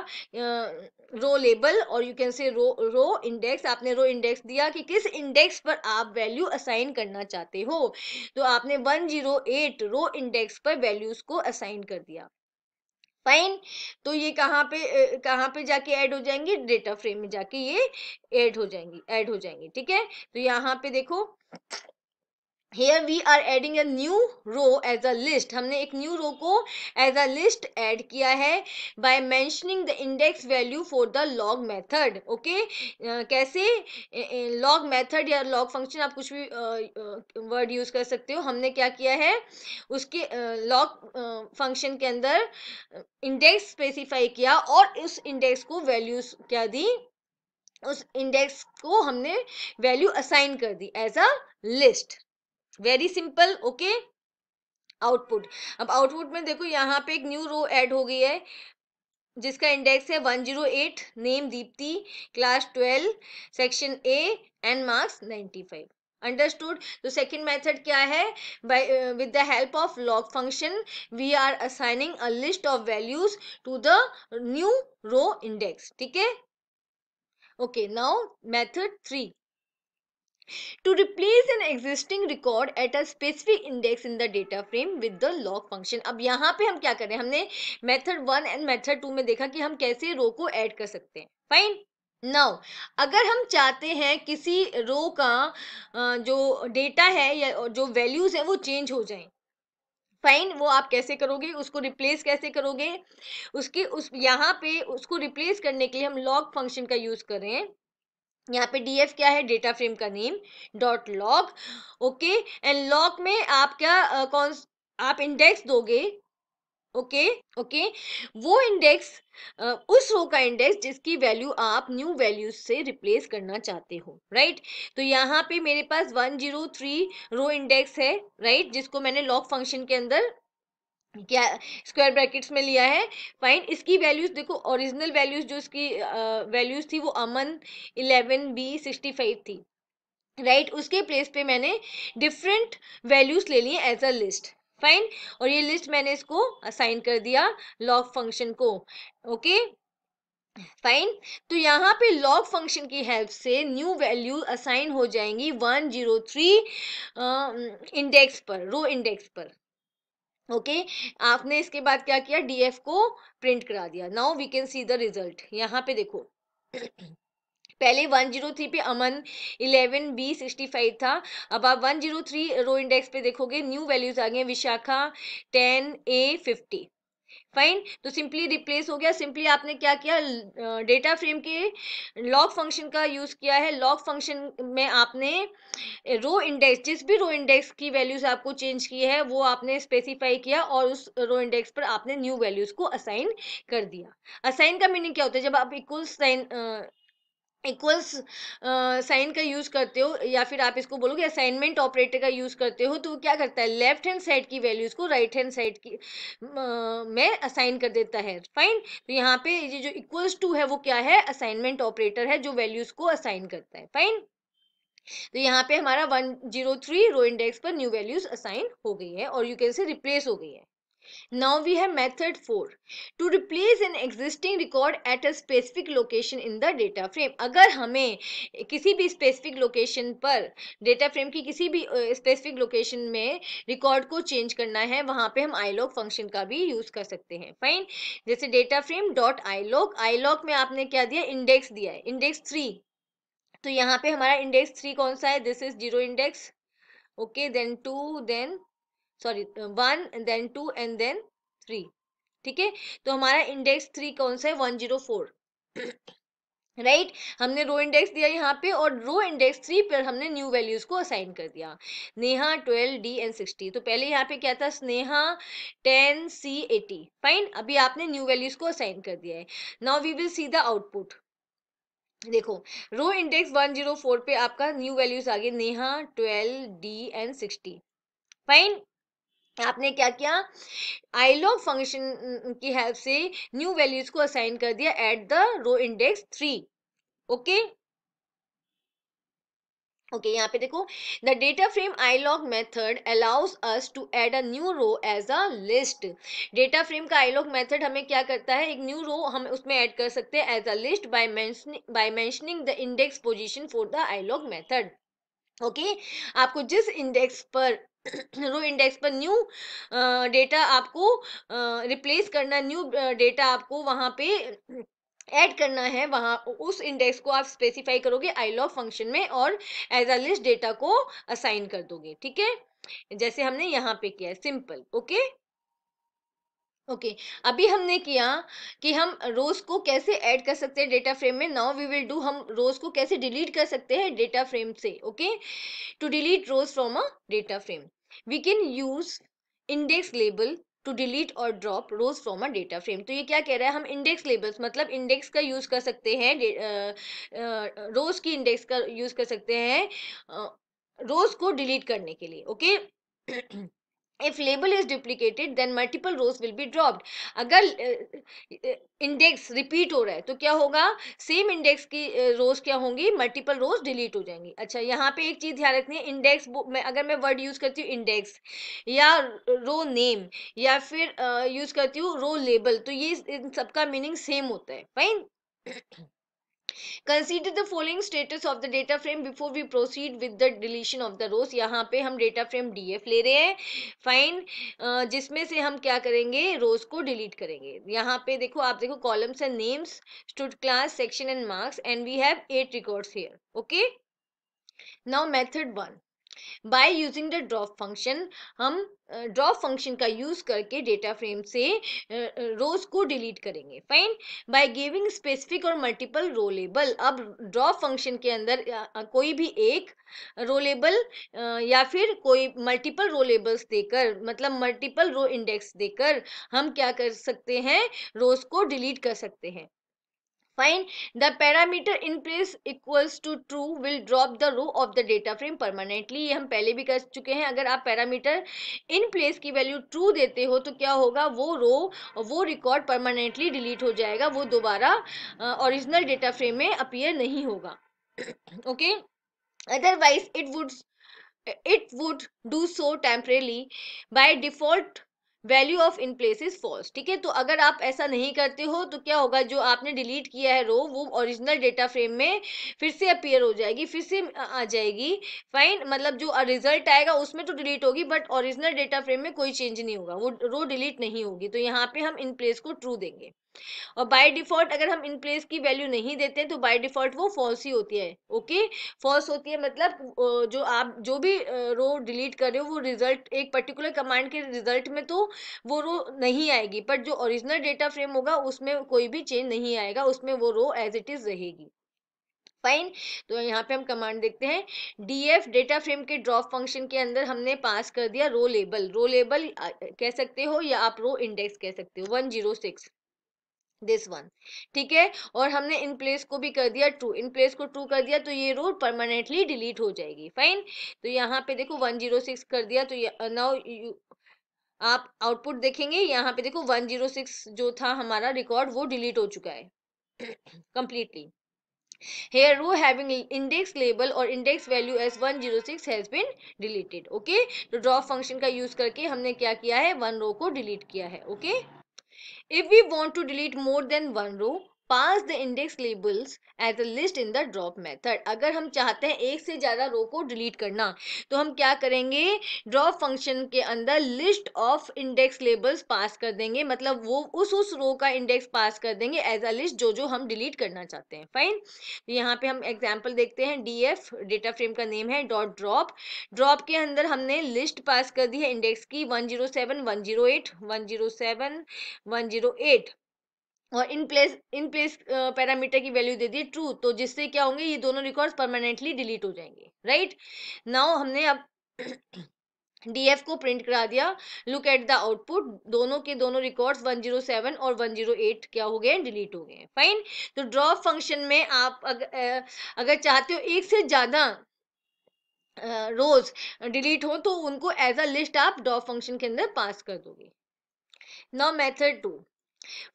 रो लेबल और you can say row row index आपने रो इंडेक्स दिया कि किस इंडेक्स पर आप वैल्यू असाइन करना चाहते हो तो आपने 108 रो इंडेक्स पर वैल्यूज को असाइन कर दिया फाइन तो ये कहाँ पे कहाँ पे जाके ऐड हो जाएंगी डेटा फ्रेम में जाके ये ऐड हो जाएंगी ऐड हो जाएंगी ठीक है तो यहाँ पे देखो here we are adding a new row as a list हमने एक न्यू रो को एज अ लिस्ट एड किया है by mentioning the index value for the loc method okay कैसे लॉग मैथड या लॉग फंक्शन आप कुछ भी वर्ड uh, यूज uh, कर सकते हो हमने क्या किया है उसके लॉग फंक्शन के अंदर इंडेक्स स्पेसिफाई किया और उस इंडेक्स को वैल्यूज क्या दी उस इंडेक्स को हमने वैल्यू असाइन कर दी as a list very simple okay output अब आउटपुट में देखो यहाँ पे एक न्यू रो ऐड हो गई है जिसका इंडेक्स है one zero eight name Deepti class twelve section A and marks ninety five understood तो सेकेंड मेथड क्या है with the help of loc function we are assigning a list of values to the new row index ठीक है okay now method three to replace an existing record at a specific index in the data frame with the log function अब यहाँ पे हम क्या करें हमने method one and method two में देखा कि हम कैसे रो को एड कर सकते हैं फाइन नाउ अगर हम चाहते हैं किसी रो का जो डेटा है या जो वैल्यूज़ है वो चेंज हो जाए फाइन वो आप कैसे करोगे उसको रिप्लेस कैसे करोगे उसके उस यहाँ पे उसको रिप्लेस करने के लिए हम लॉग फंक्शन का यूज़ कर रहे हैं यहाँ पे df क्या है डेटा फ्रेम का name dot loc okay and loc में आप क्या आ, कौन आप इंडेक्स दोगे ओके okay, ओके okay. वो इंडेक्स उस रो का इंडेक्स जिसकी वैल्यू आप न्यू वैल्यू से रिप्लेस करना चाहते हो राइट right? तो यहाँ पे मेरे पास 103 रो इंडेक्स है राइट right? जिसको मैंने लॉक फंक्शन के अंदर क्या स्क्वायर ब्रैकेट्स में लिया है फाइन इसकी वैल्यूज़ देखो ओरिजिनल वैल्यूज़ जो इसकी वैल्यूज़ थी वो Aman eleven B sixty five थी राइट right? उसके प्लेस पे मैंने डिफरेंट वैल्यूज़ ले लिए एज अ लिस्ट फाइन और ये लिस्ट मैंने इसको असाइन कर दिया लॉग फंक्शन को ओके okay? फाइन तो यहाँ पे लॉग फंक्शन की हेल्प से न्यू वैल्यू असाइन हो जाएंगी वन जीरो थ्री इंडेक्स पर रो इंडेक्स पर ओके okay? आपने इसके बाद क्या किया डीएफ को प्रिंट करा दिया now we can see the result यहाँ पे देखो पहले 103 पे अमन 11 बी फाइव था अब आप 103 रो इंडेक्स पे देखोगे न्यू वैल्यूज आ गए विशाखा 10 ए 50 फाइन तो सिंपली रिप्लेस हो गया सिंपली आपने क्या किया डेटा फ्रेम के लॉग फंक्शन का यूज़ किया है लॉग फंक्शन में आपने रो इंडेक्स जिस भी रो इंडेक्स की वैल्यूज़ आपको चेंज की है वो आपने स्पेसिफाई किया और उस रो इंडेक्स पर आपने न्यू वैल्यूज़ को असाइन कर दिया असाइन का मीनिंग क्या होता है जब आप equal sign equals sign uh, का यूज़ करते हो या फिर आप इसको बोलोगे असाइनमेंट ऑपरेटर का यूज़ करते हो तो वो क्या करता है लेफ्ट हैंड साइड की वैल्यूज़ को राइट हैंड साइड की uh, में असाइन कर देता है फाइन तो यहाँ पे ये जो इक्वल्स टू है वो क्या है असाइनमेंट ऑपरेटर है जो वैल्यूज़ को असाइन करता है फाइन तो यहाँ पे हमारा one zero three row index पर न्यू वैल्यूज असाइन हो गई है और यू कैन से रिप्लेस हो गई है Now we have method 4. To replace an existing record at a specific location in the data frame अगर हमें किसी भी स्पेसिफिक लोकेशन पर डेटा फ्रेम की किसी भी स्पेसिफिक लोकेशन में रिकॉर्ड को चेंज करना है वहाँ पे हम आईलॉग फंक्शन का भी यूज़ कर सकते हैं फाइन जैसे data frame dot iloc iloc में आपने क्या दिया इंडेक्स दिया है इंडेक्स थ्री तो यहाँ पे हमारा इंडेक्स थ्री कौन सा है this is zero index okay then two then sorry one then two and then three ठीक है तो हमारा इंडेक्स थ्री कौन सा है one zero four right right? हमने रो इंडेक्स दिया यहाँ पे और रो इंडेक्स थ्री पर हमने न्यू वैल्यूज को असाइन कर दिया Neha twelve D and sixty तो पहले यहाँ पे क्या था Sneha ten C eighty fine अभी आपने न्यू वैल्यूज को असाइन कर दिया है now we will see the output देखो row index one zero four पे आपका न्यू वैल्यूज आ गए Neha twelve D and sixty fine आपने क्या किया आई लॉग फंक्शन की हेल्प से न्यू वैल्यूज को असाइन कर दिया at the row index three okay okay यहाँ पे देखो the data frame iloc method allows us to add a new row as a list data frame का iloc method हमें क्या करता है एक न्यू रो हम उसमें ऐड कर सकते हैं as a list by by the index position for the iloc method okay okay? आपको जिस इंडेक्स पर रो इंडेक्स पर न्यू डेटा आपको रिप्लेस करना न्यू डेटा आपको वहां पे ऐड करना है वहाँ उस इंडेक्स को आप स्पेसिफाई करोगे आई लॉ फंक्शन में और एज अ लिस्ट डेटा को असाइन कर दोगे ठीक है जैसे हमने यहाँ पे किया सिंपल ओके ओके okay, अभी हमने किया कि हम रोज को कैसे ऐड कर सकते हैं डेटा फ्रेम में नाउ वी विल डू हम रोज को कैसे डिलीट कर सकते हैं डेटा फ्रेम से okay to delete rows from a data frame we can use index label to delete और drop rows from a data frame तो ये क्या कह रहा है हम इंडेक्स लेबल्स मतलब इंडेक्स का यूज़ कर सकते हैं रोज की इंडेक्स का यूज़ कर सकते हैं रोज को डिलीट करने के लिए okay if label is duplicated then multiple rows will be dropped अगर इंडेक्स uh, रिपीट हो रहा है तो क्या होगा सेम इंडेक्स की रोज uh, क्या होंगी मल्टीपल रोज डिलीट हो जाएंगी अच्छा यहाँ पर एक चीज़ ध्यान रखनी है इंडेक्स में अगर मैं वर्ड यूज़ करती हूँ इंडेक्स या रो नेम या फिर यूज़ uh, करती हूँ रो लेबल तो ये इन सबका मीनिंग सेम होता है fine consider the following status of the data frame before we proceed with the deletion of the rows यहाँ पे हम डेटा फ्रेम डीएफ ले रहे हैं फाइन जिसमें से हम क्या करेंगे रोज को डिलीट करेंगे यहाँ पे देखो आप देखो columns and names stud class section and marks and we have eight records here okay now method one by using the drop function हम ड्रॉप फंक्शन का यूज करके डेटा फ्रेम से रोज को डिलीट करेंगे फाइन बाय गिविंग स्पेसिफिक और multiple row label अब drop function के अंदर कोई भी एक रोलेबल या फिर कोई मल्टीपल रोलेबल्स देकर मतलब मल्टीपल रो इंडेक्स देकर हम क्या कर सकते हैं रोज को डिलीट कर सकते हैं Fine. The parameter in place equals to true will drop the row of the data frame permanently. ये हम पहले भी कर चुके हैं अगर आप पैरामीटर इन प्लेस की वैल्यू ट्रू देते हो तो क्या होगा वो रो वो रिकॉर्ड परमानेंटली डिलीट हो जाएगा वो दोबारा ओरिजिनल डेटा फ्रेम में अपीयर नहीं होगा okay otherwise it would it would do so temporarily by default value of in place is false ठीक है तो अगर आप ऐसा नहीं करते हो तो क्या होगा जो आपने डिलीट किया है रो वो ओरिजिनल डेटा फ्रेम में फिर से अपियर हो जाएगी फिर से आ जाएगी फाइन मतलब जो रिजल्ट आएगा उसमें तो डिलीट होगी बट ओरिजिनल डेटा फ्रेम में कोई चेंज नहीं होगा वो रो डिलीट नहीं होगी तो यहाँ पे हम इन प्लेस को ट्रू देंगे और बाय डिफॉल्ट अगर हम इन प्लेस की वैल्यू नहीं देते हैं तो बाय डिफॉल्ट वो फॉल्स ही होती है ओके फॉल्स होती है मतलब जो आप जो भी रो डिलीट कर रहे हो वो रिजल्ट एक पर्टिकुलर कमांड के रिजल्ट में तो वो रो नहीं आएगी बट जो ओरिजिनल डेटा फ्रेम होगा उसमें कोई भी चेंज नहीं आएगा उसमें वो रो एज इट इज रहेगी फाइन तो यहाँ पे हम कमांड देखते हैं डी एफ डेटा फ्रेम के ड्रॉप फंक्शन के अंदर हमने पास कर दिया रो लेबल रो लेबल कह सकते हो या आप रो इंडेक्स कह सकते हो one zero six this one ठीक है और हमने इन प्लेस को भी कर दिया ट्रू इन प्लेस को ट्रू कर दिया तो ये रो परमानेंटली डिलीट हो जाएगी फाइन तो यहाँ पे देखो वन जीरो सिक्स कर दिया तो नाउ uh, आप आउटपुट देखेंगे यहाँ पे देखो वन जीरो सिक्स जो था हमारा रिकॉर्ड वो डिलीट हो चुका है completely here row having index label or index value as 106 has been deleted okay तो ड्रॉप function का use करके हमने क्या किया है वन रो को delete किया है okay If we want to delete more than one row, pass the index labels as a list in the drop method अगर हम चाहते हैं एक से ज़्यादा रो को डिलीट करना तो हम क्या करेंगे ड्रॉप फंक्शन के अंदर list of index labels pass कर देंगे मतलब वो उस उस रो का इंडेक्स पास कर देंगे एज अ लिस्ट जो जो हम डिलीट करना चाहते हैं फाइन तो यहाँ पे हम एग्जाम्पल देखते हैं डी एफ डेटा फ्रेम का नेम है डॉट ड्रॉप ड्रॉप के अंदर हमने लिस्ट पास कर दी है इंडेक्स की one zero seven one zero eight one zero seven one zero eight और in place in place parameter की वैल्यू दे दी ट्रू तो जिससे क्या होंगे ये दोनों रिकॉर्ड्स परमानेंटली डिलीट हो जाएंगे राइट नाउ हमने अब डी एफ को प्रिंट करा दिया लुक एट द आउटपुट दोनों के दोनों रिकॉर्ड्स 107 और 108 क्या हो गए डिलीट हो गए फाइन तो ड्रॉप फंक्शन में आप अगर, अगर चाहते हो एक से ज़्यादा रोज डिलीट हो तो उनको एज अ लिस्ट आप ड्रॉप फंक्शन के अंदर पास कर दोगे now method two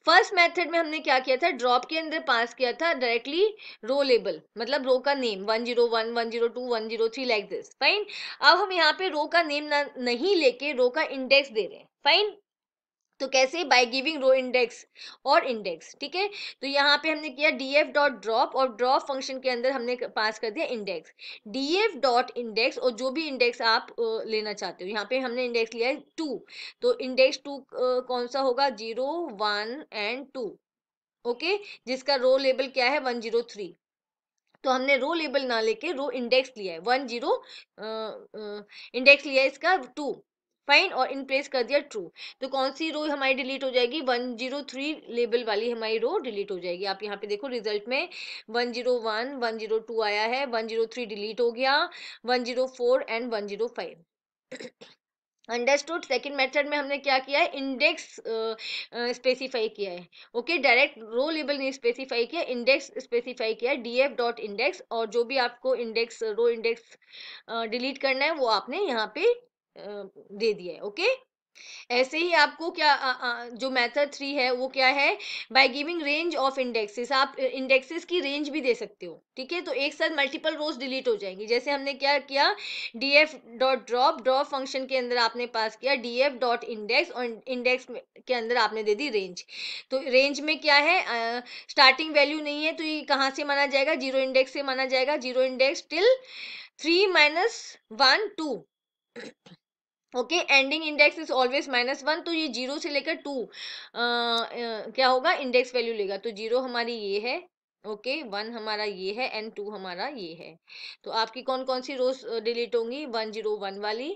first method में हमने क्या किया था ड्रॉप के अंदर पास किया था डायरेक्टली रो लेबल मतलब रो का name one zero one one zero two one zero three like this fine अब हम यहाँ पे रो का नेम नहीं लेके रो का इंडेक्स दे रहे हैं फाइन तो कैसे बाई गिविंग रो इंडेक्स और इंडेक्स ठीक है तो यहाँ पे हमने किया डी एफ डॉट ड्रॉप और ड्रॉप फंक्शन के अंदर हमने पास कर दिया index D F dot index और जो भी इंडेक्स आप लेना चाहते हो यहाँ पे हमने इंडेक्स लिया है टू तो इंडेक्स टू कौन सा होगा zero one and two okay जिसका रो लेबल क्या है वन जीरो थ्री तो हमने रो लेबल ना लेके रो इंडेक्स लिया है वन जीरो इंडेक्स लिया है इसका टू फाइन और इन प्लेस कर दिया ट्रू तो कौन सी रो हमारी डिलीट हो जाएगी वन जीरो थ्री लेबल वाली हमारी रो डिलीट हो जाएगी आप यहाँ पे देखो रिजल्ट में one zero one one zero two आया है वन जीरो थ्री डिलीट हो गया one zero four and one zero five understood second method में हमने क्या किया है इंडेक्स स्पेसिफाई uh, uh, किया है ओके डायरेक्ट रो लेबल नहीं स्पेसिफाई किया इंडेक्स स्पेसिफाई किया है डी एफ डॉट इंडेक्स और जो भी आपको इंडेक्स रो इंडेक्स डिलीट करना है वो आपने यहाँ पे दे दिया है ओके ऐसे ही आपको क्या आ, आ, जो मेथड थ्री है वो क्या है by giving range of indexes आप इंडेक्सेस की रेंज भी दे सकते हो ठीक है तो एक साथ मल्टीपल रोज डिलीट हो जाएंगी जैसे हमने क्या किया D F dot drop drop function के अंदर आपने पास किया डी एफ डॉट इंडेक्स और इंडेक्स के अंदर आपने दे दी रेंज तो रेंज में क्या है स्टार्टिंग uh, वैल्यू नहीं है तो ये कहाँ से माना जाएगा जीरो इंडेक्स से माना जाएगा zero index till three minus one two okay ending index is always minus one तो ये जीरो से लेकर टू क्या होगा इंडेक्स वैल्यू लेगा तो जीरो हमारी ये है ओके okay, वन हमारा ये है एंड टू हमारा ये है तो आपकी कौन कौन सी रोज डिलीट होंगी वन जीरो वन वाली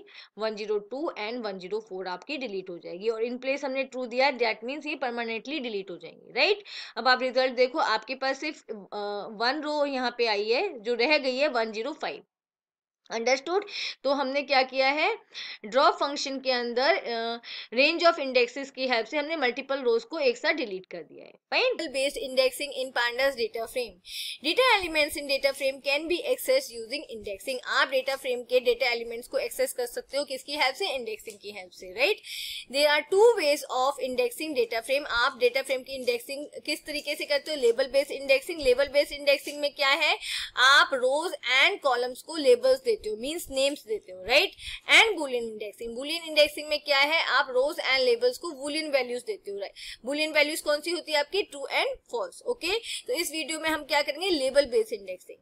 one zero two and one zero four आपकी डिलीट हो जाएगी और इन प्लेस हमने ट्रू दिया दैट मीन्स ये परमानेंटली डिलीट हो जाएंगी राइट अब आप रिजल्ट देखो आपके पास सिर्फ वन रो यहाँ पे आई है जो रह गई है वन जीरो फाइव अंडरस्टूड तो हमने क्या किया है ड्रॉप फंक्शन के अंदर रेंज ऑफ इंडेक्सेस की हेल्प से हमने मल्टीपल रोज को एक साथ डिलीट कर दिया है fine based indexing in pandas data frame data elements in data frame can be access using indexing आप डेटा फ्रेम के डेटा एलिमेंट्स को एक्सेस कर सकते हो किसकी हेल्प से इंडेक्सिंग की हेल्प से right there are two ways of indexing data frame आप डेटा फ्रेम की इंडेक्सिंग किस तरीके से करते हो label based indexing label based indexing में क्या है आप रोज एंड कॉलम्स को लेबल्स देते देते हो मीन्स नेम्स देते हो right and boolean indexing boolean indexing में क्या है आप रोज एंड लेबल्स को बुलियन वैल्यूज देते हो राइट बुलियन वैल्यूज कौन सी होती है आपकी ट्रू एंड फॉल्स ओके तो इस वीडियो में हम क्या करेंगे label based indexing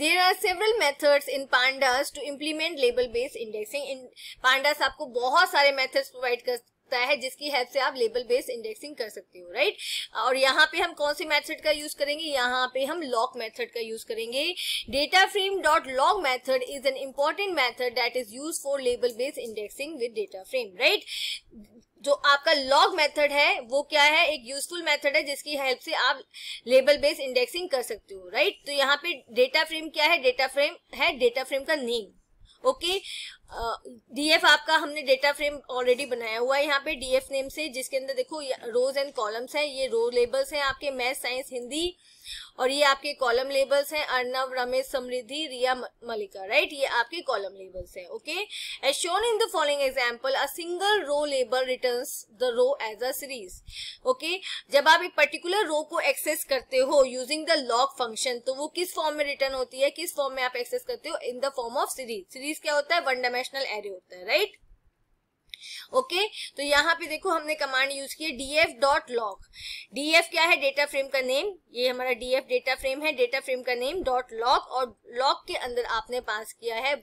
There are several methods in pandas to implement label based indexing. In pandas आपको बहुत सारे methods provide कर सकता है जिसकी हेल्प से आप लेबल बेस्ड इंडेक्सिंग कर सकते हो राइट और यहाँ पे हम कौन से मेथड का यूज करेंगे यहाँ पे हम लॉक मेथड का यूज करेंगे data frame dot loc method is an important method that is use for label based indexing with data frame right जो आपका लॉग मेथड है वो क्या है एक यूजफुल मेथड है जिसकी हेल्प से आप लेबल बेस्ड इंडेक्सिंग कर सकते हो राइट तो यहाँ पे डेटा फ्रेम क्या है डेटा फ्रेम है डेटा फ्रेम का नेम ओके डीएफ uh, आपका हमने डेटा फ्रेम ऑलरेडी बनाया हुआ है यहाँ पे डीएफ नेम से जिसके अंदर देखो रोज एंड कॉलम्स है ये रो लेबल्स हैं आपके मैथ साइंस हिंदी और ये आपके कॉलम लेबल्स हैं अर्नब रमेश समृद्धि रिया मलिका राइट ये आपके कॉलम लेबल्स हैं okay as shown in the following example a single row label return the row as a series okay जब आप एक पर्टिकुलर रो को एक्सेस करते हो यूजिंग द लॉग फंक्शन तो वो किस फॉर्म में रिटर्न होती है किस फॉर्म में आप एक्सेस करते हो in the form of series series क्या होता है वन डायमेंशनल एरे होता है राइट right? ओके तो यहाँ पे देखो हमने कमांड यूज किया D F dot loc F क्या है डेटा फ्रेम का नेम ये हमारा एफ डेटा फ्रेम है डेटा फ्रेम का नेम डॉट लॉग और लॉग के अंदर आपने पास किया है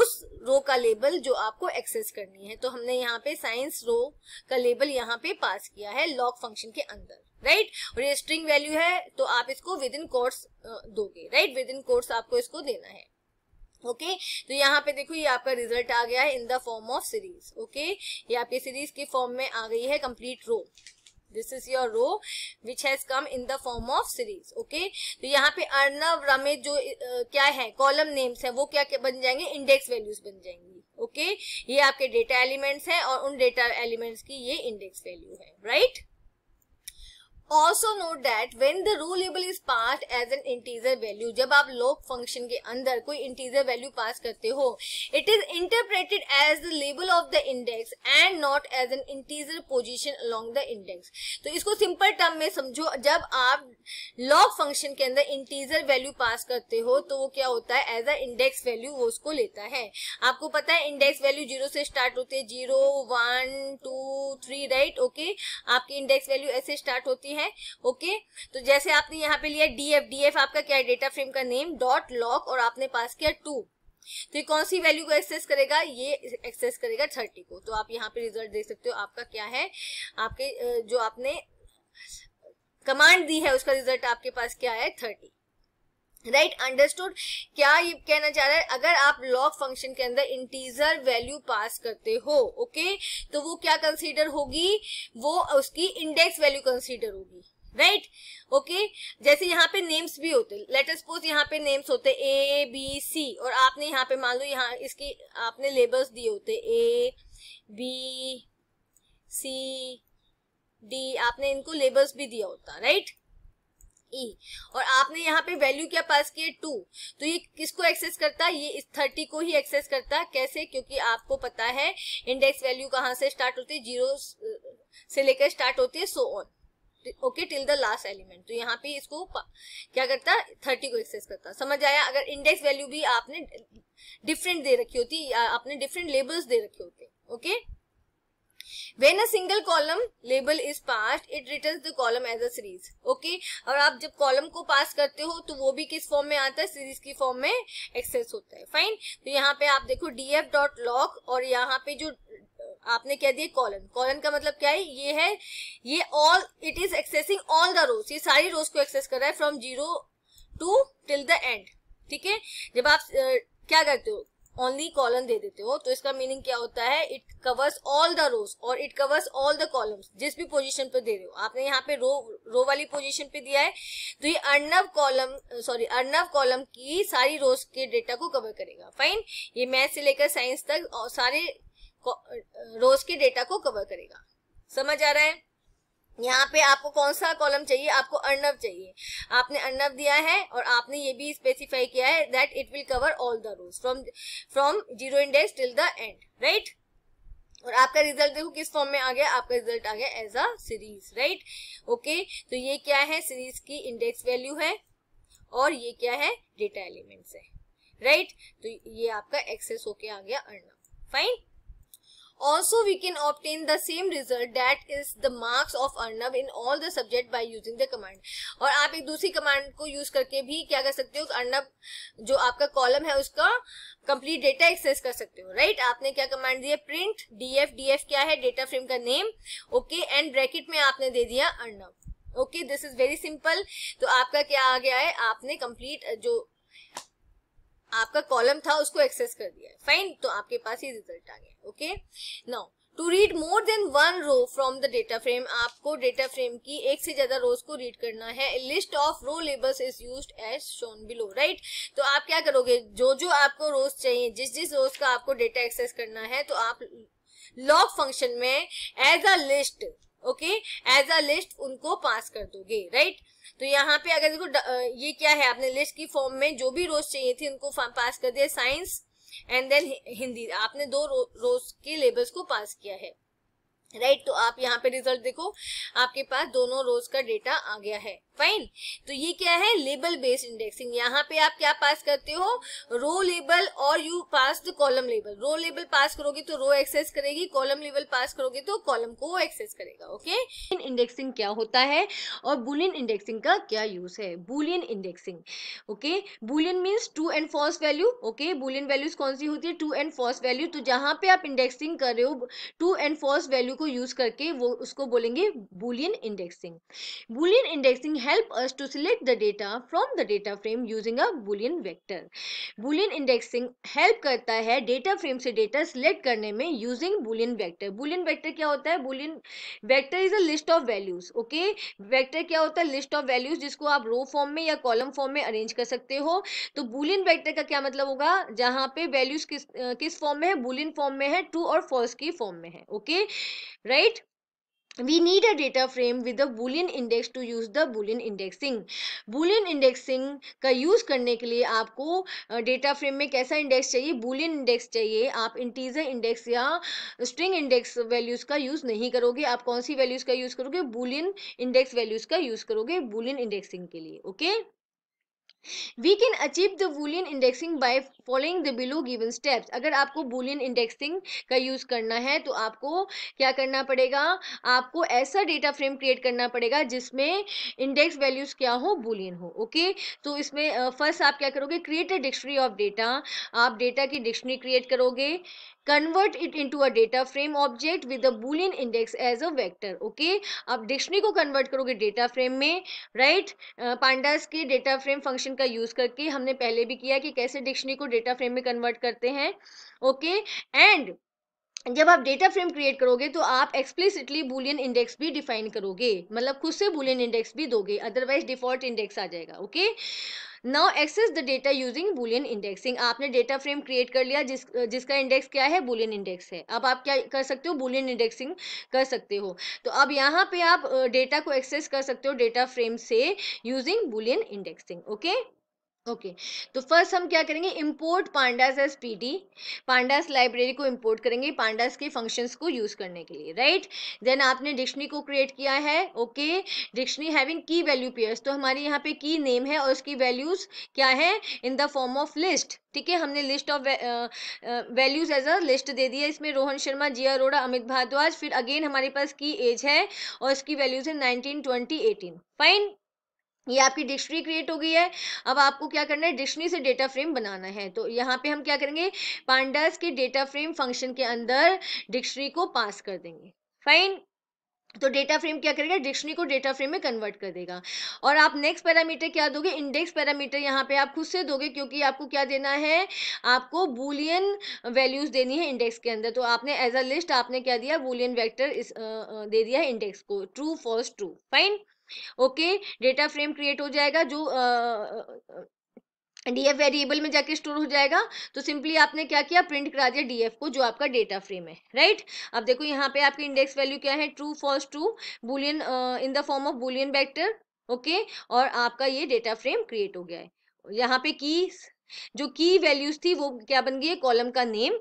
उस रो का लेबल जो आपको एक्सेस करनी है तो हमने यहाँ पे साइंस रो का लेबल यहाँ पे पास किया है लॉग फंक्शन के अंदर राइट right? और ये स्ट्रिंग वैल्यू है तो आप इसको विद इन कोर्स दोगे राइट विद इन कोर्स आपको इसको देना है ओके okay? तो यहाँ पे देखो ये आपका रिजल्ट आ गया है in the form of series okay ये आपकी सीरीज के फॉर्म में आ गई है complete row this is your row which has come in the form of series okay तो यहाँ पे अर्नब रमेश जो आ, क्या है कॉलम नेम्स है वो क्या, क्या बन जाएंगे इंडेक्स वैल्यूज बन जाएंगी ओके okay? ये आपके डेटा एलिमेंट्स हैं और उन डेटा एलिमेंट्स की ये इंडेक्स वैल्यू है right right? Also note that when the row label is pass as an integer value जब आप लॉग फंक्शन के अंदर कोई इंटीजर वैल्यू पास करते हो it is interpreted as the label of the index and not as an integer position along the index तो इसको simple term में समझो जब आप लॉक फंक्शन के अंदर इंटीजर वैल्यू पास करते हो तो वो क्या होता है एज अ इंडेक्स वैल्यू वो उसको लेता है आपको पता है इंडेक्स वैल्यू जीरो से स्टार्ट होती है zero one two three right okay आपकी इंडेक्स वैल्यू ऐसे स्टार्ट होती है हैं ओके तो जैसे आपने यहाँ पे लिया डी एफ डी एफ आपका क्या है डेटा फ्रेम का नेम डॉट लॉक और आपने पास किया टू तो ये कौन सी वैल्यू को एक्सेस करेगा ये एक्सेस करेगा थर्टी को तो आप यहाँ पे रिजल्ट देख सकते हो आपका क्या है आपके जो आपने कमांड दी है उसका रिजल्ट आपके पास क्या है थर्टी राइट right, अंडरस्टूड क्या ये कहना चाह रहा है अगर आप लॉग फंक्शन के अंदर इंटीजर वैल्यू पास करते हो ओके okay? तो वो क्या कंसीडर होगी वो उसकी इंडेक्स वैल्यू कंसीडर होगी राइट right? Okay okay? जैसे यहाँ पे नेम्स भी होते लेटर सपोज यहाँ पे नेम्स होते ए बी सी और आपने यहाँ पे मान लो यहाँ इसकी आपने लेबल्स दिए होते ए बी सी डी आपने इनको लेबल्स भी दिया होता राइट ई e. और आपने यहाँ पे वैल्यू क्या पास किया टू तो ये किसको एक्सेस करता ये इस थर्टी को ही एक्सेस करता कैसे क्योंकि आपको पता है इंडेक्स वैल्यू कहाँ से स्टार्ट होती है जीरो से लेकर स्टार्ट होती है so on okay till the last element तो यहाँ पे इसको क्या करता थर्टी को एक्सेस करता समझ आया अगर इंडेक्स वैल्यू भी आपने डिफरेंट दे रखी होती आपने डिफरेंट लेबल्स दे रखे होते okay okay? When a single column label is passed, it returns the column as a series. Okay? और आप जब column को pass करते हो तो वो भी किस form में आता है Series की form में access होता है Fine? तो यहाँ पे आप देखो डीएफ डॉट लॉक और यहाँ पे जो आपने कह दिया कॉलन कॉलन का मतलब क्या है ये है ये all it is accessing all the rows ये सारी रोज को एक्सेस कर रहा है from zero to till the end ठीक है जब आप uh, क्या करते हो ओनली कॉलम दे देते हो तो इसका मीनिंग क्या होता है it covers all the rows और it covers all the columns जिस भी पोजीशन पे दे रहे हो आपने यहाँ पे रो रो वाली पोजीशन पे दिया है तो ये Arnav column sorry Arnav column की सारी रोज के डेटा को कवर करेगा फाइन ये मैथ से लेकर साइंस तक सारे रोज के डेटा को कवर करेगा समझ आ रहा है यहाँ पे आपको कौन सा कॉलम चाहिए आपको अर्नव चाहिए आपने अर्नव दिया है और आपने ये भी स्पेसिफाई किया है that it will cover all the rows from from zero index till the end right और आपका रिजल्ट देखो किस फॉर्म में आ गया आपका रिजल्ट आ गया as a series right okay तो ये क्या है सीरीज की इंडेक्स वैल्यू है और ये क्या है डेटा एलिमेंट्स है राइट right? तो ये आपका एक्सेस होके आ गया Arnav fine Also, we can obtain the same result that is the marks of Arnab in all the subject by using the command. और आप एक दूसरी कमांड को यूज करके भी क्या कर सकते हो अर्नब जो आपका कॉलम है उसका कंप्लीट डेटा एक्सेस कर सकते हो राइट आपने क्या कमांड दी है प्रिंट डीएफ डीएफ क्या है डेटा फ्रेम का नेम ओके एंड ब्रैकेट में आपने दे दिया Arnab okay this is very simple तो आपका क्या आ गया है आपने कंप्लीट जो आपका कॉलम था उसको एक्सेस कर दिया फाइन तो आपके पास ये रिजल्ट आ गया okay now to read more than one row from the data frame आपको डेटा फ्रेम की एक से ज्यादा रोज को रीड करना है list of row labels is use as shown below right तो आप क्या करोगे जो जो आपको रोज चाहिए जिस जिस रोज का आपको डेटा एक्सेस करना है तो आप लॉग फंक्शन में as a list okay as a list उनको पास कर दोगे राइट right? तो यहाँ पे अगर देखो ये क्या है आपने लिस्ट की फॉर्म में जो भी रोज चाहिए थी उनको पास कर दिया साइंस एंड देन हिंदी आपने दो रो, रोज के लेबल्स को पास किया है राइट right, तो आप यहाँ पे रिजल्ट देखो आपके पास दोनों रोज का डेटा आ गया है फाइन तो ये क्या है लेबल बेस्ड इंडेक्सिंग यहाँ पे आप क्या पास करते हो रो लेबल और you pass the column label row label pass करोगे तो रो एक्सेस करेगी कॉलम लेबल पास करोगे तो कॉलम को एक्सेस करेगा ओके इंडेक्सिंग क्या होता है और बुलियन इंडेक्सिंग का क्या यूज है boolean indexing okay boolean means true and false value okay boolean values कौन सी होती है ट्रू एंड फॉल्स वैल्यू तो जहां पे आप इंडेक्सिंग कर रहे हो ट्रू एंड फॉल्स वैल्यू को यूज करके वो उसको बोलेंगे boolean indexing boolean indexing help us to select the data from the data frame using a boolean vector boolean indexing help करता है डेटा फ्रेम से डेटा सिलेक्ट करने में using boolean vector boolean vector क्या होता है boolean vector is a list of values okay vector क्या होता है लिस्ट ऑफ वैल्यूज जिसको आप रो फॉर्म में या कॉलम फॉर्म में अरेंज कर सकते हो तो बुलियन वेक्टर का क्या मतलब होगा जहां पे वैल्यूज किस किस फॉर्म में है बुलियन फॉर्म में है ट्रू और फॉल्स की फॉर्म में है okay okay? right we need a data frame with a boolean index to use the boolean indexing boolean indexing का यूज़ करने के लिए आपको डेटा फ्रेम में कैसा इंडेक्स चाहिए बूलियन इंडेक्स चाहिए आप इंटीजर इंडेक्स या स्ट्रिंग इंडेक्स वैल्यूज़ का यूज़ नहीं करोगे आप कौन सी वैल्यूज़ का यूज़ करोगे बूलियन इंडेक्स वैल्यूज़ का यूज़ करोगे बूलियन इंडेक्सिंग के लिए okay we can achieve the boolean indexing by following the below given steps अगर आपको बुलियन इंडेक्सिंग का यूज़ करना है तो आपको क्या करना पड़ेगा आपको ऐसा डेटा फ्रेम क्रिएट करना पड़ेगा जिसमें इंडेक्स वैल्यूज़ क्या हो बुलियन हो ओके तो इसमें फर्स्ट आप क्या करोगे create a dictionary of data आप डेटा की डिक्शनरी क्रिएट करोगे convert it into a data frame object with a boolean index as a vector okay आप डिक्शनरी को कन्वर्ट करोगे डेटा फ्रेम में राइट right? पांडास के डेटा फ्रेम फंक्शन का use करके हमने पहले भी किया कि कैसे डिक्शनरी को डेटा फ्रेम में कन्वर्ट करते हैं ओके okay? एंड जब आप डेटा फ्रेम क्रिएट करोगे तो आप एक्सप्लिसिटली बुलियन इंडेक्स भी डिफाइन करोगे मतलब खुद से बुलियन इंडेक्स भी दोगे अदरवाइज डिफॉल्ट इंडेक्स आ जाएगा okay okay? Now access the data using boolean indexing आपने डेटा फ्रेम क्रिएट कर लिया जिस जिसका इंडेक्स क्या है बुलियन इंडेक्स है अब आप क्या कर सकते हो बुलियन इंडेक्सिंग कर सकते हो तो अब यहाँ पे आप डेटा को एक्सेस कर सकते हो डेटा फ्रेम से using boolean indexing okay okay okay. तो फर्स्ट हम क्या करेंगे import pandas as D pandas library को इंपोर्ट करेंगे पांडास के फंक्शंस को यूज करने के लिए राइट right? देन आपने डिक्शनरी को क्रिएट किया है okay dictionary having key value pairs तो हमारे यहाँ पे की नेम है और उसकी वैल्यूज क्या है in the form of list ठीक है हमने list of values as a list दे दिया है इसमें रोहन शर्मा जिया अरोड़ा अमित भारद्वाज फिर अगेन हमारे पास की एज है और इसकी वैल्यूज है नाइनटीन ट्वेंटी एटीन फाइन ये आपकी डिक्शनरी क्रिएट हो गई है अब आपको क्या करना है डिक्शनरी से डेटा फ्रेम बनाना है तो यहाँ पे हम क्या करेंगे पांडास के डेटा फ्रेम फंक्शन के अंदर डिक्शनरी को पास कर देंगे फाइन तो डेटा फ्रेम क्या करेगा डिक्शनरी को डेटा फ्रेम में कन्वर्ट कर देगा और आप नेक्स्ट पैरामीटर क्या दोगे इंडेक्स पैरामीटर यहाँ पे आप खुद से दोगे क्योंकि आपको क्या देना है आपको बुलियन वैल्यूज देनी है इंडेक्स के अंदर तो आपने एज अ लिस्ट आपने क्या दिया बुलियन वेक्टर इस, आ, दे दिया है इंडेक्स को true false true fine okay data frame create हो जाएगा जो आ, डीएफ वेरिएबल में जाके स्टोर हो जाएगा तो सिंपली आपने क्या किया प्रिंट करा दिया डीएफ को जो आपका डेटा फ्रेम है राइट अब देखो यहाँ पे आपकी इंडेक्स वैल्यू क्या है true false true boolean in the form of boolean vector okay और आपका ये डेटा फ्रेम क्रिएट हो गया है यहाँ पे की जो की वैल्यूज थी वो क्या बन गई है कॉलम का name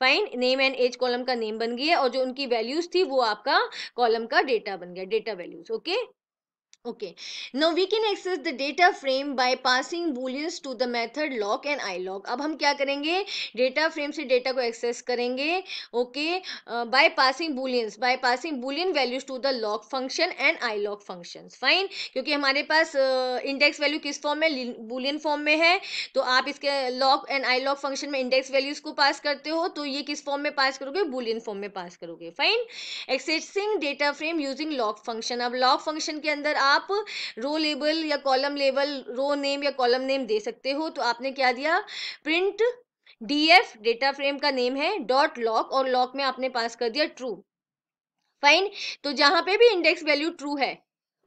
fine name and age column का नेम बन गई है और जो उनकी वैल्यूज थी वो आपका कॉलम का डेटा बन गया data values okay Okay, now we can access the data frame by passing booleans to the method lock and i lock ab hum kya karenge data frame se data ko access karenge okay uh, by passing booleans by passing boolean values to the lock function and i lock functions. Fine, kyunki hamare paas uh, index value kis form mein boolean form mein hai to aap iske lock and i lock function mein index values ko pass karte ho to ye kis form mein pass karoge boolean form mein pass karoge Fine, accessing data frame using lock function. ab lock function ke andar aap आप row label या column label row name या column name दे सकते हो तो आपने क्या दिया print D F data frame का नेम है डॉट लॉक और लॉक में आपने पास कर दिया ट्रू फाइन तो जहां पे भी इंडेक्स वैल्यू ट्रू है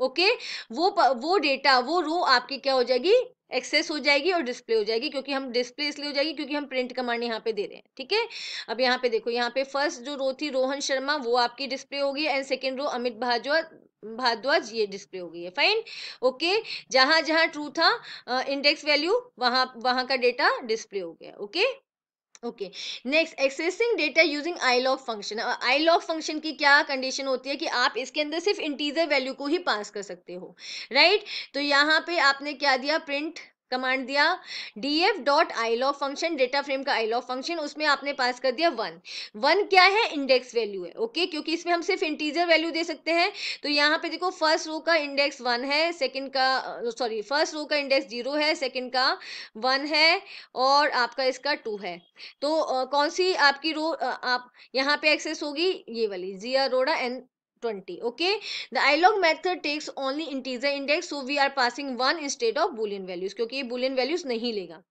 ओके okay? वो वो डेटा वो रो आपकी क्या हो जाएगी एक्सेस हो जाएगी और डिस्प्ले हो जाएगी क्योंकि हम डिस्प्ले इसलिए हो जाएगी क्योंकि हम प्रिंट कमांड यहाँ पे दे रहे हैं ठीक है अब यहाँ पे देखो यहाँ पे फर्स्ट जो रो थी रोहन शर्मा वो आपकी डिस्प्ले होगी एंड सेकेंड रो अमित भाजवा भारद्वाज ये डिस्प्ले हो गई है फाइन ओके जहां जहां ट्रू था इंडेक्स वैल्यू वहां वहां का डेटा डिस्प्ले हो गया okay okay next accessing data using iloc function iloc function की क्या कंडीशन होती है कि आप इसके अंदर सिर्फ इंटीजर वैल्यू को ही पास कर सकते हो राइट right? तो यहाँ पे आपने क्या दिया प्रिंट कमांड दिया D F dot iloc function data frame का आई लॉ फंक्शन उसमें आपने पास कर दिया वन वन क्या है इंडेक्स वैल्यू है ओके okay? क्योंकि इसमें हम सिर्फ इंटीजर वैल्यू दे सकते हैं तो यहाँ पे देखो फर्स्ट रो का इंडेक्स वन है सेकंड का सॉरी फर्स्ट रो का इंडेक्स जीरो है सेकंड का वन है और आपका इसका टू है तो uh, कौन सी आपकी रो uh, आप यहाँ पे एक्सेस होगी ये वाली Jiya Roda and 20 okay the ilog method takes only integer index so we are passing one instead of boolean values kyunki ye boolean values नहीं लेगा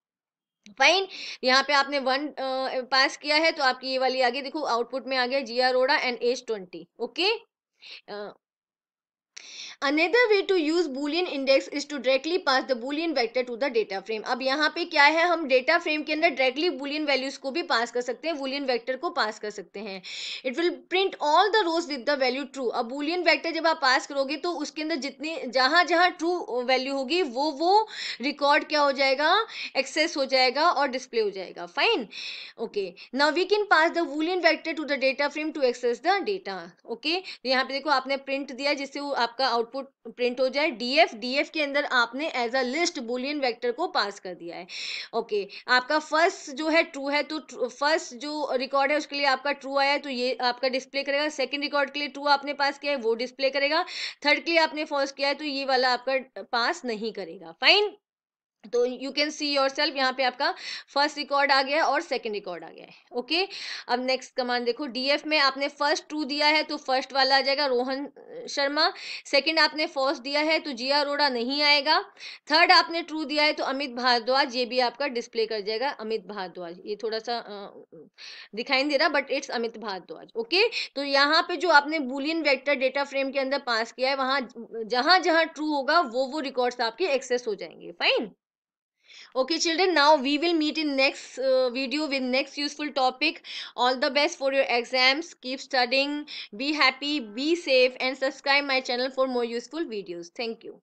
फाइन यहाँ पे आपने वन पास किया है तो आपकी ये वाली आगे देखो आउटपुट में आ गया जी आर ओडा and age twenty okay another way to use boolean index is to directly pass the boolean vector to the data frame अब यहाँ पे क्या है हम डेटा फ्रेम के अंदर डायरेक्टली बूलियन वैल्यूज को भी पास कर सकते हैं बूलियन वेक्टर को पास कर सकते हैं it will print all the rows with the value true अब बूलियन वैक्टर जब आप पास करोगे तो उसके अंदर जितनी जहाँ जहाँ ट्रू वैल्यू होगी वो वो रिकॉर्ड क्या हो जाएगा एक्सेस हो जाएगा और डिस्प्ले हो जाएगा fine okay now we can pass the boolean vector to the data frame to access the data okay यहाँ पे देखो आपने प्रिंट दिया जिससे आप आपका आउटपुट प्रिंट हो जाए डीएफ डीएफ के अंदर आपने as a list boolean vector को पास कर दिया है ओके okay, आपका फर्स्ट जो है ट्रू है तो फर्स्ट जो रिकॉर्ड है उसके लिए आपका ट्रू आया है तो ये आपका डिस्प्ले करेगा सेकेंड रिकॉर्ड के लिए ट्रू आपने पास किया है वो डिस्प्ले करेगा थर्ड के लिए आपने फर्स्ट किया है तो ये वाला आपका पास नहीं करेगा फाइन तो you can see yourself यहाँ पे आपका फर्स्ट रिकॉर्ड आ गया और सेकंड रिकॉर्ड आ गया है ओके अब नेक्स्ट कमांड देखो डीएफ में आपने फर्स्ट टू दिया है तो फर्स्ट वाला आ जाएगा रोहन शर्मा सेकंड आपने फर्स्ट दिया है तो जिया अरोड़ा नहीं आएगा थर्ड आपने ट्रू दिया है तो अमित भारद्वाज ये भी आपका डिस्प्ले कर जाएगा अमित भारद्वाज ये थोड़ा सा दिखाई नहीं दे रहा but it's Amit Bhardwaj okay तो यहाँ पे जो आपने बुलियन वेक्टर डेटा फ्रेम के अंदर पास किया है वहाँ जहाँ जहाँ ट्रू होगा वो वो रिकॉर्ड्स आपके एक्सेस हो जाएंगे fine okay children now we will meet in next uh, video with next useful topic all the best for your exams keep studying be happy be safe and subscribe my channel for more useful videos thank you